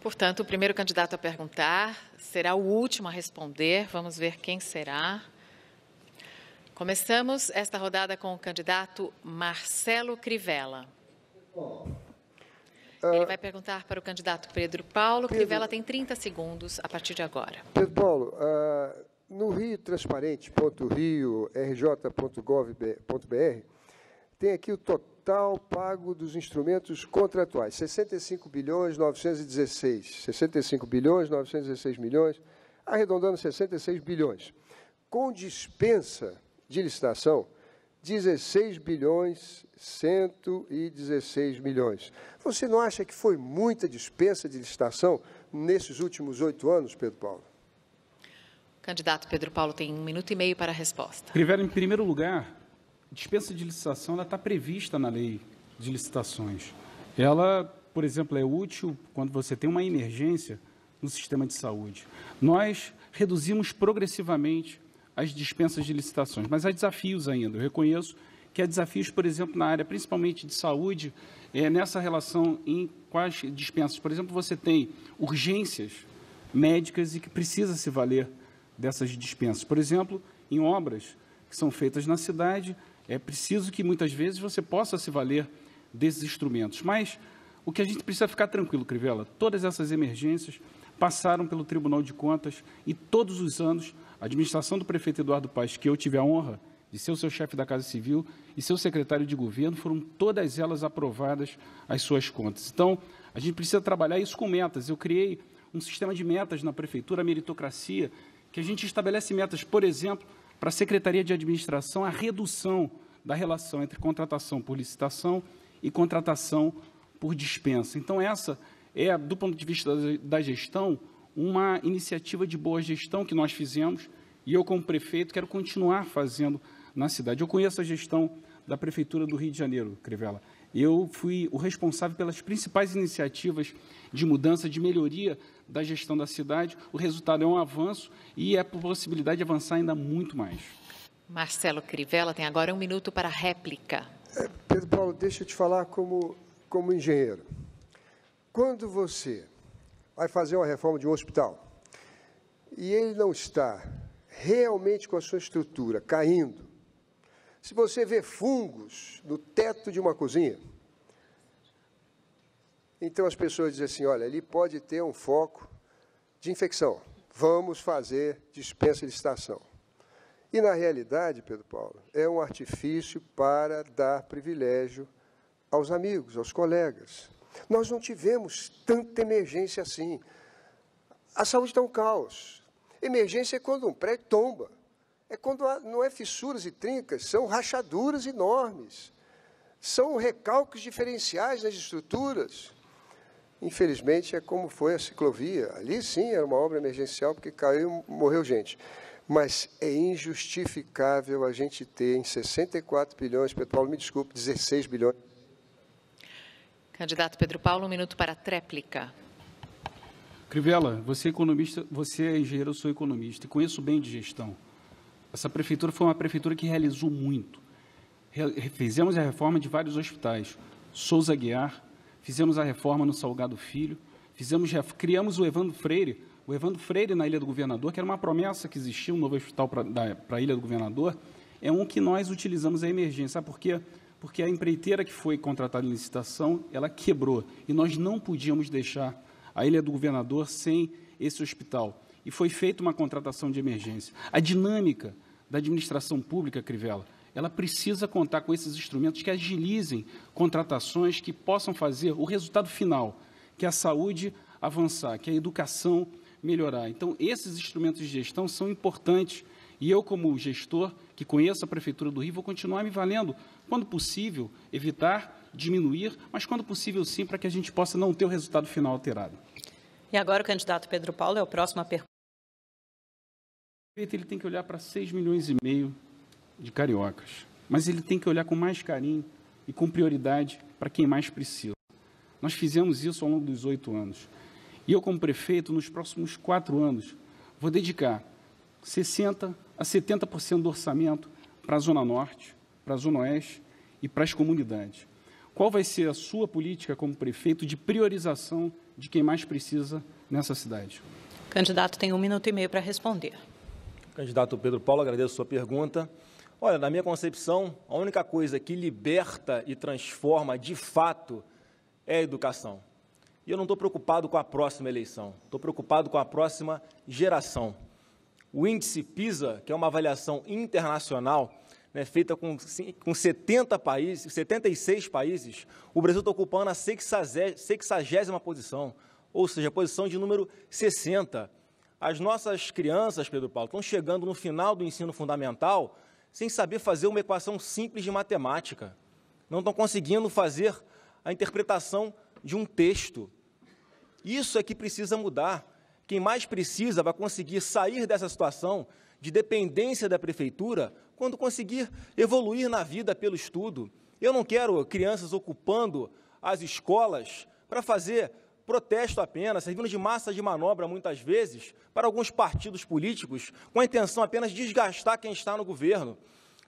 Portanto, o primeiro candidato a perguntar será o último a responder. Vamos ver quem será. Começamos esta rodada com o candidato Marcelo Crivella. Ah, Ele vai perguntar para o candidato Pedro Paulo. Pedro, Crivella tem 30 segundos a partir de agora. Pedro Paulo, uh, no riotransparente.rio.rj.gov.br, tem aqui o total pago dos instrumentos contratuais, 65 bilhões 916, 65 bilhões 916 milhões, arredondando 66 bilhões. Com dispensa de licitação, 16 bilhões 116 milhões. Você não acha que foi muita dispensa de licitação nesses últimos oito anos, Pedro Paulo? Candidato Pedro Paulo tem um minuto e meio para a resposta. Rivera, em primeiro lugar, dispensa de licitação ela está prevista na lei de licitações. Ela, por exemplo, é útil quando você tem uma emergência no sistema de saúde. Nós reduzimos progressivamente as dispensas de licitações, mas há desafios ainda. Eu reconheço que há desafios, por exemplo, na área principalmente de saúde, é, nessa relação em quais dispensas. Por exemplo, você tem urgências médicas e que precisa se valer dessas dispensas. Por exemplo, em obras que são feitas na cidade, é preciso que muitas vezes você possa se valer desses instrumentos. Mas o que a gente precisa ficar tranquilo, Crivella, todas essas emergências passaram pelo Tribunal de Contas e todos os anos a administração do prefeito Eduardo Paes, que eu tive a honra de ser o seu chefe da Casa Civil e seu secretário de governo, foram todas elas aprovadas as suas contas. Então, a gente precisa trabalhar isso com metas. Eu criei um sistema de metas na prefeitura, a meritocracia, que a gente estabelece metas, por exemplo, para a Secretaria de Administração a redução da relação entre contratação por licitação e contratação por dispensa. Então, essa é, do ponto de vista da gestão, uma iniciativa de boa gestão que nós fizemos e eu, como prefeito, quero continuar fazendo na cidade. Eu conheço a gestão da Prefeitura do Rio de Janeiro, Crivella. Eu fui o responsável pelas principais iniciativas de mudança, de melhoria da gestão da cidade. O resultado é um avanço e é a possibilidade de avançar ainda muito mais. Marcelo Crivella tem agora um minuto para réplica. É, Pedro Paulo, deixa eu te falar como, como engenheiro. Quando você vai fazer uma reforma de um hospital e ele não está realmente com a sua estrutura caindo, se você vê fungos no teto de uma cozinha, então as pessoas dizem assim: olha, ali pode ter um foco de infecção. Vamos fazer dispensa de estação. E na realidade, Pedro Paulo, é um artifício para dar privilégio aos amigos, aos colegas. Nós não tivemos tanta emergência assim. A saúde está um caos. Emergência é quando um prédio tomba. É quando não é fissuras e trincas, são rachaduras enormes, são recalques diferenciais nas estruturas. Infelizmente, é como foi a ciclovia. Ali sim era uma obra emergencial, porque caiu e morreu gente. Mas é injustificável a gente ter em 64 bilhões, Pedro Paulo, me desculpe, 16 bilhões. Candidato Pedro Paulo, um minuto para a tréplica. Crivella, você é economista, você é engenheiro, eu sou economista e conheço bem de gestão. Essa prefeitura foi uma prefeitura que realizou muito. Re fizemos a reforma de vários hospitais, Souza Guiar, fizemos a reforma no Salgado Filho, fizemos, criamos o Evandro Freire, o Evandro Freire na Ilha do Governador, que era uma promessa que existia um novo hospital para a Ilha do Governador, é um que nós utilizamos a emergência. Sabe por quê? Porque a empreiteira que foi contratada em licitação, ela quebrou. E nós não podíamos deixar a Ilha do Governador sem esse hospital e foi feita uma contratação de emergência. A dinâmica da administração pública, Crivella, ela precisa contar com esses instrumentos que agilizem contratações que possam fazer o resultado final, que é a saúde avançar, que é a educação melhorar. Então, esses instrumentos de gestão são importantes e eu, como gestor que conheço a Prefeitura do Rio, vou continuar me valendo, quando possível, evitar, diminuir, mas quando possível, sim, para que a gente possa não ter o resultado final alterado. E agora o candidato Pedro Paulo é o próximo a pergunta prefeito ele tem que olhar para 6 milhões e meio de cariocas, mas ele tem que olhar com mais carinho e com prioridade para quem mais precisa. Nós fizemos isso ao longo dos oito anos. E eu, como prefeito, nos próximos quatro anos, vou dedicar 60% a 70% do orçamento para a Zona Norte, para a Zona Oeste e para as comunidades. Qual vai ser a sua política como prefeito de priorização de quem mais precisa nessa cidade? O candidato tem um minuto e meio para responder. Candidato Pedro Paulo, agradeço a sua pergunta. Olha, na minha concepção, a única coisa que liberta e transforma de fato é a educação. E eu não estou preocupado com a próxima eleição, estou preocupado com a próxima geração. O índice PISA, que é uma avaliação internacional, né, feita com, com 70 países, 76 países, o Brasil está ocupando a 60, 60 posição, ou seja, a posição de número 60. As nossas crianças, Pedro Paulo, estão chegando no final do ensino fundamental sem saber fazer uma equação simples de matemática. Não estão conseguindo fazer a interpretação de um texto. Isso é que precisa mudar. Quem mais precisa vai conseguir sair dessa situação de dependência da prefeitura quando conseguir evoluir na vida pelo estudo. Eu não quero crianças ocupando as escolas para fazer protesto apenas, servindo de massa de manobra muitas vezes para alguns partidos políticos, com a intenção apenas de desgastar quem está no governo.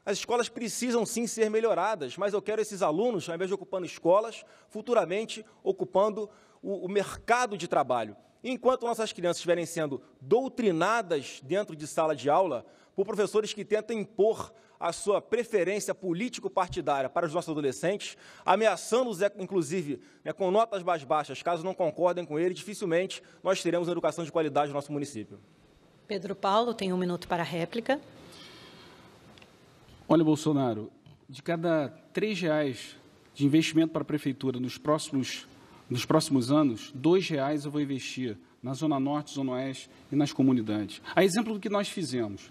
As escolas precisam sim ser melhoradas, mas eu quero esses alunos, ao invés de ocupando escolas, futuramente ocupando o, o mercado de trabalho. Enquanto nossas crianças estiverem sendo doutrinadas dentro de sala de aula, por professores que tentam impor a sua preferência político-partidária para os nossos adolescentes, ameaçando-os, inclusive, né, com notas mais baixas, caso não concordem com ele, dificilmente nós teremos educação de qualidade no nosso município. Pedro Paulo tem um minuto para a réplica. Olha, Bolsonaro, de cada três reais de investimento para a prefeitura nos próximos, nos próximos anos, dois reais eu vou investir na Zona Norte, Zona Oeste e nas comunidades. A exemplo do que nós fizemos.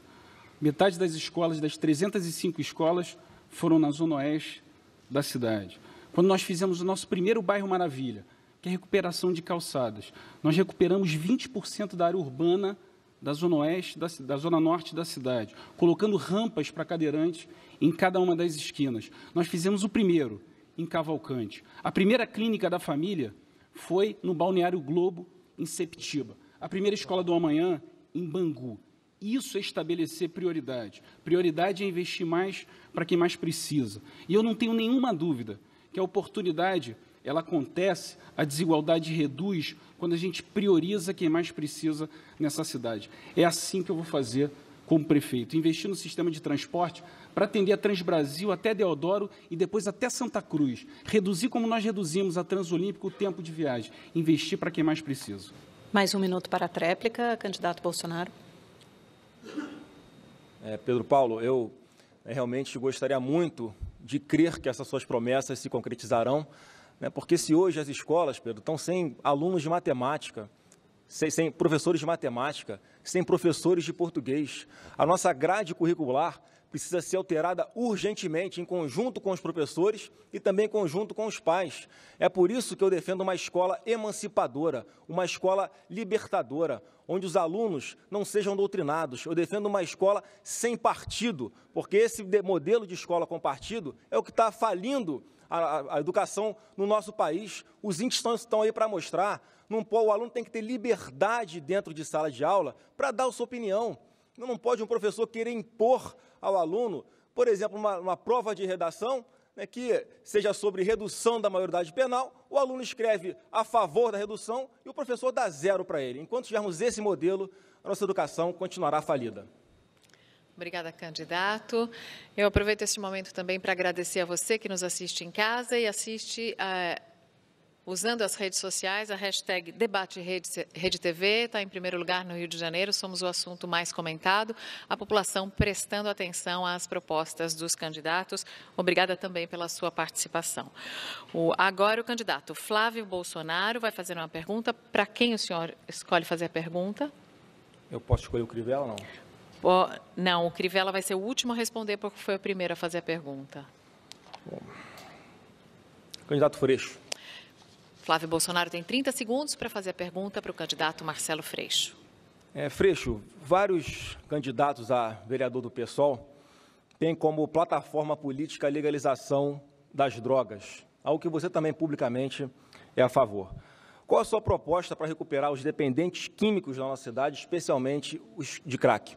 Metade das escolas, das 305 escolas, foram na zona oeste da cidade. Quando nós fizemos o nosso primeiro bairro Maravilha, que é a recuperação de calçadas, nós recuperamos 20% da área urbana da zona oeste, da, da, zona norte da cidade, colocando rampas para cadeirantes em cada uma das esquinas. Nós fizemos o primeiro em Cavalcante. A primeira clínica da família foi no Balneário Globo, em Septiba. A primeira escola do amanhã em Bangu. Isso é estabelecer prioridade. Prioridade é investir mais para quem mais precisa. E eu não tenho nenhuma dúvida que a oportunidade ela acontece, a desigualdade reduz quando a gente prioriza quem mais precisa nessa cidade. É assim que eu vou fazer como prefeito, investir no sistema de transporte para atender a Transbrasil até Deodoro e depois até Santa Cruz, reduzir como nós reduzimos a Transolímpica o tempo de viagem, investir para quem mais precisa. Mais um minuto para a tréplica, candidato Bolsonaro. É, Pedro Paulo, eu é, realmente gostaria muito de crer que essas suas promessas se concretizarão, né? porque se hoje as escolas, Pedro, estão sem alunos de matemática, sem, sem professores de matemática, sem professores de português, a nossa grade curricular precisa ser alterada urgentemente, em conjunto com os professores e também em conjunto com os pais. É por isso que eu defendo uma escola emancipadora, uma escola libertadora, onde os alunos não sejam doutrinados. Eu defendo uma escola sem partido, porque esse modelo de escola com partido é o que está falindo a, a, educação no nosso país. Os índices estão, aí para mostrar. Não, o aluno tem que ter liberdade dentro de sala de aula para dar a sua opinião. Não pode um professor querer impor ao aluno, por exemplo, uma, uma prova de redação, né, que seja sobre redução da maioridade penal, o aluno escreve a favor da redução e o professor dá zero para ele. Enquanto tivermos esse modelo, a nossa educação continuará falida. Obrigada, candidato. Eu aproveito este momento também para agradecer a você que nos assiste em casa e assiste a eh, usando as redes sociais. A hashtag Debate Rede, Rede TV está em primeiro lugar no Rio de Janeiro, somos o assunto mais comentado. A população prestando atenção às propostas dos candidatos. Obrigada também pela sua participação. O, agora o candidato Flávio Bolsonaro vai fazer uma pergunta. Para quem o senhor escolhe fazer a pergunta? Eu posso escolher o Crivella ou não? não, o Crivella vai ser o último a responder porque foi o primeiro a fazer a pergunta. Bom. Candidato Freixo. Flávio Bolsonaro tem 30 segundos para fazer a pergunta para o candidato Marcelo Freixo. É, Freixo, vários candidatos a vereador do PSOL têm como plataforma política a legalização das drogas, algo que você também publicamente é a favor. Qual a sua proposta para recuperar os dependentes químicos da nossa cidade, especialmente os de crack?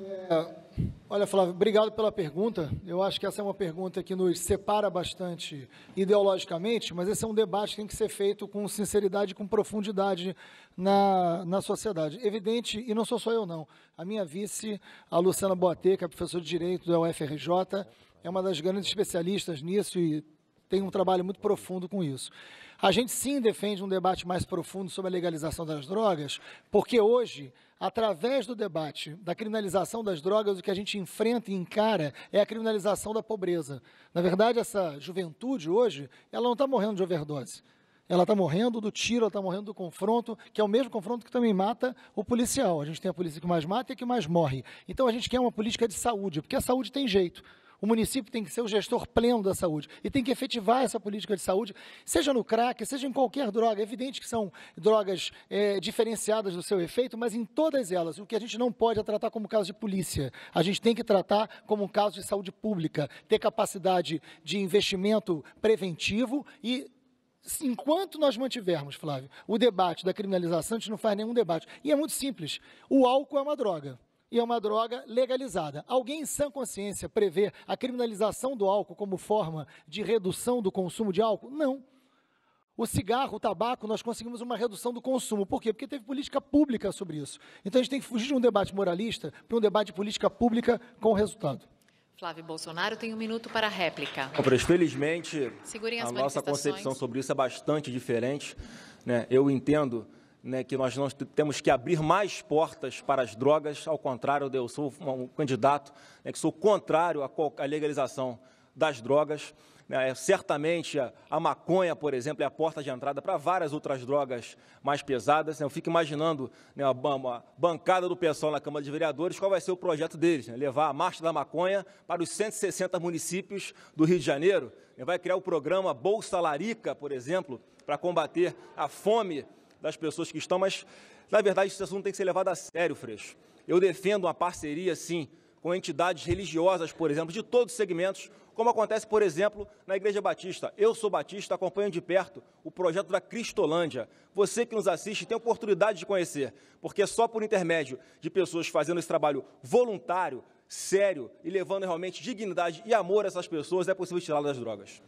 É, Olha, Flávio, obrigado pela pergunta. Eu acho que essa é uma pergunta que nos separa bastante ideologicamente, mas esse é um debate que tem que ser feito com sinceridade, com profundidade na, na sociedade. Evidente, e não sou só eu não, a minha vice, a Luciana Boatê, que é professora de Direito da UFRJ, é uma das grandes especialistas nisso e tem um trabalho muito profundo com isso. A gente sim defende um debate mais profundo sobre a legalização das drogas, porque hoje através do debate da criminalização das drogas, o que a gente enfrenta e encara é a criminalização da pobreza. Na verdade, essa juventude hoje, ela não está morrendo de overdose. Ela está morrendo do tiro, ela está morrendo do confronto, que é o mesmo confronto que também mata o policial. A gente tem a polícia que mais mata e a que mais morre. Então a gente quer uma política de saúde, porque a saúde tem jeito. O município tem que ser o gestor pleno da saúde e tem que efetivar essa política de saúde, seja no crack, seja em qualquer droga. É evidente que são drogas é, diferenciadas do seu efeito, mas em todas elas, o que a gente não pode é tratar como caso de polícia. A gente tem que tratar como um caso de saúde pública, ter capacidade de investimento preventivo e enquanto nós mantivermos, Flávio, o debate da criminalização, a gente não faz nenhum debate. E é muito simples. O álcool é uma droga e é uma droga legalizada. Alguém em sã consciência prevê a criminalização do álcool como forma de redução do consumo de álcool? Não. O cigarro, o tabaco, nós conseguimos uma redução do consumo. Por quê? Porque teve política pública sobre isso. Então a gente tem que fugir de um debate moralista para um debate de política pública com resultado. Flávio Bolsonaro tem um minuto para a réplica. Felizmente, a nossa concepção sobre isso é bastante diferente. Né? Eu entendo né, que nós não temos que abrir mais portas para as drogas, ao contrário, eu sou um candidato né, que sou contrário à legalização das drogas. Né. É, certamente a, a, maconha, por exemplo, é a porta de entrada para várias outras drogas mais pesadas. Né? Eu fico imaginando né, a, a, bancada do pessoal na Câmara de Vereadores, qual vai ser o projeto deles, né? levar a marcha da maconha para os 160 municípios do Rio de Janeiro. Né. Vai criar o programa Bolsa Larica, por exemplo, para combater a fome das pessoas que estão, mas na verdade esse assunto tem que ser levado a sério, Freixo. Eu defendo uma parceria, sim, com entidades religiosas, por exemplo, de todos os segmentos, como acontece, por exemplo, na Igreja Batista. Eu sou batista, acompanho de perto o projeto da Cristolândia. Você que nos assiste tem a oportunidade de conhecer, porque só por intermédio de pessoas fazendo esse trabalho voluntário, sério e levando realmente dignidade e amor a essas pessoas é possível tirá-las das drogas.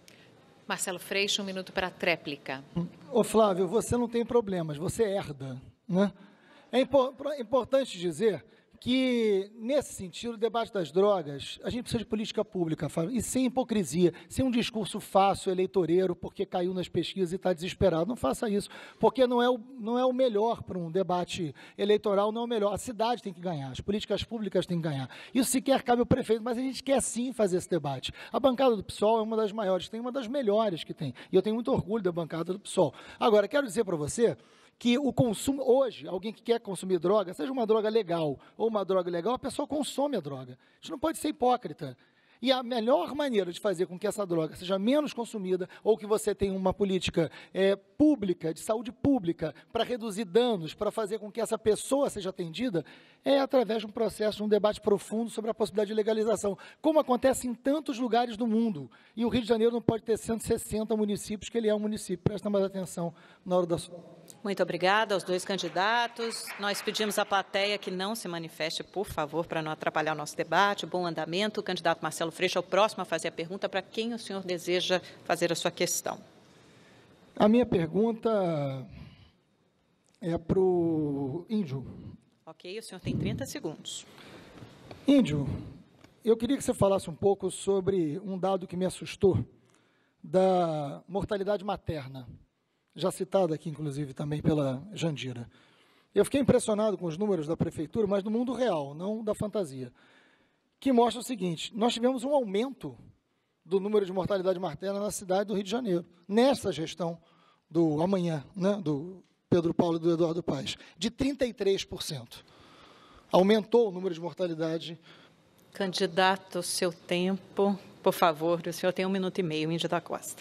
Marcelo Freixo, um minuto para a tréplica. Ô Flávio, você não tem problemas, você herda. Né? É, é importante dizer que, nesse sentido, o debate das drogas, a gente precisa de política pública, e sem hipocrisia, sem um discurso fácil, eleitoreiro, porque caiu nas pesquisas e está desesperado. Não faça isso, porque não é o, não é o melhor para um debate eleitoral, não é o melhor. A cidade tem que ganhar, as políticas públicas têm que ganhar. Isso sequer cabe ao prefeito, mas a gente quer sim fazer esse debate. A bancada do PSOL é uma das maiores, tem uma das melhores que tem, e eu tenho muito orgulho da bancada do PSOL. Agora, quero dizer para você que o consumo, hoje, alguém que quer consumir droga, seja uma droga legal ou uma droga ilegal a pessoa consome a droga. A gente não pode ser hipócrita. E a melhor maneira de fazer com que essa droga seja menos consumida ou que você tenha uma política é, pública, de saúde pública, para reduzir danos, para fazer com que essa pessoa seja atendida, é através de um processo, de um debate profundo sobre a possibilidade de legalização, como acontece em tantos lugares do mundo. E o Rio de Janeiro não pode ter 160 municípios, que ele é um município. Presta mais atenção na hora da sua. Muito obrigada aos dois candidatos. Nós pedimos à plateia que não se manifeste, por favor, para não atrapalhar o nosso debate. Bom andamento. O candidato Marcelo Freixo é o próximo a fazer a pergunta para quem o senhor deseja fazer a sua questão. A minha pergunta é para o Índio. Ok, o senhor tem 30 segundos. Índio, eu queria que você falasse um pouco sobre um dado que me assustou, da mortalidade materna já citada aqui, inclusive, também pela Jandira. Eu fiquei impressionado com os números da prefeitura, mas no mundo real, não da fantasia, que mostra o seguinte: nós tivemos um aumento do número de mortalidade materna na cidade do Rio de Janeiro, nessa gestão do amanhã, né, do Pedro Paulo e do Eduardo Paes, de 33%. Aumentou o número de mortalidade. Candidato, seu tempo, por favor, o senhor tem um minuto e meio, Índia da Costa.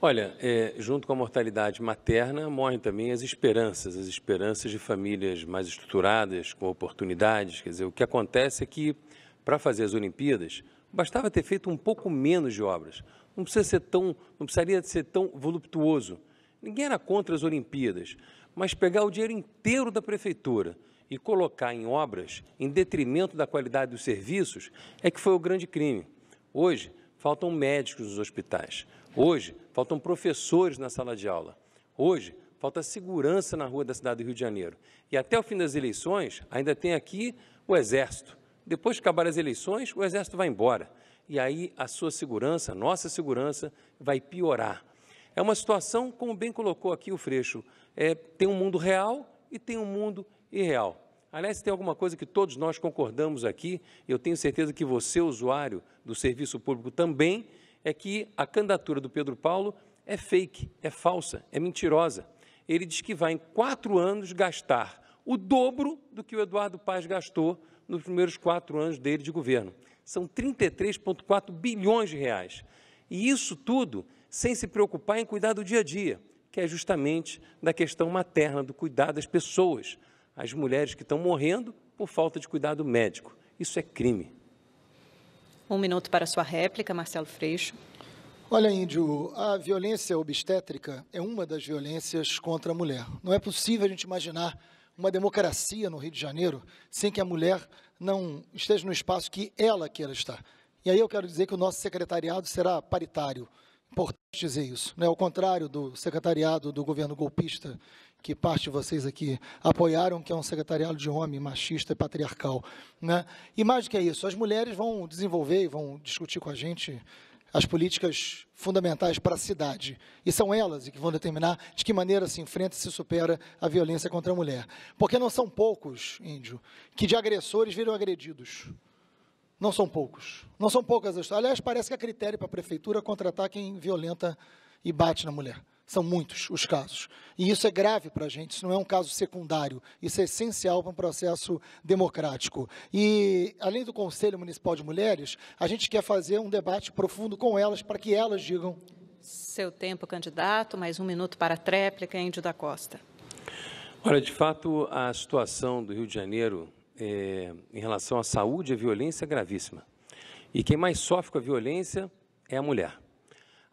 Olha, é, junto com a mortalidade materna, morrem também as esperanças, as esperanças de famílias mais estruturadas, com oportunidades. Quer dizer, o que acontece é que, para fazer as Olimpíadas, bastava ter feito um pouco menos de obras. Não, precisa ser tão, não precisaria ser tão voluptuoso. Ninguém era contra as Olimpíadas, mas pegar o dinheiro inteiro da prefeitura e colocar em obras em detrimento da qualidade dos serviços é que foi o grande crime. Hoje, faltam médicos nos hospitais. Hoje, faltam professores na sala de aula. Hoje, falta segurança na rua da cidade do Rio de Janeiro. E até o fim das eleições, ainda tem aqui o Exército. Depois de acabar as eleições, o Exército vai embora. E aí a sua segurança, a nossa segurança, vai piorar. É uma situação, como bem colocou aqui o Freixo, é, tem um mundo real e tem um mundo irreal. Aliás, tem alguma coisa que todos nós concordamos aqui, eu tenho certeza que você, usuário do serviço público, também, é que a candidatura do Pedro Paulo é fake, é falsa, é mentirosa. Ele diz que vai, em quatro anos, gastar o dobro do que o Eduardo Paes gastou nos primeiros quatro anos dele de governo. São 33,4 bilhões de reais. E isso tudo sem se preocupar em cuidar do dia a dia, que é justamente da questão materna, do cuidar das pessoas, as mulheres que estão morrendo por falta de cuidado médico. Isso é crime. Um minuto para sua réplica, Marcelo Freixo. Olha, Índio, a violência obstétrica é uma das violências contra a mulher. Não é possível a gente imaginar uma democracia no Rio de Janeiro sem que a mulher não esteja no espaço que ela queira estar. E aí eu quero dizer que o nosso secretariado será paritário. Importante dizer isso. Né? Ao contrário do secretariado do governo golpista, que parte de vocês aqui apoiaram, que é um secretariado de homem machista e patriarcal. Né? E mais do que isso, as mulheres vão desenvolver e vão discutir com a gente as políticas fundamentais para a cidade. E são elas que vão determinar de que maneira se enfrenta e se supera a violência contra a mulher. Porque não são poucos, índio, que de agressores viram agredidos. Não são poucos. Não são poucas as histórias. Aliás, parece que é critério para a prefeitura contratar quem violenta e bate na mulher. São muitos os casos. E isso é grave para a gente, isso não é um caso secundário, isso é essencial para um processo democrático. E, além do Conselho Municipal de Mulheres, a gente quer fazer um debate profundo com elas, para que elas digam. Seu tempo, candidato, mais um minuto para a tréplica, Índio da Costa. Olha, de fato, a situação do Rio de Janeiro é, em relação à saúde e é à violência é gravíssima. E quem mais sofre com a violência é a mulher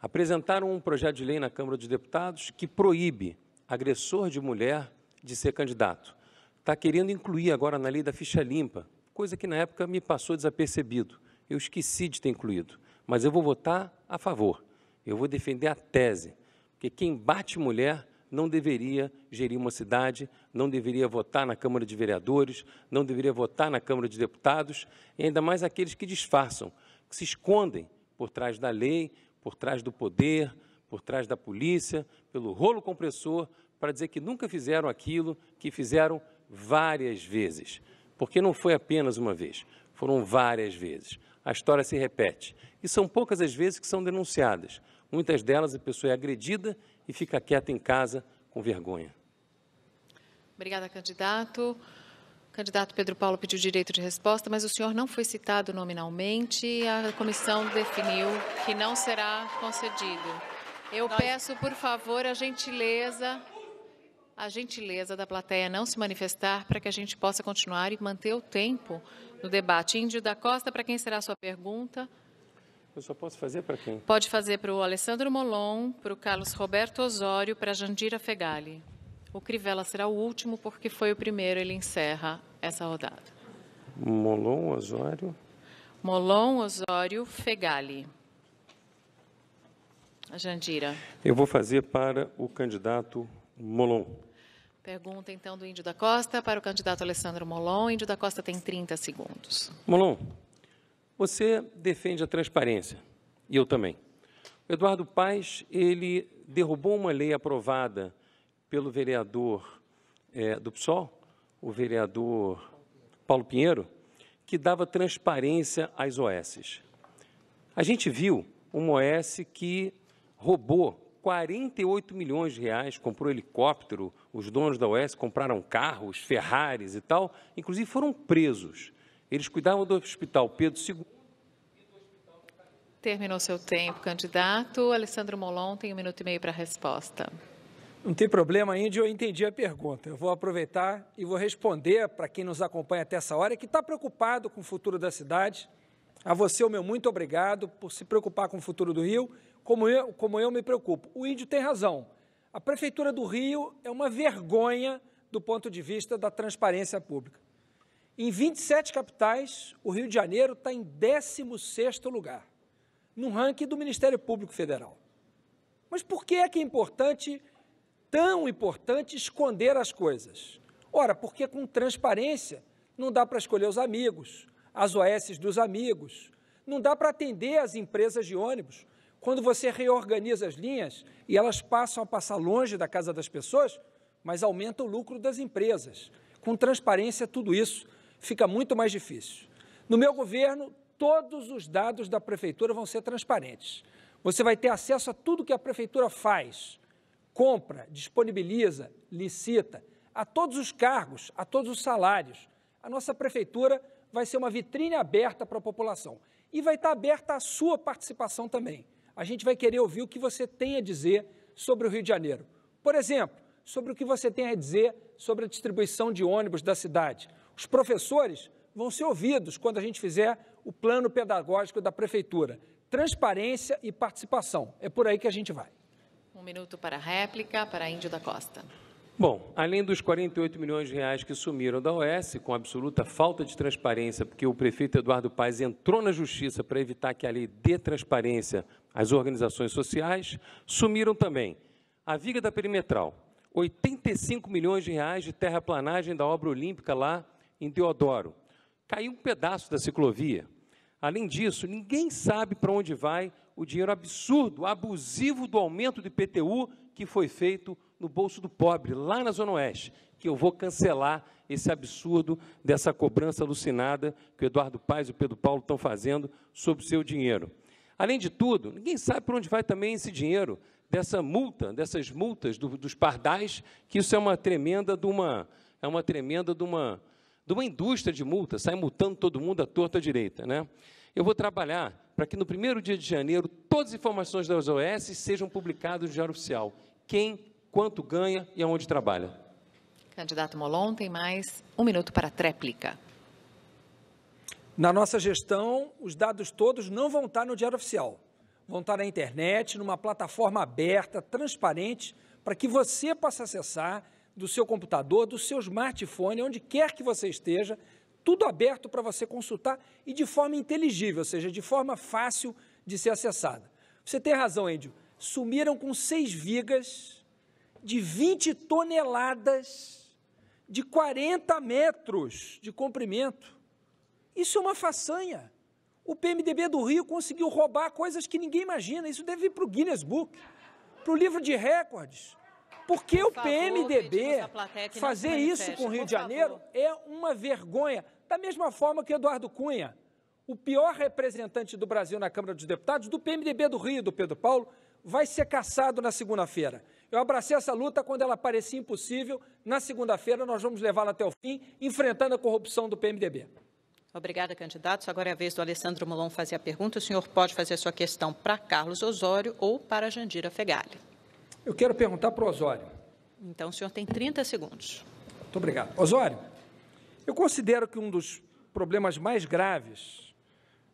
apresentaram um projeto de lei na Câmara dos Deputados que proíbe agressor de mulher de ser candidato. Está querendo incluir agora na lei da ficha limpa, coisa que na época me passou desapercebido. Eu esqueci de ter incluído, mas eu vou votar a favor. Eu vou defender a tese, porque quem bate mulher não deveria gerir uma cidade, não deveria votar na Câmara de Vereadores, não deveria votar na Câmara de Deputados, e ainda mais aqueles que disfarçam, que se escondem por trás da lei, por trás do poder, por trás da polícia, pelo rolo compressor, para dizer que nunca fizeram aquilo que fizeram várias vezes. Porque não foi apenas uma vez, foram várias vezes. A história se repete. E são poucas as vezes que são denunciadas. Muitas delas a pessoa é agredida e fica quieta em casa com vergonha. Obrigada, candidato. O candidato Pedro Paulo pediu direito de resposta, mas o senhor não foi citado nominalmente. A comissão definiu que não será concedido. Eu Nós... peço, por favor, a gentileza, a gentileza da plateia não se manifestar para que a gente possa continuar e manter o tempo no debate. Índio da Costa, para quem será a sua pergunta? Eu só posso fazer para quem? Pode fazer para o Alessandro Molon, para o Carlos Roberto Osório, para a Jandira Fegali. O Crivella será o último, porque foi o primeiro, ele encerra essa rodada. Molon, Osório. Molon, Osório, Fegali. Jandira. Eu vou fazer para o candidato Molon. Pergunta então do Índio da Costa para o candidato Alessandro Molon. Índio da Costa tem 30 segundos. Molon, você defende a transparência e eu também. O Eduardo Paes, ele derrubou uma lei aprovada pelo vereador é, do PSOL, o vereador Paulo Pinheiro, que dava transparência às OSs. A gente viu uma OS que roubou 48 milhões de reais, comprou helicóptero, os donos da OS compraram carros, Ferraris e tal, inclusive foram presos. Eles cuidavam do hospital Pedro II. Terminou seu tempo, candidato. Alessandro Molon tem um minuto e meio para a resposta. Não tem problema, Índio, eu entendi a pergunta. Eu vou aproveitar e vou responder para quem nos acompanha até essa hora que está preocupado com o futuro da cidade. A você, o meu muito obrigado por se preocupar com o futuro do Rio, como eu, como eu me preocupo. O Índio tem razão. A Prefeitura do Rio é uma vergonha do ponto de vista da transparência pública. Em 27 capitais, o Rio de Janeiro está em 16º lugar, no ranking do Ministério Público Federal. Mas por que é que é importante tão importante esconder as coisas? Ora, porque com transparência não dá para escolher os amigos, as OS dos amigos, não dá para atender as empresas de ônibus. Quando você reorganiza as linhas e elas passam a passar longe da casa das pessoas, mas aumenta o lucro das empresas. Com transparência, tudo isso fica muito mais difícil. No meu governo, todos os dados da prefeitura vão ser transparentes. Você vai ter acesso a tudo que a prefeitura faz compra, disponibiliza, licita a todos os cargos, a todos os salários. A nossa prefeitura vai ser uma vitrine aberta para a população e vai estar aberta à sua participação também. A gente vai querer ouvir o que você tem a dizer sobre o Rio de Janeiro. Por exemplo, sobre o que você tem a dizer sobre a distribuição de ônibus da cidade. Os professores vão ser ouvidos quando a gente fizer o plano pedagógico da prefeitura. Transparência e participação. É por aí que a gente vai. Um minuto para a réplica, para Índio da Costa. Bom, além dos 48 milhões de reais que sumiram da OS, com absoluta falta de transparência, porque o prefeito Eduardo Paes entrou na justiça para evitar que a lei dê transparência às organizações sociais, sumiram também a Viga da Perimetral, 85 milhões de reais de terraplanagem da obra olímpica lá em Deodoro. Caiu um pedaço da ciclovia. Além disso, ninguém sabe para onde vai o dinheiro absurdo, abusivo do aumento do IPTU que foi feito no bolso do pobre, lá na Zona Oeste, que eu vou cancelar esse absurdo dessa cobrança alucinada que o Eduardo Paes e o Pedro Paulo estão fazendo sobre o seu dinheiro. Além de tudo, ninguém sabe para onde vai também esse dinheiro dessa multa, dessas multas do, dos pardais, que isso é uma tremenda de uma é uma tremenda de uma de uma indústria de multa, sai multando todo mundo à torta à direita, né? Eu vou trabalhar para que no primeiro dia de janeiro todas as informações das OS sejam publicadas no Diário Oficial. Quem, quanto ganha e aonde trabalha. Candidato Molon, tem mais um minuto para a tréplica. Na nossa gestão, os dados todos não vão estar no Diário Oficial. Vão estar na internet, numa plataforma aberta, transparente, para que você possa acessar do seu computador, do seu smartphone, onde quer que você esteja, tudo aberto para você consultar e de forma inteligível, ou seja, de forma fácil de ser acessada. Você tem razão, Índio. Sumiram com seis vigas de 20 toneladas de 40 metros de comprimento. Isso é uma façanha. O PMDB do Rio conseguiu roubar coisas que ninguém imagina. Isso deve ir para o Guinness Book, para o livro de recordes. Porque o favor, PMDB fazer isso com o Rio de Janeiro é uma vergonha. Da mesma forma que Eduardo Cunha, o pior representante do Brasil na Câmara dos Deputados, do PMDB do Rio, do Pedro Paulo, vai ser caçado na segunda-feira. Eu abracei essa luta quando ela parecia impossível. Na segunda-feira, nós vamos levá-la até o fim, enfrentando a corrupção do PMDB. Obrigada, candidatos. Agora é a vez do Alessandro Molon fazer a pergunta. O senhor pode fazer a sua questão para Carlos Osório ou para Jandira Fegali. Eu quero perguntar para o Osório. Então, o senhor tem 30 segundos. Muito obrigado. Osório, eu considero que um dos problemas mais graves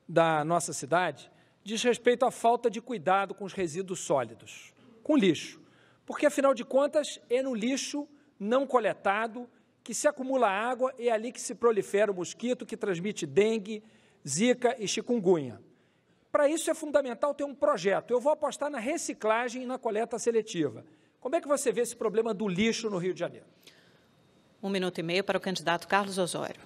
da nossa cidade diz respeito à falta de cuidado com os resíduos sólidos, com lixo. Porque, afinal de contas, é no lixo não coletado que se acumula água e é ali que se prolifera o mosquito que transmite dengue, zika e chikungunya. Para isso é fundamental ter um projeto. Eu vou apostar na reciclagem e na coleta seletiva. Como é que você vê esse problema do lixo no Rio de Janeiro? Um minuto e meio para o candidato Carlos Osório.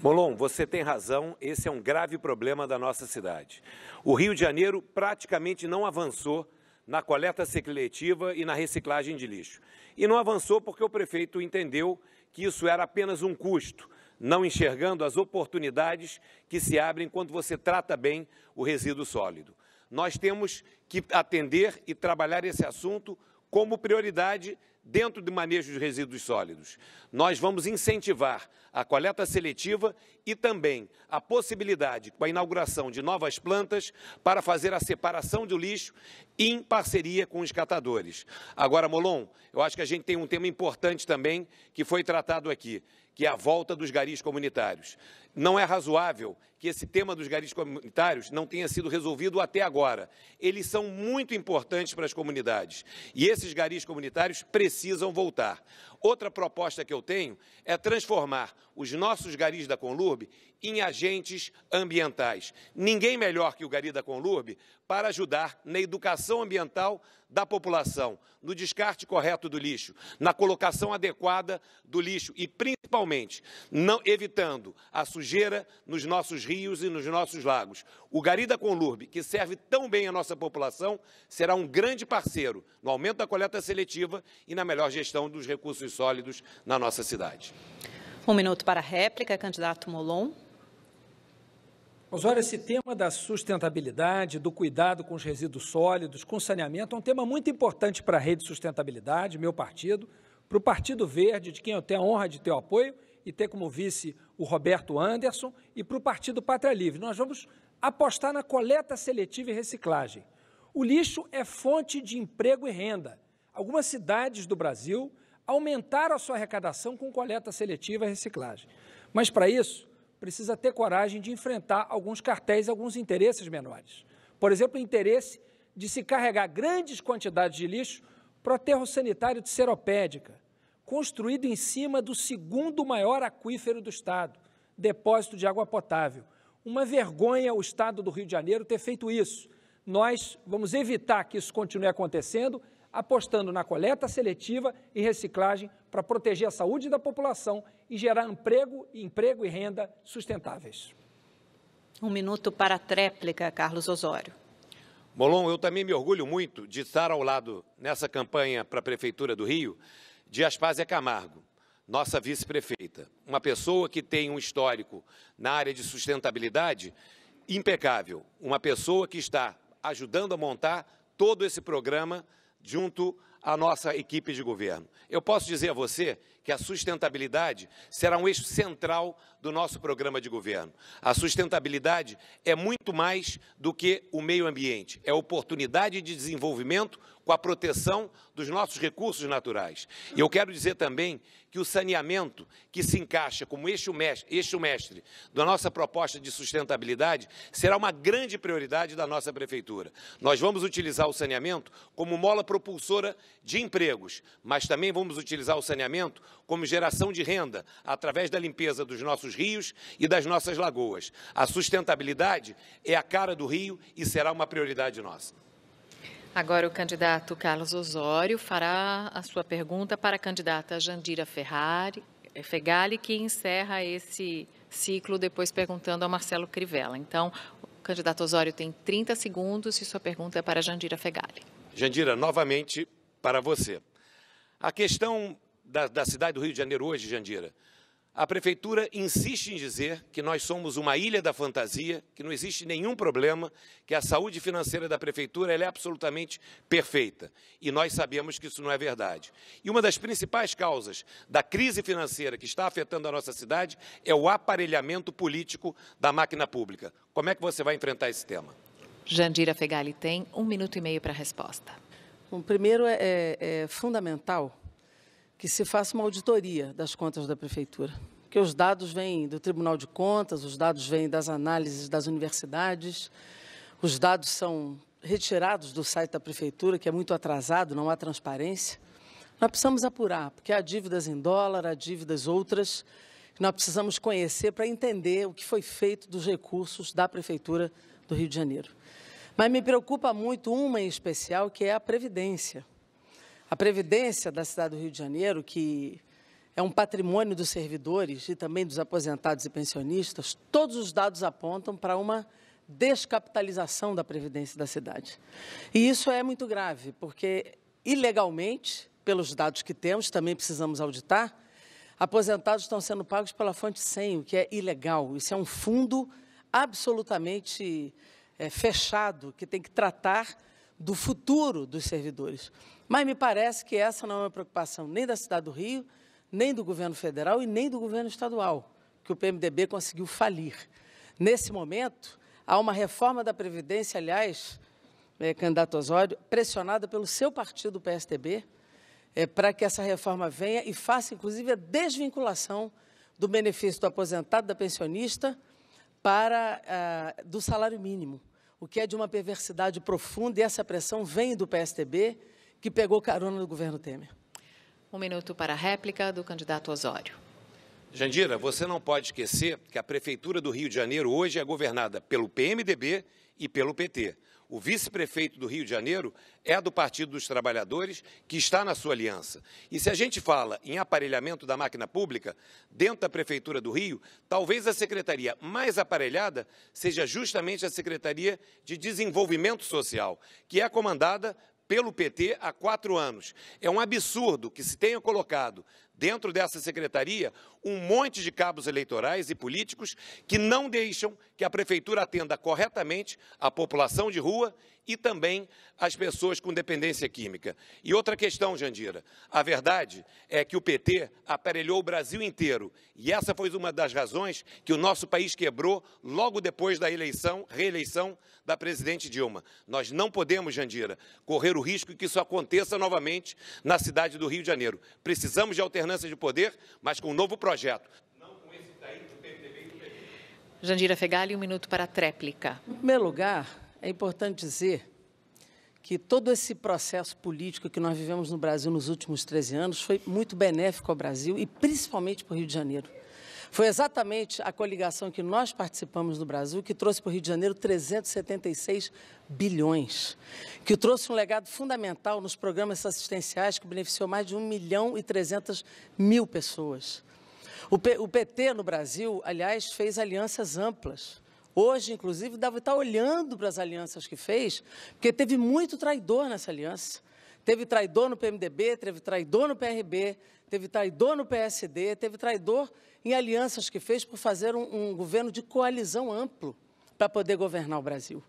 Molon, você tem razão, esse é um grave problema da nossa cidade. O Rio de Janeiro praticamente não avançou na coleta seletiva e na reciclagem de lixo. E não avançou porque o prefeito entendeu que isso era apenas um custo, não enxergando as oportunidades que se abrem quando você trata bem o resíduo sólido. Nós temos que atender e trabalhar esse assunto como prioridade dentro do manejo de resíduos sólidos. Nós vamos incentivar a coleta seletiva e também a possibilidade, com a inauguração de novas plantas, para fazer a separação do lixo em parceria com os catadores. Agora, Molon, eu acho que a gente tem um tema importante também que foi tratado aqui, que é a volta dos garis comunitários. Não é razoável que esse tema dos garis comunitários não tenha sido resolvido até agora. Eles são muito importantes para as comunidades e esses garis comunitários precisam voltar. Outra proposta que eu tenho é transformar os nossos garis da Conlurb em agentes ambientais. Ninguém melhor que o gari da Conlurb para ajudar na educação ambiental da população, no descarte correto do lixo, na colocação adequada do lixo e, principalmente, não evitando a sujeira nos nossos rios e nos nossos lagos. O Gari da Conlurbe, que serve tão bem à nossa população, será um grande parceiro no aumento da coleta seletiva e na melhor gestão dos recursos sólidos na nossa cidade. Um minuto para a réplica, candidato Molon. Mas olha, esse tema da sustentabilidade, do cuidado com os resíduos sólidos, com saneamento, é um tema muito importante para a Rede Sustentabilidade, meu partido, para o Partido Verde, de quem eu tenho a honra de ter o apoio, e ter como vice o Roberto Anderson, e para o Partido Pátria Livre. Nós vamos apostar na coleta seletiva e reciclagem. O lixo é fonte de emprego e renda. Algumas cidades do Brasil aumentaram a sua arrecadação com coleta seletiva e reciclagem. Mas, para isso, precisa ter coragem de enfrentar alguns cartéis, alguns interesses menores. Por exemplo, o interesse de se carregar grandes quantidades de lixo para o aterro sanitário de Seropédica, construído em cima do segundo maior aquífero do Estado, depósito de água potável. Uma vergonha o Estado do Rio de Janeiro ter feito isso. Nós vamos evitar que isso continue acontecendo apostando na coleta seletiva e reciclagem para proteger a saúde da população e gerar emprego, emprego e renda sustentáveis. Um minuto para a tréplica, Carlos Osório. Molon, eu também me orgulho muito de estar ao lado nessa campanha para a Prefeitura do Rio de Aspásia Camargo, nossa vice-prefeita. Uma pessoa que tem um histórico na área de sustentabilidade impecável. Uma pessoa que está ajudando a montar todo esse programa junto à nossa equipe de governo. Eu posso dizer a você que a sustentabilidade será um eixo central do nosso programa de governo. A sustentabilidade é muito mais do que o meio ambiente, é oportunidade de desenvolvimento com a proteção dos nossos recursos naturais. E eu quero dizer também que o saneamento, que se encaixa como eixo mestre, eixo mestre da nossa proposta de sustentabilidade, será uma grande prioridade da nossa Prefeitura. Nós vamos utilizar o saneamento como mola propulsora de empregos, mas também vamos utilizar o saneamento como geração de renda através da limpeza dos nossos rios e das nossas lagoas. A sustentabilidade é a cara do Rio e será uma prioridade nossa. Agora o candidato Carlos Osório fará a sua pergunta para a candidata Jandira Ferrari, Fegali, que encerra esse ciclo depois perguntando ao Marcelo Crivella. Então, o candidato Osório tem 30 segundos e sua pergunta é para Jandira Fegali. Jandira, novamente para você. A questão da, da cidade do Rio de Janeiro hoje, Jandira, a prefeitura insiste em dizer que nós somos uma ilha da fantasia, que não existe nenhum problema, que a saúde financeira da prefeitura é absolutamente perfeita. E nós sabemos que isso não é verdade. E uma das principais causas da crise financeira que está afetando a nossa cidade é o aparelhamento político da máquina pública. Como é que você vai enfrentar esse tema? Jandira Fegali tem um minuto e meio para a resposta. Bom, primeiro, é, é, é fundamental que se faça uma auditoria das contas da prefeitura, que os dados vêm do Tribunal de Contas, os dados vêm das análises das universidades, os dados são retirados do site da prefeitura, que é muito atrasado, não há transparência. Nós precisamos apurar, porque há dívidas em dólar, há dívidas outras que nós precisamos conhecer para entender o que foi feito dos recursos da prefeitura do Rio de Janeiro. Mas me preocupa muito uma em especial, que é a previdência. A Previdência da cidade do Rio de Janeiro, que é um patrimônio dos servidores e também dos aposentados e pensionistas, todos os dados apontam para uma descapitalização da Previdência da cidade. E isso é muito grave, porque ilegalmente, pelos dados que temos, também precisamos auditar, aposentados estão sendo pagos pela fonte 100, o que é ilegal. Isso é um fundo absolutamente é, fechado, que tem que tratar do futuro dos servidores. Mas me parece que essa não é uma preocupação nem da cidade do Rio, nem do governo federal e nem do governo estadual, que o PMDB conseguiu falir. Nesse momento, há uma reforma da Previdência, aliás, é, candidato Osório, pressionada pelo seu partido, o PSDB, é, para que essa reforma venha e faça, inclusive, a desvinculação do benefício do aposentado, da pensionista, para ah, do salário mínimo, o que é de uma perversidade profunda, e essa pressão vem do PSDB, que pegou carona do governo Temer. Um minuto para a réplica do candidato Osório. Jandira, você não pode esquecer que a Prefeitura do Rio de Janeiro hoje é governada pelo PMDB e pelo PT. O vice-prefeito do Rio de Janeiro é do Partido dos Trabalhadores, que está na sua aliança. E se a gente fala em aparelhamento da máquina pública, dentro da Prefeitura do Rio, talvez a secretaria mais aparelhada seja justamente a Secretaria de Desenvolvimento Social, que é comandada pelo PT há quatro anos. É um absurdo que se tenha colocado dentro dessa secretaria, um monte de cabos eleitorais e políticos que não deixam que a prefeitura atenda corretamente a população de rua e também as pessoas com dependência química. E outra questão, Jandira, a verdade é que o PT aparelhou o Brasil inteiro, e essa foi uma das razões que o nosso país quebrou logo depois da eleição, reeleição da presidente Dilma. Nós não podemos, Jandira, correr o risco que isso aconteça novamente na cidade do Rio de Janeiro. Precisamos de alternância alternância de poder, mas com um novo projeto. Jandira Fegali, um minuto para a tréplica. Em primeiro lugar, é importante dizer que todo esse processo político que nós vivemos no Brasil nos últimos 13 anos foi muito benéfico ao Brasil e principalmente para o Rio de Janeiro. Foi exatamente a coligação que nós participamos no Brasil que trouxe para o Rio de Janeiro 376 bilhões, que trouxe um legado fundamental nos programas assistenciais que beneficiou mais de 1 milhão e 300 mil pessoas. O, o PT no Brasil, aliás, fez alianças amplas. Hoje, inclusive, deve estar olhando para as alianças que fez, porque teve muito traidor nessa aliança. Teve traidor no PMDB, teve traidor no PRB, teve traidor no PSD, teve traidor em alianças que fez por fazer um, um governo de coalizão amplo para poder governar o Brasil.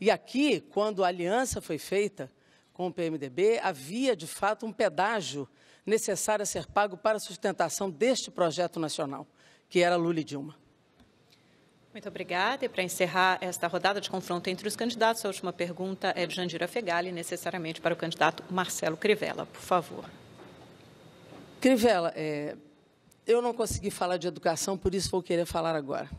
E aqui, quando a aliança foi feita com o PMDB, havia de fato um pedágio necessário a ser pago para a sustentação deste projeto nacional, que era Lula e Dilma. Muito obrigada. E para encerrar esta rodada de confronto entre os candidatos, a última pergunta é de Jandira Fegali, necessariamente para o candidato Marcelo Crivella. Por favor. Crivella, é, eu não consegui falar de educação, por isso vou querer falar agora.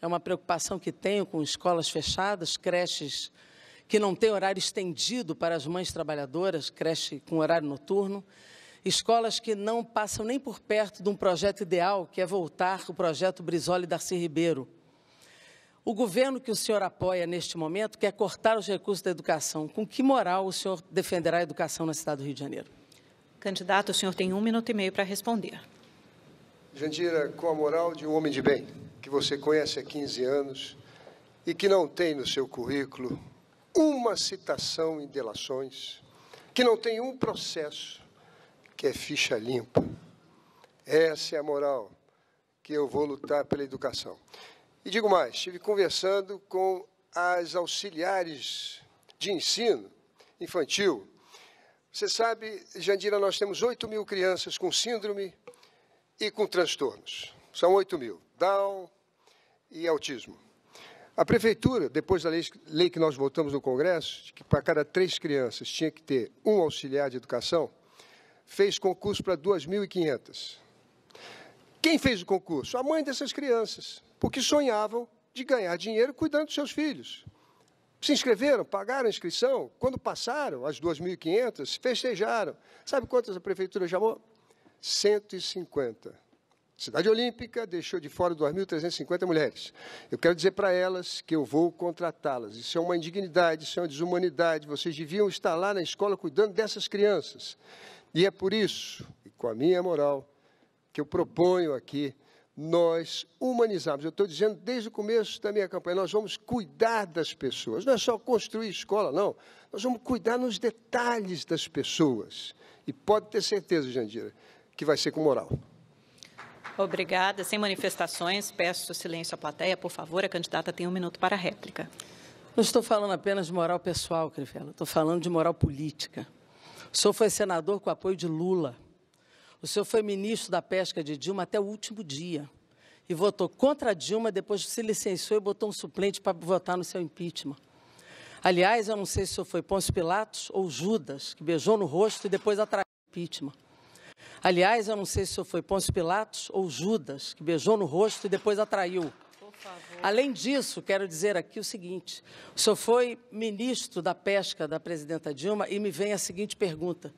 É uma preocupação que tenho com escolas fechadas, creches que não têm horário estendido para as mães trabalhadoras, creche com horário noturno, escolas que não passam nem por perto de um projeto ideal, que é voltar o projeto Brizola e Darcy Ribeiro. O governo que o senhor apoia neste momento quer cortar os recursos da educação. Com que moral o senhor defenderá a educação na cidade do Rio de Janeiro? Candidato, o senhor tem um minuto e meio para responder. Jandira, com a moral de um homem de bem, que você conhece há 15 anos e que não tem no seu currículo uma citação em delações, que não tem um processo, que é ficha limpa. Essa é a moral que eu vou lutar pela educação. E digo mais, estive conversando com as auxiliares de ensino infantil. Você sabe, Jandira, nós temos 8 mil crianças com síndrome e com transtornos. São 8 mil. Down e autismo. A prefeitura, depois da lei, que nós votamos no Congresso, de que para cada três crianças tinha que ter um auxiliar de educação, fez concurso para 2.500. Quem fez o concurso? A mãe dessas crianças, porque sonhavam de ganhar dinheiro cuidando dos seus filhos. Se inscreveram, pagaram a inscrição, quando passaram as 2.500, festejaram. Sabe quantas a prefeitura chamou? 150. Cidade Olímpica deixou de fora 2.350 mulheres. Eu quero dizer para elas que eu vou contratá-las. Isso é uma indignidade, isso é uma desumanidade. Vocês deviam estar lá na escola cuidando dessas crianças. E é por isso, e com a minha moral, que eu proponho aqui nós humanizarmos. Eu estou dizendo desde o começo da minha campanha, nós vamos cuidar das pessoas. Não é só construir escola, não. Nós vamos cuidar nos detalhes das pessoas. E pode ter certeza, Jandira, que vai ser com moral. Obrigada. Sem manifestações, peço silêncio à plateia. Por favor, a candidata tem um minuto para a réplica. Não estou falando apenas de moral pessoal, Crivella. Estou falando de moral política. O senhor foi senador com apoio de Lula. O senhor foi ministro da Pesca de Dilma até o último dia. E votou contra Dilma, depois se licenciou e botou um suplente para votar no seu impeachment. Aliás, eu não sei se o senhor foi Pôncio Pilatos ou Judas, que beijou no rosto e depois atraiu o impeachment. Aliás, eu não sei se foi Pôncio Pilatos ou Judas, que beijou no rosto e depois atraiu. Além disso, quero dizer aqui o seguinte: o senhor foi ministro da pesca da presidenta Dilma e me vem a seguinte pergunta.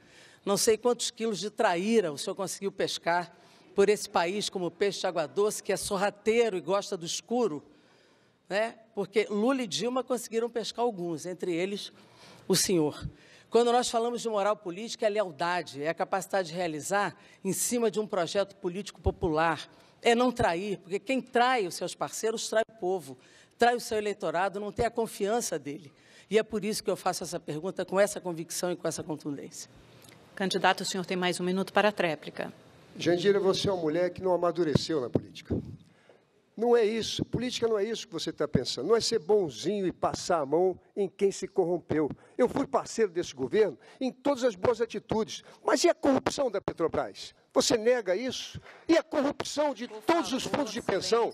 Não sei quantos quilos de traíra o senhor conseguiu pescar por esse país como peixe água doce, que é sorrateiro e gosta do escuro, né? porque Lula e Dilma conseguiram pescar alguns, entre eles o senhor. Quando nós falamos de moral política, é lealdade, é a capacidade de realizar em cima de um projeto político popular. É não trair, porque quem trai os seus parceiros trai o povo, trai o seu eleitorado, não tem a confiança dele. E é por isso que eu faço essa pergunta com essa convicção e com essa contundência. Candidato, o senhor tem mais um minuto para a tréplica. Jandira, você é uma mulher que não amadureceu na política. Não é isso. Política não é isso que você está pensando. Não é ser bonzinho e passar a mão em quem se corrompeu. Eu fui parceiro desse governo em todas as boas atitudes. Mas e a corrupção da Petrobras? Você nega isso? E a corrupção de todos os fundos de pensão?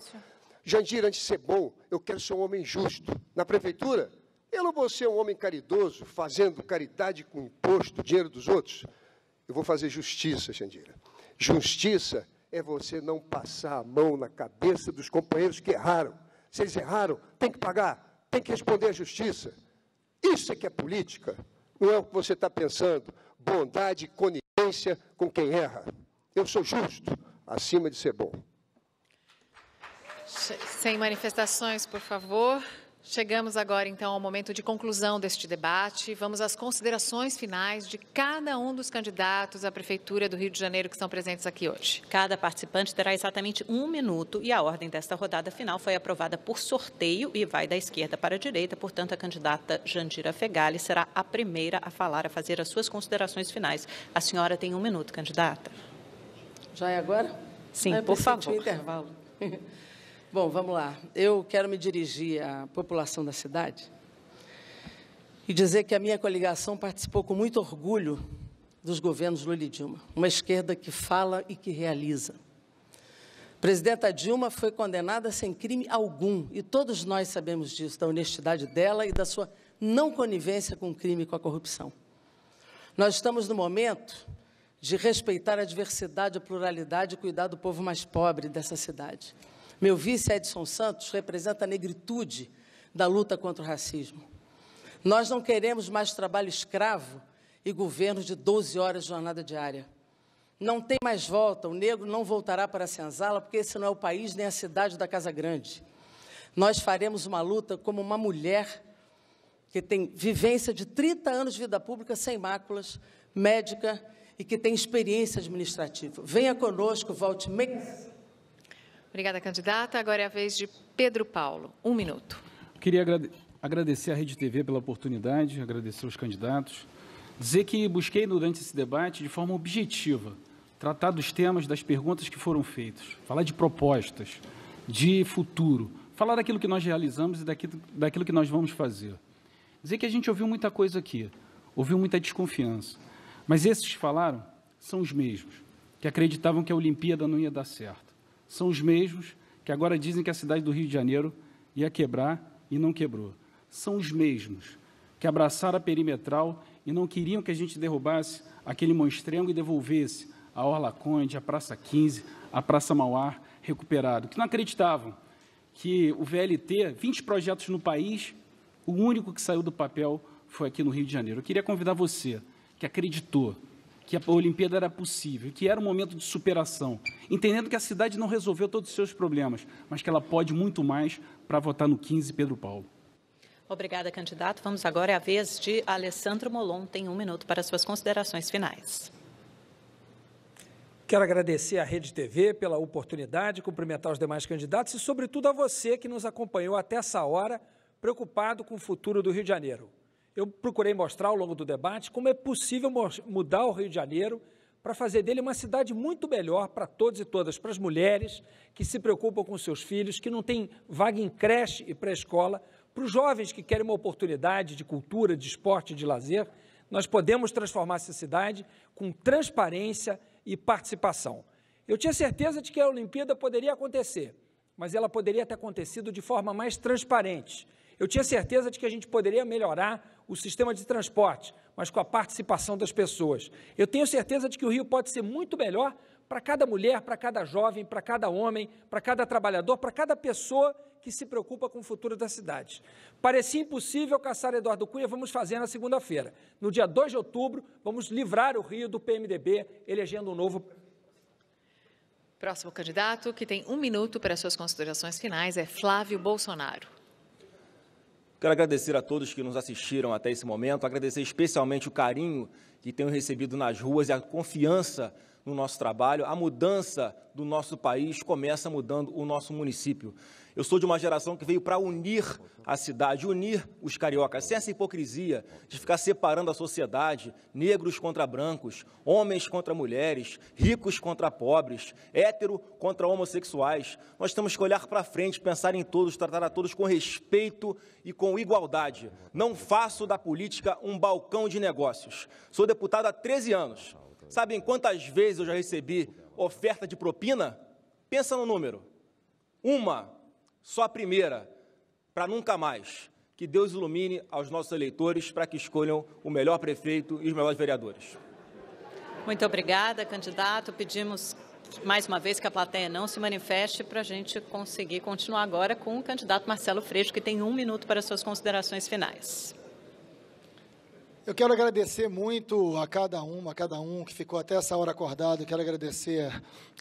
Jandira antes de ser bom, eu quero ser um homem justo. Na prefeitura, eu não vou ser um homem caridoso, fazendo caridade com imposto, dinheiro dos outros. Eu vou fazer justiça, Jandira. Justiça é você não passar a mão na cabeça dos companheiros que erraram. Se eles erraram, tem que pagar, tem que responder à justiça. Isso é que é política. Não é o que você está pensando. Bondade e conivência com quem erra. Eu sou justo, acima de ser bom. Sem manifestações, por favor. Chegamos agora, então, ao momento de conclusão deste debate. Vamos às considerações finais de cada um dos candidatos à Prefeitura do Rio de Janeiro que estão presentes aqui hoje. Cada participante terá exatamente um minuto e a ordem desta rodada final foi aprovada por sorteio e vai da esquerda para a direita. Portanto, a candidata Jandira Fegali será a primeira a falar, a fazer as suas considerações finais. A senhora tem um minuto, candidata. Já é agora? Sim, ah, por favor. Intervalo. Bom, vamos lá. Eu quero me dirigir à população da cidade e dizer que a minha coligação participou com muito orgulho dos governos Lula e Dilma, uma esquerda que fala e que realiza. presidenta Dilma foi condenada sem crime algum, e todos nós sabemos disso, da honestidade dela e da sua não conivência com o crime e com a corrupção. Nós estamos no momento de respeitar a diversidade, a pluralidade e cuidar do povo mais pobre dessa cidade. Meu vice, Edson Santos, representa a negritude da luta contra o racismo. Nós não queremos mais trabalho escravo e governo de 12 horas de jornada diária. Não tem mais volta, o negro não voltará para a senzala, porque esse não é o país nem a cidade da Casa Grande. Nós faremos uma luta como uma mulher que tem vivência de 30 anos de vida pública sem máculas, médica e que tem experiência administrativa. Venha conosco, volte Obrigada, candidata. Agora é a vez de Pedro Paulo. Um minuto. Queria agradecer à Rede TV pela oportunidade, agradecer aos candidatos, dizer que busquei durante esse debate, de forma objetiva, tratar dos temas das perguntas que foram feitas, falar de propostas, de futuro, falar daquilo que nós realizamos e daquilo, daquilo que nós vamos fazer. Dizer que a gente ouviu muita coisa aqui, ouviu muita desconfiança, mas esses que falaram são os mesmos que acreditavam que a Olimpíada não ia dar certo são os mesmos que agora dizem que a cidade do Rio de Janeiro ia quebrar e não quebrou. São os mesmos que abraçaram a perimetral e não queriam que a gente derrubasse aquele monstrengo e devolvesse a Orla Conde, a Praça 15, a Praça Mauá recuperado, que não acreditavam que o VLT, 20 projetos no país, o único que saiu do papel foi aqui no Rio de Janeiro. Eu queria convidar você que acreditou, que a Olimpíada era possível, que era um momento de superação, entendendo que a cidade não resolveu todos os seus problemas, mas que ela pode muito mais para votar no 15 Pedro Paulo. Obrigada, candidato. Vamos agora à vez de Alessandro Molon. Tem um minuto para suas considerações finais. Quero agradecer à Rede TV pela oportunidade, cumprimentar os demais candidatos e, sobretudo, a você que nos acompanhou até essa hora, preocupado com o futuro do Rio de Janeiro. Eu procurei mostrar ao longo do debate como é possível mudar o Rio de Janeiro para fazer dele uma cidade muito melhor para todos e todas, para as mulheres que se preocupam com seus filhos, que não têm vaga em creche e pré-escola, para os jovens que querem uma oportunidade de cultura, de esporte, de lazer. Nós podemos transformar essa cidade com transparência e participação. Eu tinha certeza de que a Olimpíada poderia acontecer, mas ela poderia ter acontecido de forma mais transparente. Eu tinha certeza de que a gente poderia melhorar o sistema de transporte, mas com a participação das pessoas. Eu tenho certeza de que o Rio pode ser muito melhor para cada mulher, para cada jovem, para cada homem, para cada trabalhador, para cada pessoa que se preocupa com o futuro da cidade. Parecia impossível caçar Eduardo Cunha, vamos fazer na segunda-feira. No dia 2 de outubro, vamos livrar o Rio do PMDB, elegendo um novo. Próximo candidato, que tem um minuto para suas considerações finais, é Flávio Bolsonaro. Quero agradecer a todos que nos assistiram até esse momento, agradecer especialmente o carinho que tenho recebido nas ruas e a confiança no nosso trabalho. A mudança do nosso país começa mudando o nosso município. Eu sou de uma geração que veio para unir a cidade, unir os cariocas, sem essa hipocrisia de ficar separando a sociedade, negros contra brancos, homens contra mulheres, ricos contra pobres, hétero contra homossexuais. Nós temos que olhar para frente, pensar em todos, tratar a todos com respeito e com igualdade. Não faço da política um balcão de negócios. Sou deputado há 13 anos. Sabem quantas vezes eu já recebi oferta de propina? Pensa no número. Uma, só a primeira, para nunca mais. Que Deus ilumine aos nossos eleitores para que escolham o melhor prefeito e os melhores vereadores. Muito obrigada, candidato. Pedimos mais uma vez que a plateia não se manifeste para a gente conseguir continuar agora com o candidato Marcelo Freixo, que tem um minuto para suas considerações finais. Eu quero agradecer muito a cada um, a cada um que ficou até essa hora acordado. Quero agradecer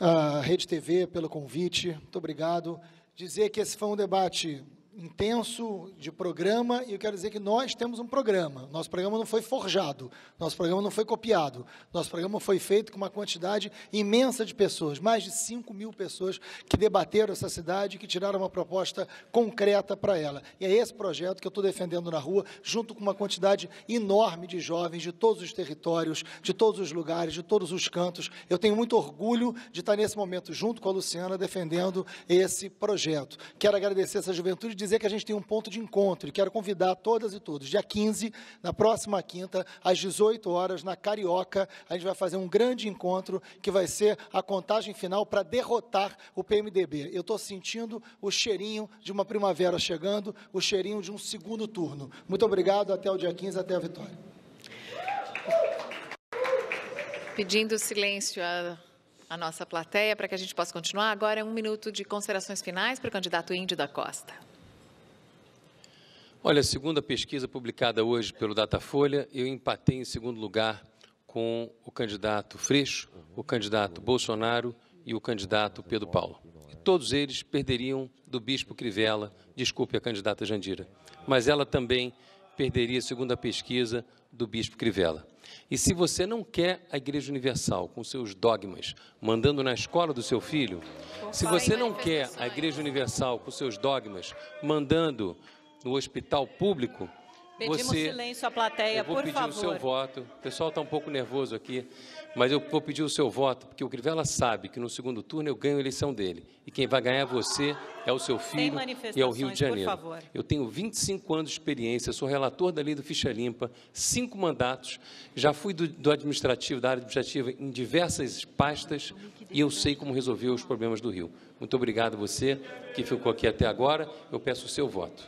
à Rede TV pelo convite. Muito obrigado dizer que esse foi um debate intenso de programa, e eu quero dizer que nós temos um programa. Nosso programa não foi forjado, nosso programa não foi copiado, nosso programa foi feito com uma quantidade imensa de pessoas, mais de 5 mil pessoas que debateram essa cidade e que tiraram uma proposta concreta para ela. E é esse projeto que eu estou defendendo na rua, junto com uma quantidade enorme de jovens de todos os territórios, de todos os lugares, de todos os cantos. Eu tenho muito orgulho de estar nesse momento junto com a Luciana defendendo esse projeto. Quero agradecer essa juventude dizer que a gente tem um ponto de encontro e quero convidar todas e todos. Dia 15, na próxima quinta, às 18 horas, na Carioca, a gente vai fazer um grande encontro que vai ser a contagem final para derrotar o PMDB. Eu estou sentindo o cheirinho de uma primavera chegando, o cheirinho de um segundo turno. Muito obrigado, até o dia 15, até a vitória. Pedindo silêncio a a nossa plateia para que a gente possa continuar. Agora é um minuto de considerações finais para o candidato Índio da Costa. Olha, segundo a pesquisa publicada hoje pelo Datafolha, eu empatei em segundo lugar com o candidato Freixo, o candidato Bolsonaro e o candidato Pedro Paulo. E todos eles perderiam do bispo Crivella, desculpe a candidata Jandira, mas ela também perderia, segundo a pesquisa, do bispo Crivella. E se você não quer a Igreja Universal com seus dogmas mandando na escola do seu filho, se você não quer a Igreja Universal com seus dogmas mandando no hospital público, Pedimos você, silêncio à plateia, por favor. Eu vou pedir favor. o seu voto. O pessoal está um pouco nervoso aqui, mas eu vou pedir o seu voto, porque o Crivella sabe que no segundo turno eu ganho a eleição dele. E quem vai ganhar é você, é o seu filho e é o Rio de Janeiro. Eu tenho 25 anos de experiência, sou relator da lei do Ficha Limpa, cinco mandatos, já fui do, do administrativo, da área administrativa, em diversas pastas, e eu sei como resolver os problemas do Rio. Muito obrigado a você que ficou aqui até agora. Eu peço o seu voto.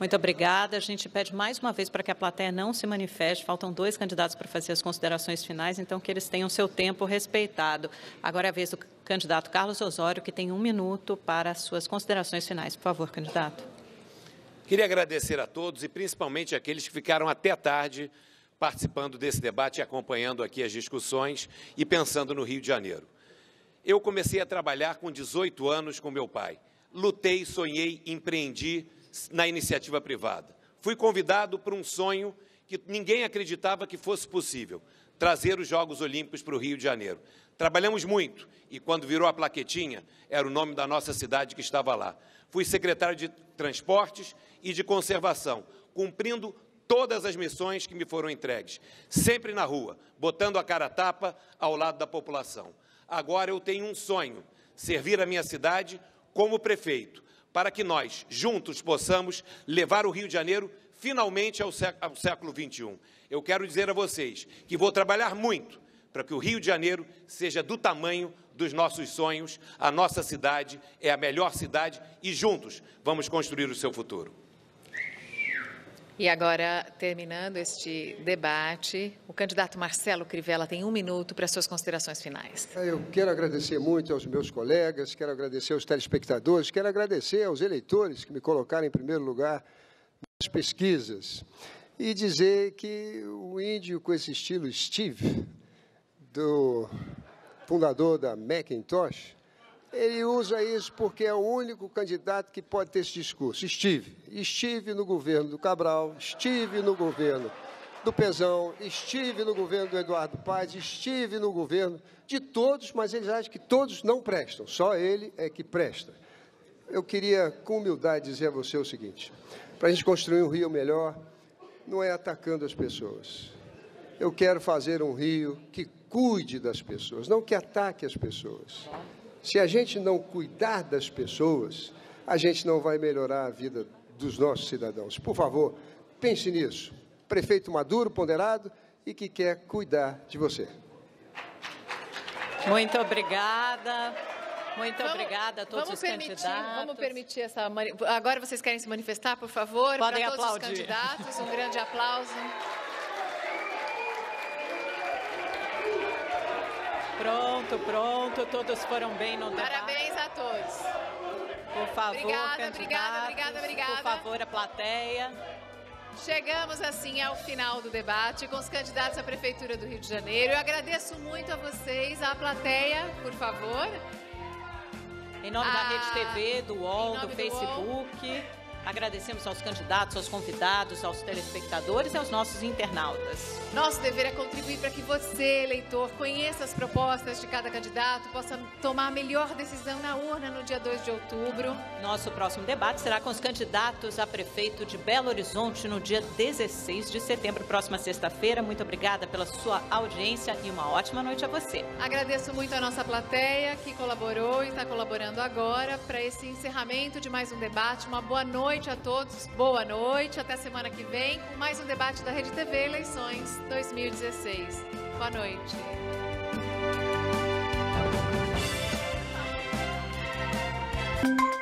Muito obrigada. A gente pede mais uma vez para que a plateia não se manifeste. Faltam dois candidatos para fazer as considerações finais, então que eles tenham seu tempo respeitado. Agora é a vez do candidato Carlos Osório, que tem um minuto para as suas considerações finais. Por favor, candidato. Queria agradecer a todos e principalmente aqueles que ficaram até tarde participando desse debate, acompanhando aqui as discussões e pensando no Rio de Janeiro. Eu comecei a trabalhar com 18 anos com meu pai. Lutei, sonhei, empreendi na iniciativa privada. Fui convidado para um sonho que ninguém acreditava que fosse possível, trazer os Jogos Olímpicos para o Rio de Janeiro. Trabalhamos muito e quando virou a plaquetinha, era o nome da nossa cidade que estava lá. Fui secretário de Transportes e de Conservação, cumprindo todas as missões que me foram entregues, sempre na rua, botando a cara a tapa ao lado da população. Agora eu tenho um sonho, servir a minha cidade como prefeito, para que nós, juntos, possamos levar o Rio de Janeiro finalmente ao século XXI. Eu quero dizer a vocês que vou trabalhar muito para que o Rio de Janeiro seja do tamanho dos nossos sonhos. A nossa cidade é a melhor cidade e juntos vamos construir o seu futuro. E agora, terminando este debate, o candidato Marcelo Crivella tem um minuto para suas considerações finais. Eu quero agradecer muito aos meus colegas, quero agradecer aos telespectadores, quero agradecer aos eleitores que me colocaram em primeiro lugar nas pesquisas e dizer que o índio com esse estilo Steve, do fundador da Macintosh, ele usa isso porque é o único candidato que pode ter esse discurso. Estive. Estive no governo do Cabral, estive no governo do Pezão, estive no governo do Eduardo Paes, estive no governo de todos, mas eles acham que todos não prestam, só ele é que presta. Eu queria, com humildade, dizer a você o seguinte: para a gente construir um Rio melhor, não é atacando as pessoas. Eu quero fazer um Rio que cuide das pessoas, não que ataque as pessoas. Se a gente não cuidar das pessoas, a gente não vai melhorar a vida dos nossos cidadãos. Por favor, pense nisso. Prefeito Maduro, ponderado e que quer cuidar de você. Muito obrigada. Muito vamos, obrigada a todos vamos os permitir, candidatos. Vamos permitir essa. Agora vocês querem se manifestar, por favor? Podem Para todos aplaudir. os candidatos, um grande aplauso. Pronto, pronto, todos foram bem no debate. Parabéns a todos. Por favor, obrigada, obrigada, obrigada, obrigada. Por favor, a plateia. Chegamos assim ao final do debate com os candidatos à Prefeitura do Rio de Janeiro. Eu agradeço muito a vocês, a plateia, por favor. Em nome a... da ah, Rede TV, do UOL, do Facebook. Do Agradecemos aos candidatos, aos convidados, aos telespectadores e aos nossos internautas. Nosso dever é contribuir para que você, eleitor, conheça as propostas de cada candidato, possa tomar a melhor decisão na urna no dia 2 de outubro. Nosso próximo debate será com os candidatos a prefeito de Belo Horizonte no dia 16 de setembro, próxima sexta-feira. Muito obrigada pela sua audiência e uma ótima noite a você. Agradeço muito a nossa plateia que colaborou e está colaborando agora para esse encerramento de mais um debate. Uma boa noite noite a todos, boa noite, até semana que vem com mais um debate da Rede TV Eleições 2016. Boa noite. thank you